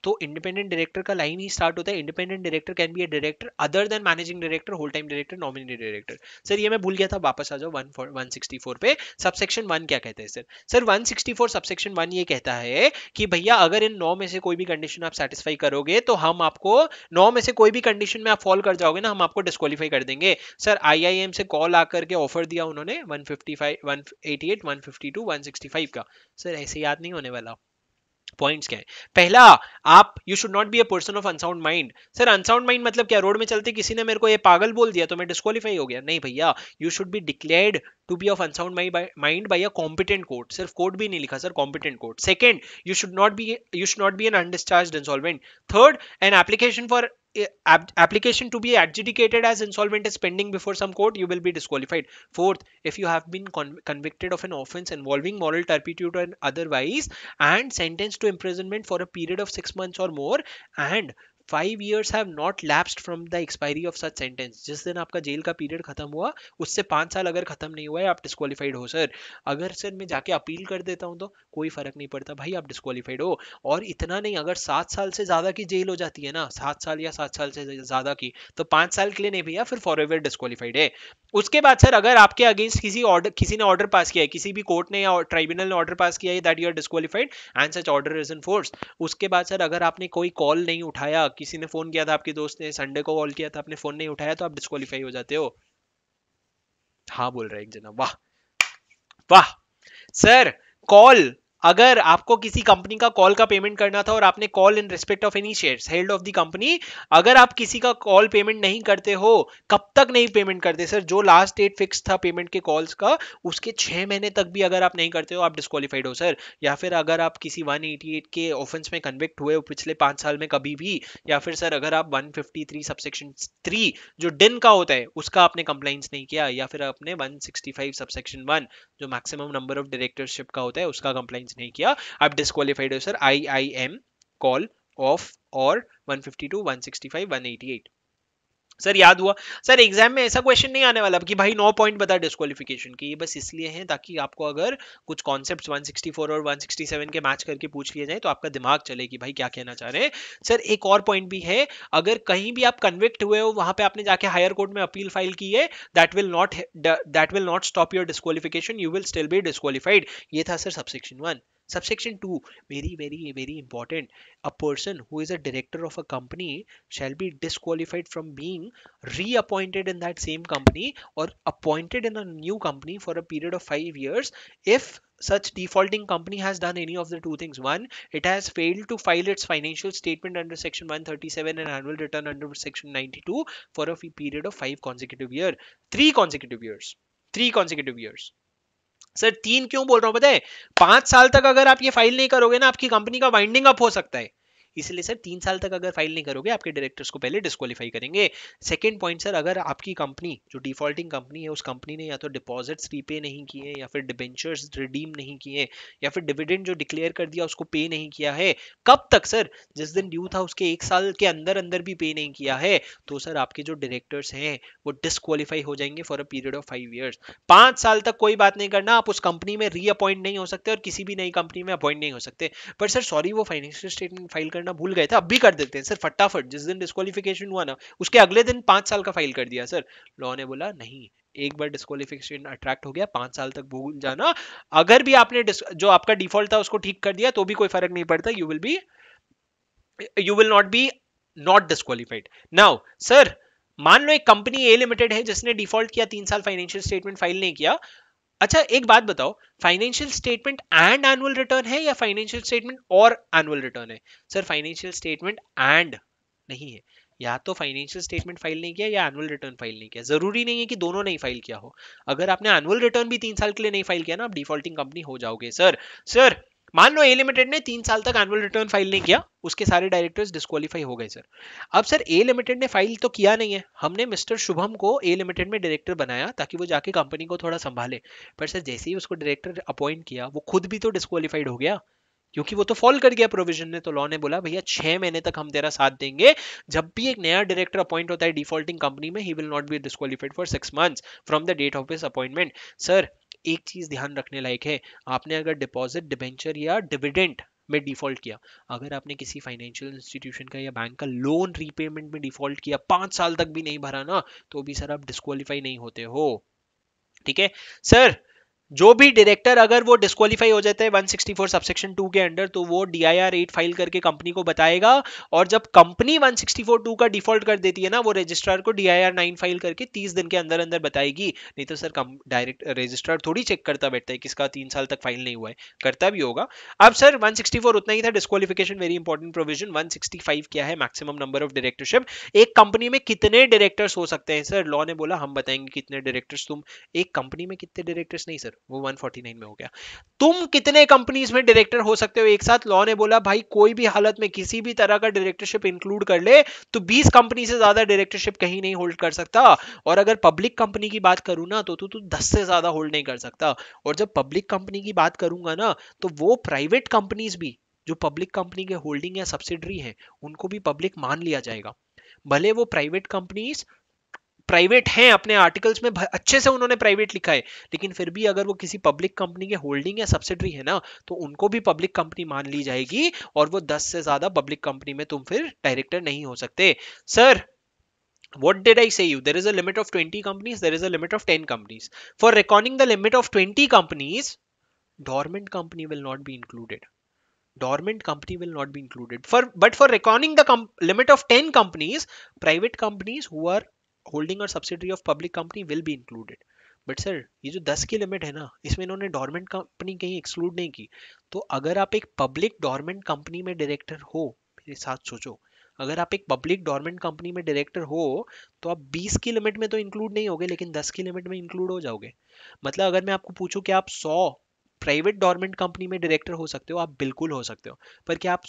A: तो इंडिपेंडेंट डायरेक्टर का लाइन ही स्टार्ट होता है independent director can be a director other than managing director whole time director nominated director sir ये मैं भूल गया था वापस आ जाओ वन वन सिक्सटी फोर पे सबसेक्शन वन क्या कहते हैं sir sir one sixty four subsection one ये कहता है कि भैया अगर इन नौ में से कोई भी कंडीशन आप सेटिस्फाई करोगे तो हम आपको नौ में से कोई भी कंडीशन में आप फॉल कर जाओगे ना हम आपको डिस्कालीफाई कर देंगे सर आई से कॉल आकर के ऑफर दिया उन्होंने one fifty five one eighty eight one fifty two one sixty five का सर ऐसे याद नहीं होने वाला पॉइंट्स क्या है पहला आप you should not be a person of unsound mind sir unsound mind मतलब क्या रोड में चलते किसी ने मेरे को ये पागल बोल दिया तो मैं डिस्कालीफाई हो गया नहीं भैया you should be declared be of unsound mind by a competent court. Sir, court court भी नहीं लिखा sir competent court second you should not be you should not be an undischarged insolvent third an application for application to be adjudicated as insolvent is pending before some court you will be disqualified fourth if you have been con convicted of an offense involving moral turpitude and otherwise and sentenced to imprisonment for a period of 6 months or more and five years have not lapsed from the expiry of such sentence जिस दिन आपका जेल का पीरियड खत्म हुआ उससे पाँच साल अगर खत्म नहीं हुआ है आप डिस्कालीफाइड हो सर अगर सर मैं जाके अपील कर देता हूँ तो कोई फर्क नहीं पड़ता भाई आप डिस्कालीफाइड हो और इतना नहीं अगर सात साल से ज़्यादा की जेल हो जाती है ना सात साल या सात साल से ज़्यादा की तो पाँच साल के लिए नहीं भैया फिर फॉर एवर डिस्कवालीफाइड है उसके बाद सर अगर आपके अगेंस्ट किसी ऑर्डर किसी ने ऑर्डर पास किया है किसी भी कोर्ट ने या ट्राइब्यूनल ने ऑर्डर पास किया है that you are disqualified and such order is in force उसके बाद सर अगर आपने कोई कॉल नहीं उठाया किसी ने फ़ोन किया था आपके दोस्त ने संडे को कॉल किया था आपने फ़ोन नहीं उठाया तो आप डिस्कालीफाई हो जाते हो हाँ बोल रहे एक जना वाह वाह सर कॉल अगर आपको किसी कंपनी का कॉल का पेमेंट करना था और आपने call in respect of any share held of the company अगर आप किसी का कॉल पेमेंट नहीं करते हो कब तक नहीं पेमेंट करते सर जो लास्ट डेट फिक्स था पेमेंट के कॉल्स का उसके छह महीने तक भी अगर आप नहीं करते हो आप डिस्कालीफाइड हो सर या फिर अगर आप किसी वन के ऑफेंस में कन्विक्ट हुए हो पिछले पांच साल में कभी भी या फिर सर अगर आप वन सबसेक्शन थ्री जो डिन का होता है उसका आपने कंप्लाइंस नहीं किया या फिर आपने वन सबसेक्शन वन जो मैक्सिमम नंबर ऑफ डायरेक्टरशिप का होता है उसका कंप्लाइंस नहीं किया आप डिस्कालीफाइड हो sir I I am call of और 152, 165, 188 सर याद हुआ सर एग्जाम में ऐसा क्वेश्चन नहीं आने वाला कि भाई नौ पॉइंट बता डिस्कालिफिकेशन की ये बस इसलिए हैं ताकि आपको अगर कुछ कॉन्सेप्ट्स 164 और 167 के मैच करके पूछ लिए जाए तो आपका दिमाग चले कि भाई क्या कहना चाह रहे हैं सर एक और पॉइंट भी है अगर कहीं भी आप कन्विक्ट हुए हो वहां पे आपने जाके हायर कोर्ट में अपील फाइल की है that will not that will not stop your disqualification you will still be disqualified ये था sir subsection one Subsection 2, very, very, very important. A person who is a director of a company shall be disqualified from being reappointed in that same company or appointed in a new company for a period of five years if such defaulting company has done any of the two things. One, it has failed to file its financial statement under Section 137 and annual return under Section 92 for a period of five consecutive years. Three consecutive years. Three consecutive years. Sir तीन क्यों बोल रहा हूं बताए पांच साल तक अगर आप ये फाइल नहीं करोगे ना आपकी कंपनी का वाइंडिंग अप हो सकता है इसलिए सर तीन साल तक अगर फाइल नहीं करोगे आपके डायरेक्टर्स को पहले डिस्कालीफाई करेंगे सेकेंड पॉइंट सर अगर आपकी कंपनी जो डिफॉल्टिंग कंपनी है उस कंपनी ने या तो डिपॉजिट्स रीपे नहीं किए या फिर डिबेंचर्स रिडीम नहीं किए या फिर डिविडेंड जो डिक्लेयर कर दिया उसको पे नहीं किया है कब तक सर जिस दिन ड्यू था उसके एक साल के अंदर अंदर भी पे नहीं किया है तो सर आपके जो डायरेक्टर्स हैं वो डिस्कालीफाई हो जाएंगे for a period of five years पांच साल तक कोई बात नहीं करना आप उस कंपनी में रीअपॉइंट नहीं हो सकते और किसी भी नई कंपनी में अपॉइंट नहीं हो सकते पर सर सॉरी वो फाइनेंशियल स्टेटमेंट फाइल कर करना भूल गए थे अब भी कर देते हैं सर फटाफट जिस दिन डिस्कालिफिकेशन हुआ ना उसके अगले दिन पांच साल का फाइल कर दिया सर लॉ ने बोला नहीं एक बार डिस्कालिफिकेशन अट्रैक्ट हो गया पांच साल तक भूल जाना अगर भी आपने जो आपका डिफॉल्ट था उसको ठीक कर दिया तो भी कोई फर्क नहीं पड़ता you will be you will not be not disqualified now sir मान लो एक कंपनी ए लिमिटेड है जिसने डिफॉल्ट किया तीन साल फाइनेंशियल स्टेटमेंट फाइल नहीं किया अच्छा एक बात बताओ financial statement and annual return है या फाइनेंशियल स्टेटमेंट और एनुअल रिटर्न है सर फाइनेंशियल स्टेटमेंट एंड नहीं है या तो फाइनेंशियल स्टेटमेंट फाइल नहीं किया या एनुअल रिटर्न फाइल नहीं किया जरूरी नहीं है कि दोनों नहीं फाइल किया हो अगर आपने एनुअल रिटर्न भी तीन साल के लिए नहीं फाइल किया ना आप डिफॉल्टिंग कंपनी हो जाओगे सर सर मान लो ए लिमिटेड ने तीन साल तक एनुअल रिटर्न फाइल नहीं किया उसके सारे डायरेक्टर्स डिस्कालीफाई हो गए सर अब सर ए लिमिटेड ने फाइल तो किया नहीं है हमने मिस्टर शुभम को ए लिमिटेड में डायरेक्टर बनाया ताकि वो जाके कंपनी को थोड़ा संभाले पर सर जैसे ही उसको डायरेक्टर अपॉइंट किया वो खुद भी तो डिस्कालीफाइड हो गया क्योंकि वो तो फॉल कर गया प्रोविजन ने तो लॉ ने बोला भैया छह महीने तक हम तेरा साथ देंगे जब भी एक नया डायरेक्टर अपॉइंट होता है डिफॉल्टिंग कंपनी में he will not be disqualified for six months from the date of his appointment sir एक चीज़ ध्यान रखने लायक है आपने अगर डिपॉजिट डिबेंचर या डिविडेंट में डिफॉल्ट किया अगर आपने किसी फाइनेंशियल इंस्टीट्यूशन का या बैंक का लोन रीपेमेंट में डिफॉल्ट किया पांच साल तक भी नहीं भरा ना तो भी सर आप डिस्कालीफाई नहीं होते हो ठीक है सर जो भी डायरेक्टर अगर वो डिस्कालीफाई हो जाते हैं 164 सबसेक्शन 2 के अंडर तो वो D I R eight file करके कंपनी को बताएगा और जब कंपनी 164 2 का डिफॉल्ट कर देती है ना वो रजिस्ट्रार को D I R nine file करके 30 दिन के अंदर अंदर बताएगी नहीं तो सर डायरेक्ट रजिस्ट्रार थोड़ी चेक करता बैठता है किसका तीन साल तक फाइल नहीं हुआ है करता भी होगा अब सर वन उतना ही था disqualification very important provision one क्या है मैक्सिमम नंबर ऑफ डायरेक्टरशिप एक कंपनी में कितने डायरेक्टर्स हो सकते हैं सर लॉ ने बोला हम बताएंगे कितने डायरेक्टर्स तुम एक कंपनी में कितने डायरेक्टर्स नहीं सर वो 149 में हो गया तुम कितने कंपनीज में डायरेक्टर हो सकते हो एक साथ लॉ ने बोला भाई कोई भी हालत में किसी भी तरह का डायरेक्टरशिप इंक्लूड कर ले तो 20 कंपनी से ज्यादा डायरेक्टरशिप कहीं नहीं होल्ड कर सकता और अगर पब्लिक कंपनी की बात करूं ना तो तू तो, 10 से ज्यादा होल्ड नहीं कर सकता और जब पब्लिक कंपनी की बात करूंगा ना तो वो प्राइवेट कंपनीज भी जो पब्लिक कंपनी के होल्डिंग या सब्सिडरी है उनको भी पब्लिक मान लिया जाएगा भले वो प्राइवेट कंपनीज प्राइवेट हैं अपने आर्टिकल्स में अच्छे से उन्होंने प्राइवेट लिखा है लेकिन फिर भी अगर वो किसी पब्लिक कंपनी के होल्डिंग या सब्सिडरी है ना तो उनको भी पब्लिक कंपनी मान ली जाएगी और वो 10 से ज्यादा पब्लिक कंपनी में तुम फिर डायरेक्टर नहीं हो सकते sir what did i say you there is a limit of 20 companies there is a limit of 10 companies for reckoning the limit of 20 companies dormant company will not be included dormant company will not be included for but for reckoning the limit of 10 companies private companies who are holding और subsidiary of public company will be included but sir ये जो दस की लिमिट है ना इसमें इन्होंने डॉर्मेंट कंपनी कहीं एक्सक्लूड नहीं की तो अगर आप एक पब्लिक डॉर्मेंट कंपनी में डायरेक्टर हो मेरे साथ सोचो अगर आप एक पब्लिक डॉर्मेंट कंपनी में डायरेक्टर हो तो आप 20 की लिमिट में तो इंक्लूड नहीं होगे लेकिन 10 की लिमिट में इंक्लूड हो जाओगे मतलब अगर मैं आपको पूछूं कि आप 100 प्राइवेट डॉर्मेंट कंपनी में डायरेक्टर हो सकते हो आप बिल्कुल हो सकते हो पर क्या आप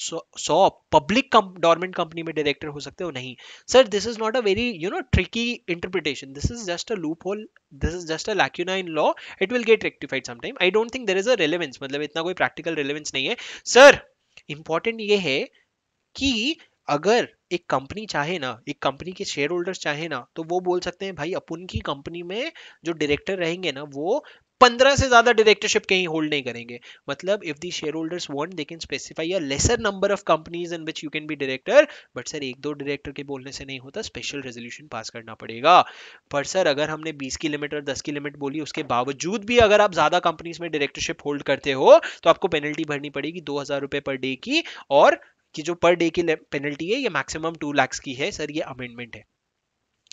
A: सौ पब्लिक डॉर्मेंट कंपनी में डायरेक्टर हो सकते हो नहीं sir this is not a very you know tricky interpretation this is just a loophole this is just a lacuna in law it will get rectified sometime I don't think there is a relevance मतलब इतना कोई प्रैक्टिकल रेलेवेंस नहीं है सर इंपॉर्टेंट ये है कि अगर एक कंपनी चाहे ना एक कंपनी के शेयर होल्डर्स चाहे ना तो वो बोल सकते हैं भाई अपन की कंपनी में जो डायरेक्टर रहेंगे ना वो पंद्रह से ज्यादा डायरेक्टरशिप कहीं होल्ड नहीं करेंगे मतलब if the shareholders want they can specify a lesser number of companies in which you can be director but sir एक दो डायरेक्टर के बोलने से नहीं होता स्पेशल रेजोल्यूशन पास करना पड़ेगा पर सर अगर हमने बीस की लिमिट और दस की लिमिट बोली उसके बावजूद भी अगर आप ज्यादा कंपनीज में डायरेक्टरशिप होल्ड करते हो तो आपको पेनल्टी भरनी पड़ेगी दो हजार पर डे की और कि जो पर डे की पेनल्टी है ये मैक्सिमम टू लैक्स की है सर ये अमेंडमेंट है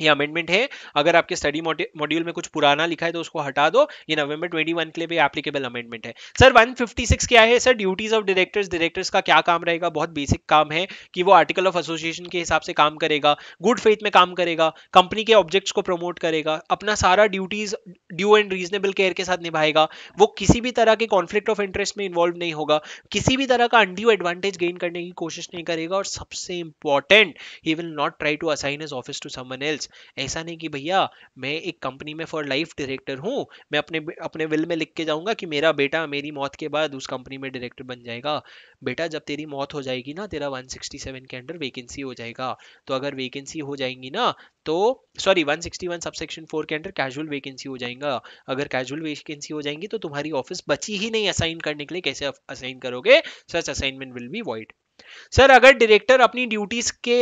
A: ये अमेंडमेंट है अगर आपके स्टडी मॉड्यूल में कुछ पुराना लिखा है तो उसको हटा दो ये नवंबर 21 के लिए भी एप्लीकेबल अमेंडमेंट है सर 156 क्या है sir duties of directors directors का क्या काम रहेगा बहुत बेसिक काम है कि वो आर्टिकल ऑफ एसोसिएशन के हिसाब से काम करेगा गुड फेथ में काम करेगा कंपनी के ऑब्जेक्ट्स को प्रमोट करेगा अपना सारा duties due and reasonable care के साथ निभाएगा वो किसी भी तरह के कॉन्फ्लिक्ट ऑफ इंटरेस्ट में इन्वॉल्व नहीं होगा किसी भी तरह का अनड्यू एडवांटेज गेन करने की कोशिश नहीं करेगा और सबसे important he will not try to assign his office to someone else ऐसा नहीं कि भैया मैं एक कंपनी में फॉर लाइफ डायरेक्टर हूँ मैं अपने अपने विल में लिख के जाऊँगा कि मेरा बेटा मेरी मौत के बाद उस कंपनी में डायरेक्टर बन जाएगा बेटा जब तेरी मौत हो जाएगी ना तेरा 167 के अंडर वेकेंसी हो जाएगा तो अगर वेकेंसी हो जाएंगी ना तो सॉरी 161 सबसेक्शन 4 के अंडर कैजुअल वेकेंसी हो जाएगा अगर कैजुअल वेकेंसी हो जाएंगी तो तुम्हारी ऑफिस बची ही नहीं असाइन करने के लिए कैसे असाइन करोगे such assignment will be void sir अगर डायरेक्टर अपनी ड्यूटीज के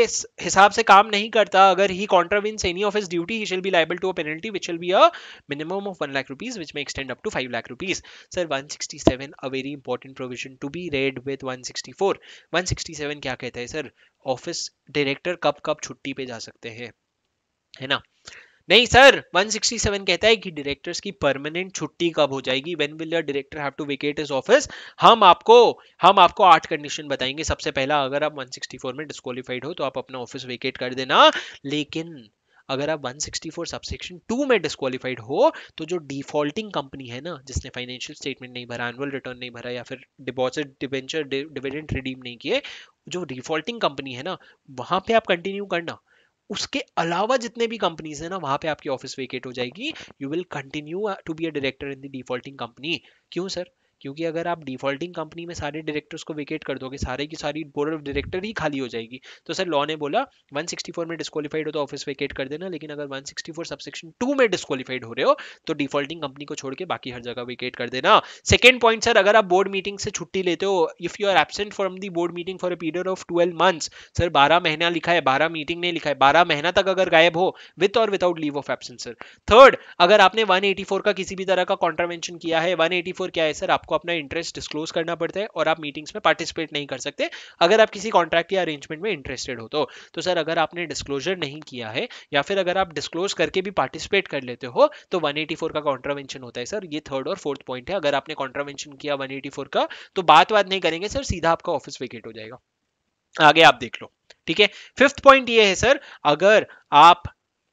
A: हिसाब से काम नहीं करता अगर he contravenes any of his duty he will be liable to a penalty which will be a minimum of one lakh rupees which may extend up to five lakh rupees sir 167 a very important provision to be read with 164 167 क्या कहता है सर ऑफिस डायरेक्टर कब कब छुट्टी पे जा सकते हैं है ना नहीं सर 167 कहता है कि डायरेक्टर्स की परमानेंट छुट्टी कब हो जाएगी when will your director have to vacate his office हम आपको हम आपको आठ कंडीशन बताएंगे सबसे पहला अगर आप 164 में डिस्कालीफाइड हो तो आप अपना ऑफिस वेकेट कर देना लेकिन अगर आप 164 सबसेक्शन 2 में डिस्कालीफाइड हो तो जो डिफॉल्टिंग कंपनी है ना जिसने फाइनेंशियल स्टेटमेंट नहीं भरा एनुअल रिटर्न नहीं भरा या फिर डिपॉजिट डिवेंचर डिविडेंट रिडीम नहीं किए जो डिफॉल्टिंग कंपनी है ना वहां पे आप कंटिन्यू करना उसके अलावा जितने भी कंपनीज है ना वहां पे आपकी ऑफिस वेकेट हो जाएगी you will continue to be a director in the defaulting company क्यों सर क्योंकि अगर आप डिफॉल्टिंग कंपनी में सारे डायरेक्टर्स को वेकेट कर दोगे सारे की सारी बोर्ड ऑफ डायरेक्टर ही खाली हो जाएगी तो सर लॉ ने बोला 164 में डिस्कालीफाइड हो तो ऑफिस वेकेट कर देना लेकिन अगर 164 सबसेक्शन टू में डिस्कालीफाइड हो रहे हो तो डिफॉल्टिंग कंपनी को छोड़ के बाकी हर जगह वेकेट कर देना सेकेंड पॉइंट सर अगर आप बोर्ड मीटिंग से छुट्टी लेते हो if you are absent from the board meeting for a period of twelve months sir बारह महीना लिखा है बारह मीटिंग नहीं लिखा है बारह महीना तक अगर गायब हो विथ और without leave of absent sir third अगर आपने वन का किसी भी तरह का कॉन्ट्रावेंशन किया है वन क्या है सर आपको आपको अपना इंटरेस्ट डिस्क्लोज करना पड़ता है और आप मीटिंग्स में पार्टिसिपेट नहीं कर सकते अगर आप किसी कॉन्ट्रैक्ट या अरेंजमेंट में इंटरेस्टेड हो तो, तो सर अगर आपने डिस्क्लोजर नहीं किया है या फिर अगर आप डिस्क्लोज करके भी पार्टिसिपेट कर लेते हो तो 184 का कॉन्ट्रावेंशन होता है सर ये थर्ड और फोर्थ पॉइंट है अगर आपने कॉन्ट्रावेंशन किया 184 का तो बात बात नहीं करेंगे सर सीधा आपका ऑफिस वेकेट हो जाएगा आगे आप देख लो ठीक है फिफ्थ पॉइंट ये है सर अगर आप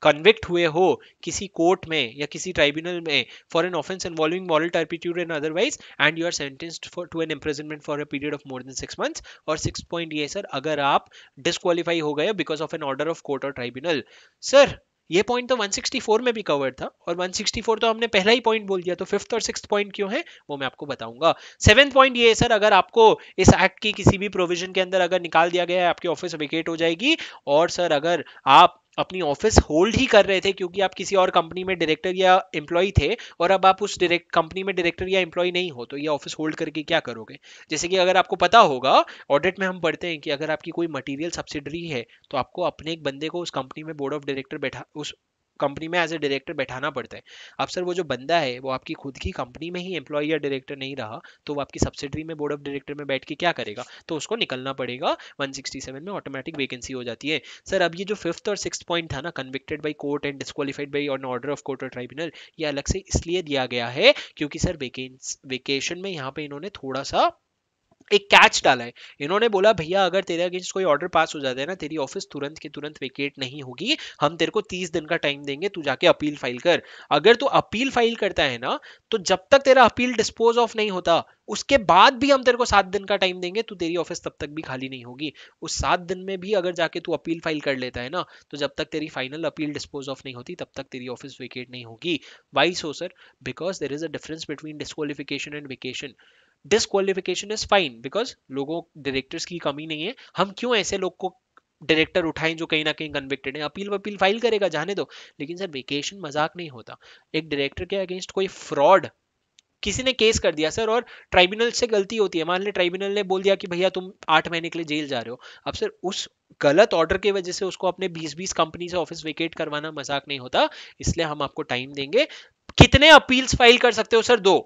A: कन्विक्ट हुए हो किसी कोर्ट में या किसी ट्राइब्यूनल में for an offence involving moral turpitude and otherwise and you are sentence to an imprisonment for a period of more than six months और सिक्स पॉइंट ये सर अगर आप डिसक्वालीफाई हो गए because of an order of court और ट्राइब्यूनल सर ये पॉइंट तो 164 में भी कवर था और 164 तो हमने पहला ही पॉइंट बोल दिया तो फिफ्थ और सिक्स पॉइंट क्यों है वो मैं आपको बताऊंगा सेवन पॉइंट ये है सर अगर आपको इस एक्ट की किसी भी प्रोविजन के अंदर अगर निकाल दिया गया है आपकी ऑफिस वेकेट हो जाएगी और सर अगर आप अपनी ऑफिस होल्ड ही कर रहे थे क्योंकि आप किसी और कंपनी में डायरेक्टर या एम्प्लॉय थे और अब आप उस डायरेक्ट कंपनी में डायरेक्टर या एम्प्लॉय नहीं हो तो ये ऑफिस होल्ड करके क्या करोगे जैसे कि अगर आपको पता होगा ऑडिट में हम पढ़ते हैं कि अगर आपकी कोई मटीरियल सब्सिडरी है तो आपको अपने एक बंदे को उस कंपनी में बोर्ड ऑफ डायरेक्टर बैठा उस कंपनी में एज ए डायरेक्टर बैठाना पड़ता है अब सर वो जो बंदा है वो आपकी खुद की कंपनी में ही एम्प्लॉय या डायरेक्टर नहीं रहा तो वो आपकी सब्सिडरी में बोर्ड ऑफ डायरेक्टर में बैठ के क्या करेगा तो उसको निकलना पड़ेगा 167 में ऑटोमेटिक वेकेंसी हो जाती है सर अब ये जो फिफ्थ और सिक्स पॉइंट था ना convicted by court and disqualified by on order of court और ट्राइब्यूनल ये अलग से इसलिए दिया गया है क्योंकि सर वेकेशन में यहाँ पे इन्होंने थोड़ा सा एक कैच डाला है इन्होंने बोला भैया अगर तेरे अगेंस्ट कोई ऑर्डर पास हो जाता है ना तेरी ऑफिस तुरंत के तुरंत वेकेट नहीं होगी हम तेरे को तीस दिन का टाइम देंगे तू जाके अपील फाइल कर अगर तू अपील फाइल करता है ना तो जब तक तेरा अपील डिस्पोज ऑफ नहीं होता उसके बाद भी हम तेरे को सात दिन का टाइम देंगे तू तेरी ऑफिस तब तक भी खाली नहीं होगी उस सात दिन में भी अगर जाके तू अपील फाइल कर लेता है ना तो जब तक तेरी फाइनल अपील डिस्पोज ऑफ नहीं होती तब तक तेरी ऑफिस वेकेट नहीं होगी why so sir because there is a difference between disqualification and vacation disqualification is fine because लोगों डायरेक्टर्स की कमी नहीं है हम क्यों ऐसे लोग को डायरेक्टर उठाएं जो कहीं ना कहीं कन्विक्टेड है अपील वपील फाइल करेगा जाने दो लेकिन सर वेकेशन मजाक नहीं होता एक डायरेक्टर के अगेंस्ट कोई फ्रॉड किसी ने केस कर दिया सर और ट्राइब्यूनल से गलती होती है मान ले ट्राइब्यूनल ने बोल दिया कि भैया तुम आठ महीने के लिए जेल जा रहे हो अब सर उस गलत ऑर्डर की वजह से उसको अपने 20-20 कंपनी से ऑफिस वेकेट करवाना मजाक नहीं होता इसलिए हम आपको टाइम देंगे कितने अपील्स फाइल कर सकते हो सर दो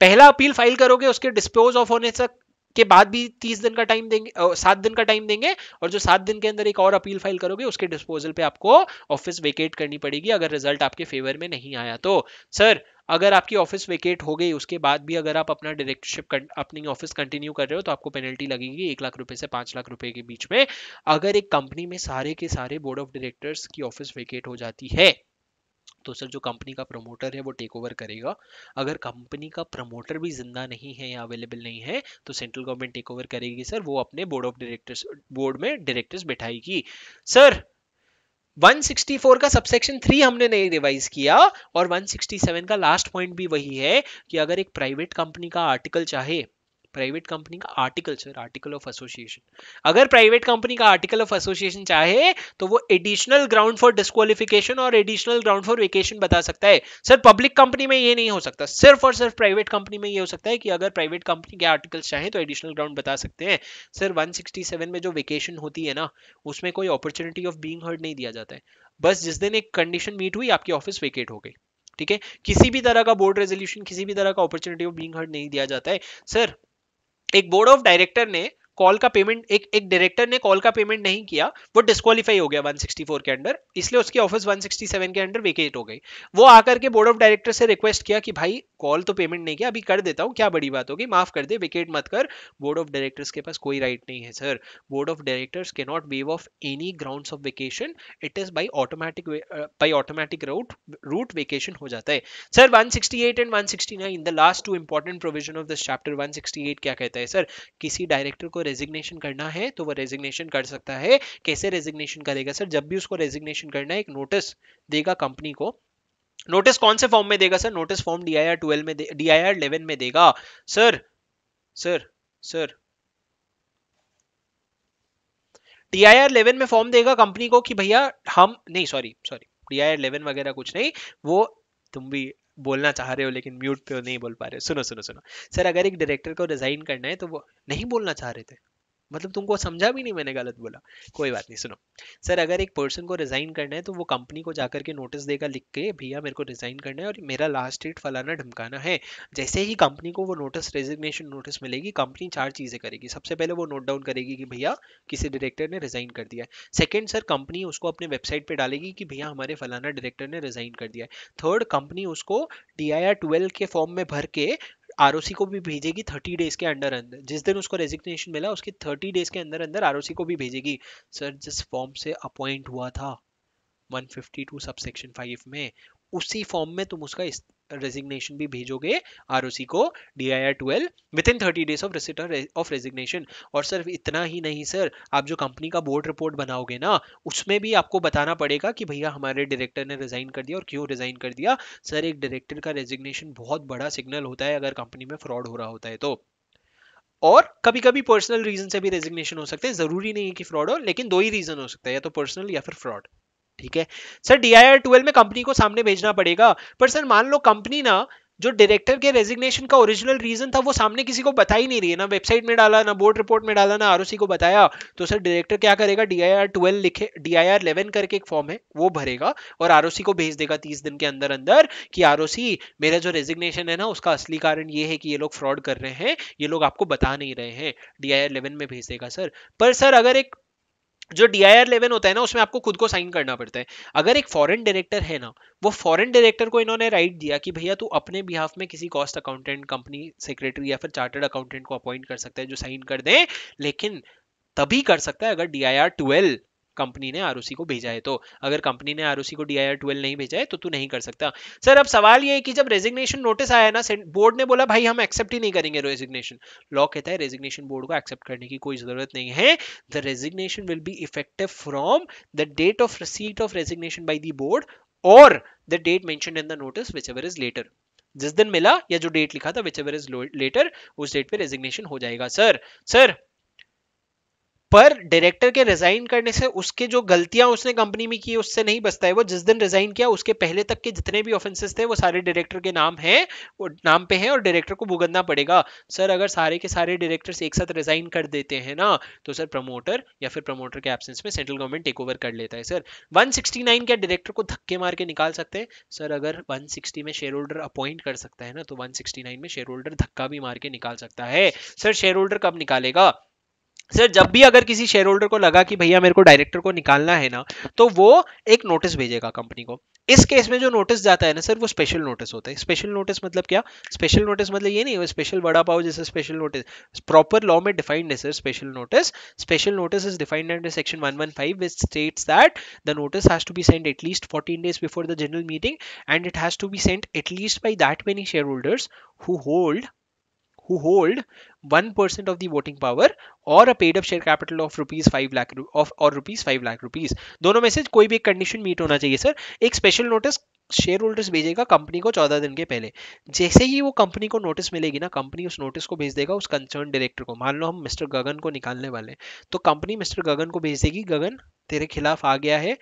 A: पहला अपील फाइल करोगे उसके डिस्पोज ऑफ होने तक के बाद भी तीस दिन का टाइम देंगे सात दिन का टाइम देंगे और जो सात दिन के अंदर एक और अपील फाइल करोगे उसके डिस्पोजल पे आपको ऑफिस वेकेट करनी पड़ेगी अगर रिजल्ट आपके फेवर में नहीं आया तो सर अगर आपकी ऑफिस वेकेट हो गई उसके बाद भी अगर आप अपना डायरेक्टरशिप अपनी ऑफिस कंटिन्यू कर रहे हो तो आपको पेनल्टी लगेगी एक लाख रुपए से पांच लाख रुपए के बीच में अगर एक कंपनी में सारे के सारे बोर्ड ऑफ डायरेक्टर्स की ऑफिस वेकेट हो जाती है तो सर जो कंपनी का प्रमोटर है वो टेक ओवर करेगा अगर कंपनी का प्रमोटर भी जिंदा नहीं है या अवेलेबल नहीं है तो सेंट्रल गवर्नमेंट टेक ओवर करेगी सर वो अपने बोर्ड ऑफ डायरेक्टर्स बोर्ड में डायरेक्टर्स बैठाएगी सर 164 का सबसेक्शन 3 हमने नहीं रिवाइज किया और 167 का लास्ट पॉइंट भी वही है कि अगर एक प्राइवेट कंपनी का आर्टिकल चाहे प्राइवेट कंपनी का article sir article of association अगर प्राइवेट कंपनी का आर्टिकल ऑफ एसोसिएशन चाहे तो वो एडिशनल ग्राउंड फॉर डिस्कालिफिकेशन और एडिशनल ग्राउंड फॉर वेकेशन बता सकता है सर पब्लिक कंपनी में ये नहीं हो सकता सिर्फ और सिर्फ प्राइवेट कंपनी में ये हो सकता है कि अगर प्राइवेट कंपनी के आर्टिकल चाहे तो एडिशनल ग्राउंड बता सकते हैं सर वन में जो वेकेशन होती है ना उसमें कोई अपॉर्चुनिटी ऑफ बींग हर्ड नहीं दिया जाता है बस जिस दिन एक कंडीशन मीट हुई आपकी ऑफिस वेकेट हो गई ठीक है किसी भी तरह का बोर्ड रेजोल्यूशन किसी भी तरह का अपॉर्चुनिटी ऑफ बींग हर्ड नहीं दिया जाता है सर एक बोर्ड ऑफ डायरेक्टर ने कॉल का पेमेंट एक एक डायरेक्टर ने कॉल का पेमेंट नहीं किया वो डिस्कालीफाई हो गया 164 के अंडर इसलिए उसकी ऑफिस 167 के अंडर वेकेट हो गई वो आकर के बोर्ड ऑफ डायरेक्टर से रिक्वेस्ट किया कि भाई कॉल तो पेमेंट नहीं किया अभी कर देता हूँ क्या बड़ी बात होगी माफ कर दे विकेट मत कर बोर्ड ऑफ डायरेक्टर्स के पास कोई राइट नहीं है सर बोर्ड ऑफ डायरेक्टर्स के not waive of any ground of vacation it is by automatic by automatic route route vacation हो जाता है sir one and one in the last two important provision of this chapter one क्या कहता है सर किसी डायरेक्टर को रेजिग्नेशन करना है तो वो रेजिग्नेशन कर सकता है कैसे रेजिग्नेशन करेगा सर जब भी उसको रेजिग्नेशन करना है एक नोटिस देगा कंपनी को नोटिस कौन से फॉर्म में देगा sir notice form D I में डी आई आर इलेवन में देगा sir sir sir T I R eleven में फॉर्म देगा कंपनी को कि भैया हम नहीं sorry sorry T I R eleven वगैरह कुछ नहीं वो तुम भी बोलना चाह रहे हो लेकिन म्यूट पे हो नहीं बोल पा रहे हो सुनो सुनो सुनो सर अगर एक डायरेक्टर को रिजाइन करना है तो वो नहीं बोलना चाह रहे थे मतलब तुमको समझा भी नहीं मैंने गलत बोला कोई बात नहीं सुनो सर अगर एक पर्सन को रिजाइन करना है तो वो कंपनी को जाकर के नोटिस देगा लिख के भैया मेरे को रिजाइन करना है और मेरा लास्ट डेट फलाना ढमकाना है जैसे ही कंपनी को वो नोटिस रेजिग्नेशन नोटिस मिलेगी कंपनी चार चीज़ें करेगी सबसे पहले वो नोट डाउन करेगी कि भैया किसी डायरेक्टर ने रिजाइन कर दिया है सेकेंड सर कंपनी उसको अपने वेबसाइट पर डालेगी कि भैया हमारे फलाना डायरेक्टर ने रिजाइन कर दिया है थर्ड कंपनी उसको डी आई के फॉर्म में भर के आर को भी भेजेगी थर्टी डेज के अंदर अंदर जिस दिन उसको रेजिग्नेशन मिला उसके थर्टी डेज के अंदर अंदर आर को भी भेजेगी सर जिस फॉर्म से अपॉइंट हुआ था 152 सबसेक्शन 5 में उसी फॉर्म में तुम उसका रेजिग्नेशन भी भेजोगे आर को D I R twelve within thirty days of receipt of resignation और सिर्फ इतना ही नहीं सर आप जो कंपनी का बोर्ड रिपोर्ट बनाओगे ना उसमें भी आपको बताना पड़ेगा कि भैया हमारे डायरेक्टर ने रिजाइन कर दिया और क्यों रिजाइन कर दिया सर एक डायरेक्टर का रेजिग्नेशन बहुत बड़ा सिग्नल होता है अगर कंपनी में फ्रॉड हो रहा होता है तो और कभी कभी पर्सनल रीजन से भी रेजिग्नेशन हो सकते हैं जरूरी नहीं है कि फ्रॉड हो लेकिन दो ही रीजन हो सकता है या तो पर्सनल या फिर फ्रॉड ठीक है sir D I R twelve में कंपनी को सामने भेजना पड़ेगा पर सर मान लो कंपनी ना जो डायरेक्टर के रेजिग्नेशन का ओरिजिनल रीजन था वो सामने किसी को बता ही नहीं रही है ना वेबसाइट में डाला ना बोर्ड रिपोर्ट में डाला ना आर को बताया तो सर डायरेक्टर क्या करेगा डी आई आर ट्वेल्व लिखे डी आई आर इलेवन करके एक फॉर्म है वो भरेगा और आर को भेज देगा तीस दिन के अंदर अंदर कि आर मेरा जो रेजिग्नेशन है ना उसका असली कारण ये है कि ये लोग फ्रॉड कर रहे हैं ये लोग आपको बता नहीं रहे हैं डी आई आर इलेवन में भेज देगा सर पर सर अगर एक जो डी आई आर लेवन होता है ना उसमें आपको खुद को साइन करना पड़ता है अगर एक फॉरेन डायरेक्टर है ना वो फॉरेन डायरेक्टर को इन्होंने राइट दिया कि भैया तू अपने बिहाफ में किसी कॉस्ट अकाउंटेंट कंपनी सेक्रेटरी या फिर चार्टर्ड अकाउंटेंट को अपॉइंट कर सकता है जो साइन कर दे लेकिन तभी कर सकता है अगर D I R twelve company ने आर को भेजा है तो अगर कंपनी ने आर को डी आई नहीं भेजा है तो तू नहीं कर सकता सर अब सवाल ये है कि जब रेजिग्नेशन नोटिस आया ना बोर्ड ने बोला भाई हम एक्सेप्ट ही नहीं करेंगे रेजिग्नेशन लॉ कहता है रेजिग्नेशन बोर्ड को एक्सेप्ट करने की कोई जरूरत नहीं है the resignation will be effective from the date of receipt of resignation by the board और the date mention in the notice whichever is later जिस दिन मिला या जो डेट लिखा था विच एवर इज लेटर उस डेट पे रेजिग्नेशन हो जाएगा सर सर पर डायरेक्टर के रिजाइन करने से उसके जो गलतियां उसने कंपनी में की उससे नहीं बचता है वो जिस दिन रिजाइन किया उसके पहले तक के जितने भी ऑफेंसेस थे वो सारे डायरेक्टर के नाम हैं वो नाम पे हैं और डायरेक्टर को भुगतना पड़ेगा सर अगर सारे के सारे डायरेक्टर्स एक साथ रिजाइन कर देते हैं ना तो सर प्रमोटर या फिर प्रमोटर के एबसेंस में सेंट्रल गवर्नमेंट टेक ओवर कर लेता है सर वन क्या डायरेक्टर को धक्के मार के निकाल सकते हैं सर अगर वन में शेयर होल्डर अपॉइंट कर सकता है ना तो वन में शेयर होल्डर धक्का भी मार के निकाल सकता है सर शेयर होल्डर कब निकालेगा सर जब भी अगर किसी शेयर होल्डर को लगा कि भैया मेरे को डायरेक्टर को निकालना है ना तो वो एक नोटिस भेजेगा कंपनी को इस केस में जो नोटिस जाता है ना सर वो स्पेशल नोटिस होता है स्पेशल नोटिस मतलब क्या स्पेशल नोटिस मतलब ये नहीं स्पेशल वड़ा पाव जैसे स्पेशल नोटिस प्रॉपर लॉ में डिफाइंड है sir special notice special notice is defined under section 115 which state that the notice has to be send at least fourteen days before the general meeting and it has to be send at least by that many share holders who hold who hold 1% of the voting power or a paid up share capital of rupees 5 lakh of और rupees 5 lakh rupees दोनों में से कोई भी एक कंडीशन मीट होना चाहिए सर एक स्पेशल नोटिस शेयर होल्डर्स भेजेगा कंपनी को 14 दिन के पहले जैसे ही वो कंपनी को नोटिस मिलेगी ना कंपनी उस नोटिस को भेज देगा उस कंसर्न डायरेक्टर को मान लो हम मिस्टर गगन को निकालने वाले तो कंपनी मिस्टर गगन को भेज देगी गगन तेरे खिलाफ आ गया है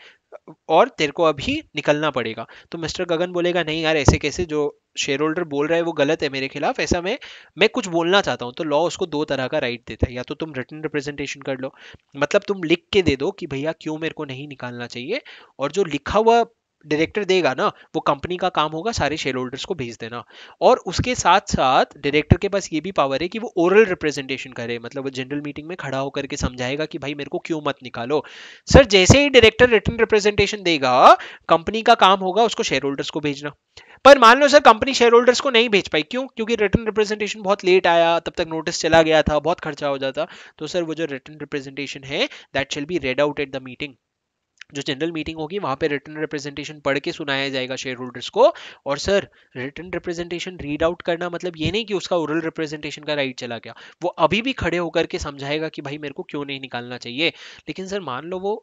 A: और तेरे को अभी निकलना पड़ेगा तो मिस्टर गगन बोलेगा नहीं यार ऐसे कैसे जो शेयर होल्डर बोल रहा है वो गलत है मेरे खिलाफ ऐसा मैं मैं कुछ बोलना चाहता हूँ तो लॉ उसको दो तरह का राइट देता है या तो तुम रिटर्न रिप्रेजेंटेशन कर लो मतलब तुम लिख के दे दो कि भैया क्यों मेरे को नहीं निकालना चाहिए और जो लिखा हुआ डायरेक्टर देगा ना वो कंपनी का काम होगा सारे शेयर होल्डर्स को भेज देना और उसके साथ साथ डायरेक्टर के पास ये भी पावर है कि वो ओरल रिप्रेजेंटेशन करे मतलब वो जनरल मीटिंग में खड़ा होकर के समझाएगा कि भाई मेरे को क्यों मत निकालो सर जैसे ही डायरेक्टर रिटर्न रिप्रेजेंटेशन देगा कंपनी का काम होगा उसको शेयर होल्डर्स को भेजना पर मान लो सर कंपनी शेयर होल्डर्स को नहीं भेज पाई क्यों क्योंकि रिटर्न रिप्रेजेंटेशन बहुत लेट आया तब तक नोटिस चला गया था बहुत खर्चा हो जाता तो सर वो जो रिटर्न रिप्रेजेंटेशन है that shall be read out at the meeting जो जनरल मीटिंग होगी वहां पे रिटर्न रिप्रेजेंटेशन पढ़ के सुनाया जाएगा शेयर होल्डर्स को और sir return representation read out करना मतलब ये नहीं कि उसका ओरल रिप्रेजेंटेशन का राइट चला गया वो अभी भी खड़े होकर के समझाएगा कि भाई मेरे को क्यों नहीं निकालना चाहिए लेकिन सर मान लो वो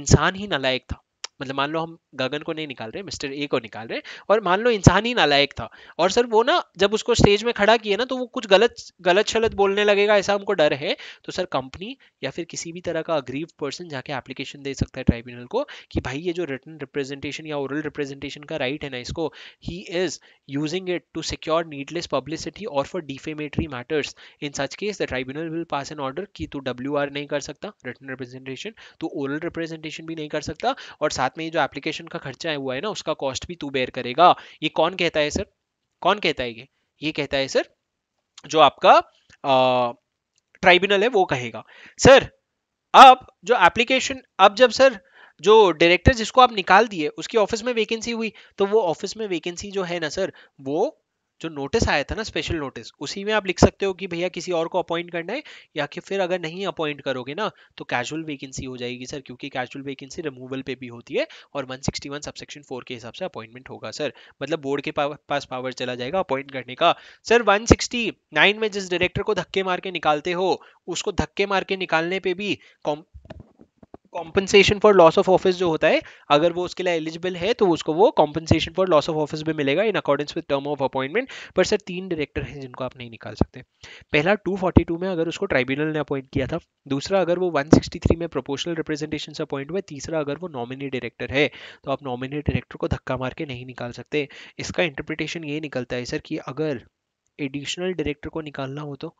A: इंसान ही नालायक था मतलब मान लो हम गगन को नहीं निकाल रहे मिस्टर ए को निकाल रहे और मान लो इंसान ही नालायक था और सर वो ना जब उसको स्टेज में खड़ा किया ना तो वो कुछ गलत गलत शलत बोलने लगेगा ऐसा हमको डर है तो सर कंपनी या फिर किसी भी तरह का अग्रीव पर्सन जाके एप्लीकेशन दे सकता है ट्राइब्यूनल को कि भाई ये जो रिटर्न रिप्रेजेंटेशन या ओरल रिप्रेजेंटेशन का राइट है ना इसको ही is using it to secure needless publicity और for defamatory matters in such case the tribunal will pass an order कि तू डब्ल्यू नहीं कर सकता रिटर्न रिप्रेजेंटेशन तू ओरल रिप्रेजेंटेशन भी नहीं कर सकता और साथ में ये जो एप्लीकेशन का खर्चा है हुआ है ना उसका कॉस्ट भी तू बेयर करेगा ये कौन कहता है सर कौन कहता है ये ये कहता है सर जो आपका ट्राइब्यूनल है वो कहेगा सर अब जो एप्लीकेशन अब जब सर जो डायरेक्टर जिसको आप निकाल दिए उसकी ऑफिस में वैकेंसी हुई तो वो ऑफिस में वैकेंसी जो है ना सर वो जो नोटिस आया था ना स्पेशल नोटिस उसी में आप लिख सकते हो कि भैया किसी और को अपॉइंट करना है या कि फिर अगर नहीं अपॉइंट करोगे ना तो कैजुअल वेकेंसी हो जाएगी सर क्योंकि कैजुअल वेकेंसी रिमूवल पे भी होती है और 161 सबसेक्शन फोर के हिसाब से अपॉइंटमेंट होगा सर मतलब बोर्ड के पास पावर चला जाएगा अपॉइंट करने का सर वन में जिस डायरेक्टर को धक्के मार के निकालते हो उसको धक्के मार के निकालने पर भी compensation for loss of office जो होता है अगर वो उसके लिए एलिजिबल है तो उसको वो compensation for loss of office भी मिलेगा in accordance with term of appointment पर सर तीन डायरेक्टर हैं जिनको आप नहीं निकाल सकते पहला 242 में अगर उसको ट्राइब्यूनल ने अपॉइंट किया था दूसरा अगर वो 163 में प्रोपोशनल रिप्रेजेंटेशन से अपॉइंट हुआ तीसरा अगर वो नॉमिनी डायरेक्टर है तो आप नॉमिनी डायरेक्टर को धक्का मार के नहीं निकाल सकते इसका इंटरप्रिटेशन ये निकलता है सर कि अगर एडिशनल डायरेक्टर को निकालना हो तो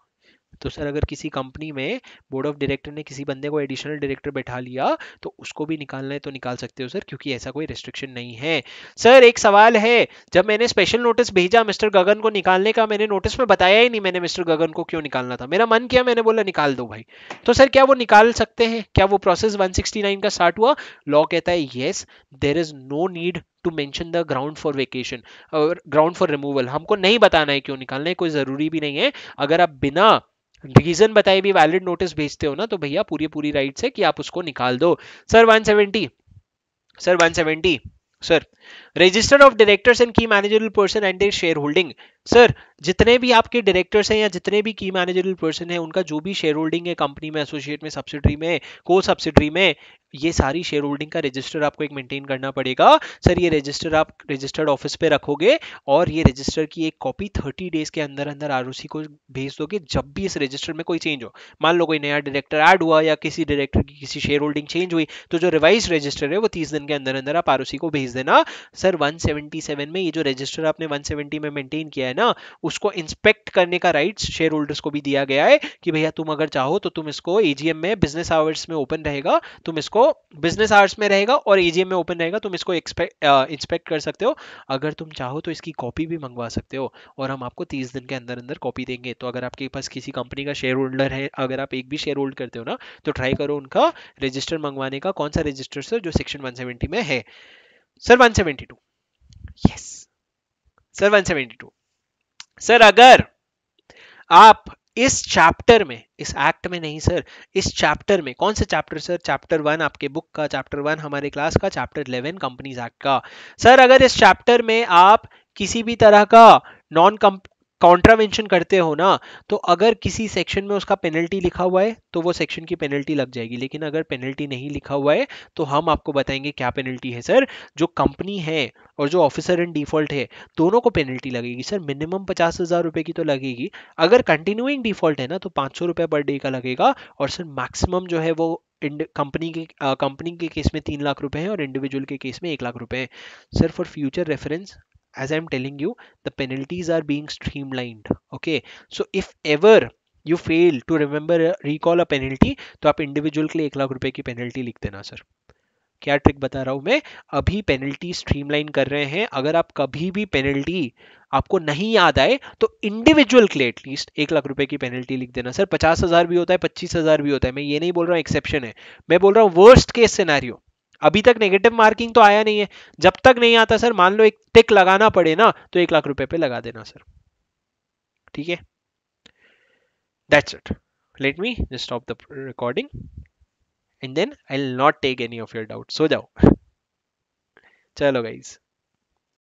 A: तो सर अगर किसी कंपनी में बोर्ड ऑफ डायरेक्टर ने किसी बंदे को एडिशनल डायरेक्टर बैठा लिया तो उसको भी निकालना है तो निकाल सकते हो सर क्योंकि ऐसा कोई रिस्ट्रिक्शन नहीं है सर एक सवाल है जब मैंने स्पेशल नोटिस भेजा मिस्टर गगन को निकालने का मैंने नोटिस में बताया ही नहीं मैंने मिस्टर गगन को क्यों निकालना था मेरा मन किया मैंने बोला निकाल दो भाई तो सर क्या वो निकाल सकते हैं क्या वो प्रोसेस वन का स्टार्ट हुआ लॉ कहता है yes there is no need to mention the ground for vacation और ग्राउंड फॉर रिमूवल हमको नहीं बताना है क्यों निकालना है कोई ज़रूरी भी नहीं है अगर आप बिना रीजन बताए भी वैलिड नोटिस भेजते हो ना तो भैया पूरी पूरी राइट है कि आप उसको निकाल दो sir 170 sir 170 sir register of directors and key manager person and their share holding sir जितने भी आपके डायरेक्टर्स हैं या जितने भी की मैनेजर पर्सन हैं उनका जो भी शेयर होल्डिंग है कंपनी में एसोसिएट में सब्सिडरी में को सब्सिडरी में ये सारी शेयर होल्डिंग का रजिस्टर आपको एक मेंटेन करना पड़ेगा सर ये रजिस्टर आप रजिस्टर्ड ऑफिस पे रखोगे और ये रजिस्टर की एक कॉपी थर्टी डेज के अंदर अंदर आर को भेज दोगे जब भी इस रजिस्टर में कोई चेंज हो मान लो कोई नया डायरेक्टर ऐड हुआ या किसी डायरेक्टर की किसी शेयर होल्डिंग चेंज हुई तो जो रिवाइज रजिस्टर है वो तीस दिन के अंदर अंदर आप आर को भेज देना सर सर 177 में ये जो रजिस्टर आपने 170 में मेंटेन किया है ना उसको इंस्पेक्ट करने का राइट्स शेयर होल्डर्स को भी दिया गया है कि भैया तुम अगर चाहो तो तुम इसको एजीएम में बिजनेस आवर्स में ओपन रहेगा तुम इसको बिजनेस आवर्स में रहेगा और एजीएम में ओपन रहेगा तुम इसको इंस्पेक्ट कर सकते हो अगर तुम चाहो तो इसकी कॉपी भी मंगवा सकते हो और हम आपको तीस दिन के अंदर अंदर कॉपी देंगे तो अगर आपके पास किसी कंपनी का शेयर होल्डर है अगर आप एक भी शेयर होल्ड करते हो ना तो ट्राई करो उनका रजिस्टर मंगवाने का कौन सा रजिस्टर सर जो सेक्शन 170 में है सर 172 यस सर 172 सर अगर आप इस चैप्टर में इस एक्ट में नहीं सर इस चैप्टर में कौन से चैप्टर सर चैप्टर वन आपके बुक का चैप्टर वन हमारे क्लास का चैप्टर इलेवन कंपनीज एक्ट का सर अगर इस चैप्टर में आप किसी भी तरह का नॉन कॉन्ट्रावेंशन करते हो ना तो अगर किसी सेक्शन में उसका पेनल्टी लिखा हुआ है तो वो सेक्शन की पेनल्टी लग जाएगी लेकिन अगर पेनल्टी नहीं लिखा हुआ है तो हम आपको बताएंगे क्या पेनल्टी है सर जो कंपनी है और जो ऑफिसर इन डिफॉल्ट है दोनों को पेनल्टी लगेगी सर मिनिमम पचास हज़ार रुपये की तो लगेगी अगर कंटिन्यूइंग डिफॉल्ट है ना तो पाँच सौ रुपये पर डे का लगेगा और सर मैक्सिमम जो है वो कंपनी के कंपनी के केस में तीन लाख रुपए हैं और इंडिविजुअल के केस में एक लाख रुपए हैं sir for future reference as i'm telling you the penalties are being streamlined okay so if ever you fail to remember uh, recall a penalty तो आप इंडिविजुअल के लिए एक लाख रुपए की पेनल्टी लिख देना सर क्या ट्रिक बता रहा हूं मैं अभी पेनल्टी स्ट्रीमलाइन कर रहे हैं अगर आप कभी भी पेनल्टी आपको नहीं याद आए तो इंडिविजुअल के लिए एटलीस्ट एक लाख रुपए की पेनल्टी लिख देना सर पचास हजार भी होता है पच्चीस हजार भी होता है मैं ये नहीं बोल रहा हूँ एक्सेप्शन है मैं बोल रहा हूँ वर्स्ट केस सिनेरियो अभी तक नेगेटिव मार्किंग तो आया नहीं है जब तक नहीं आता सर मान लो एक टिक लगाना पड़े ना तो एक लाख रुपए पे लगा देना सर ठीक है that's it let me stop the recording and then I will not take any of your doubt so जाओ चलो गाइज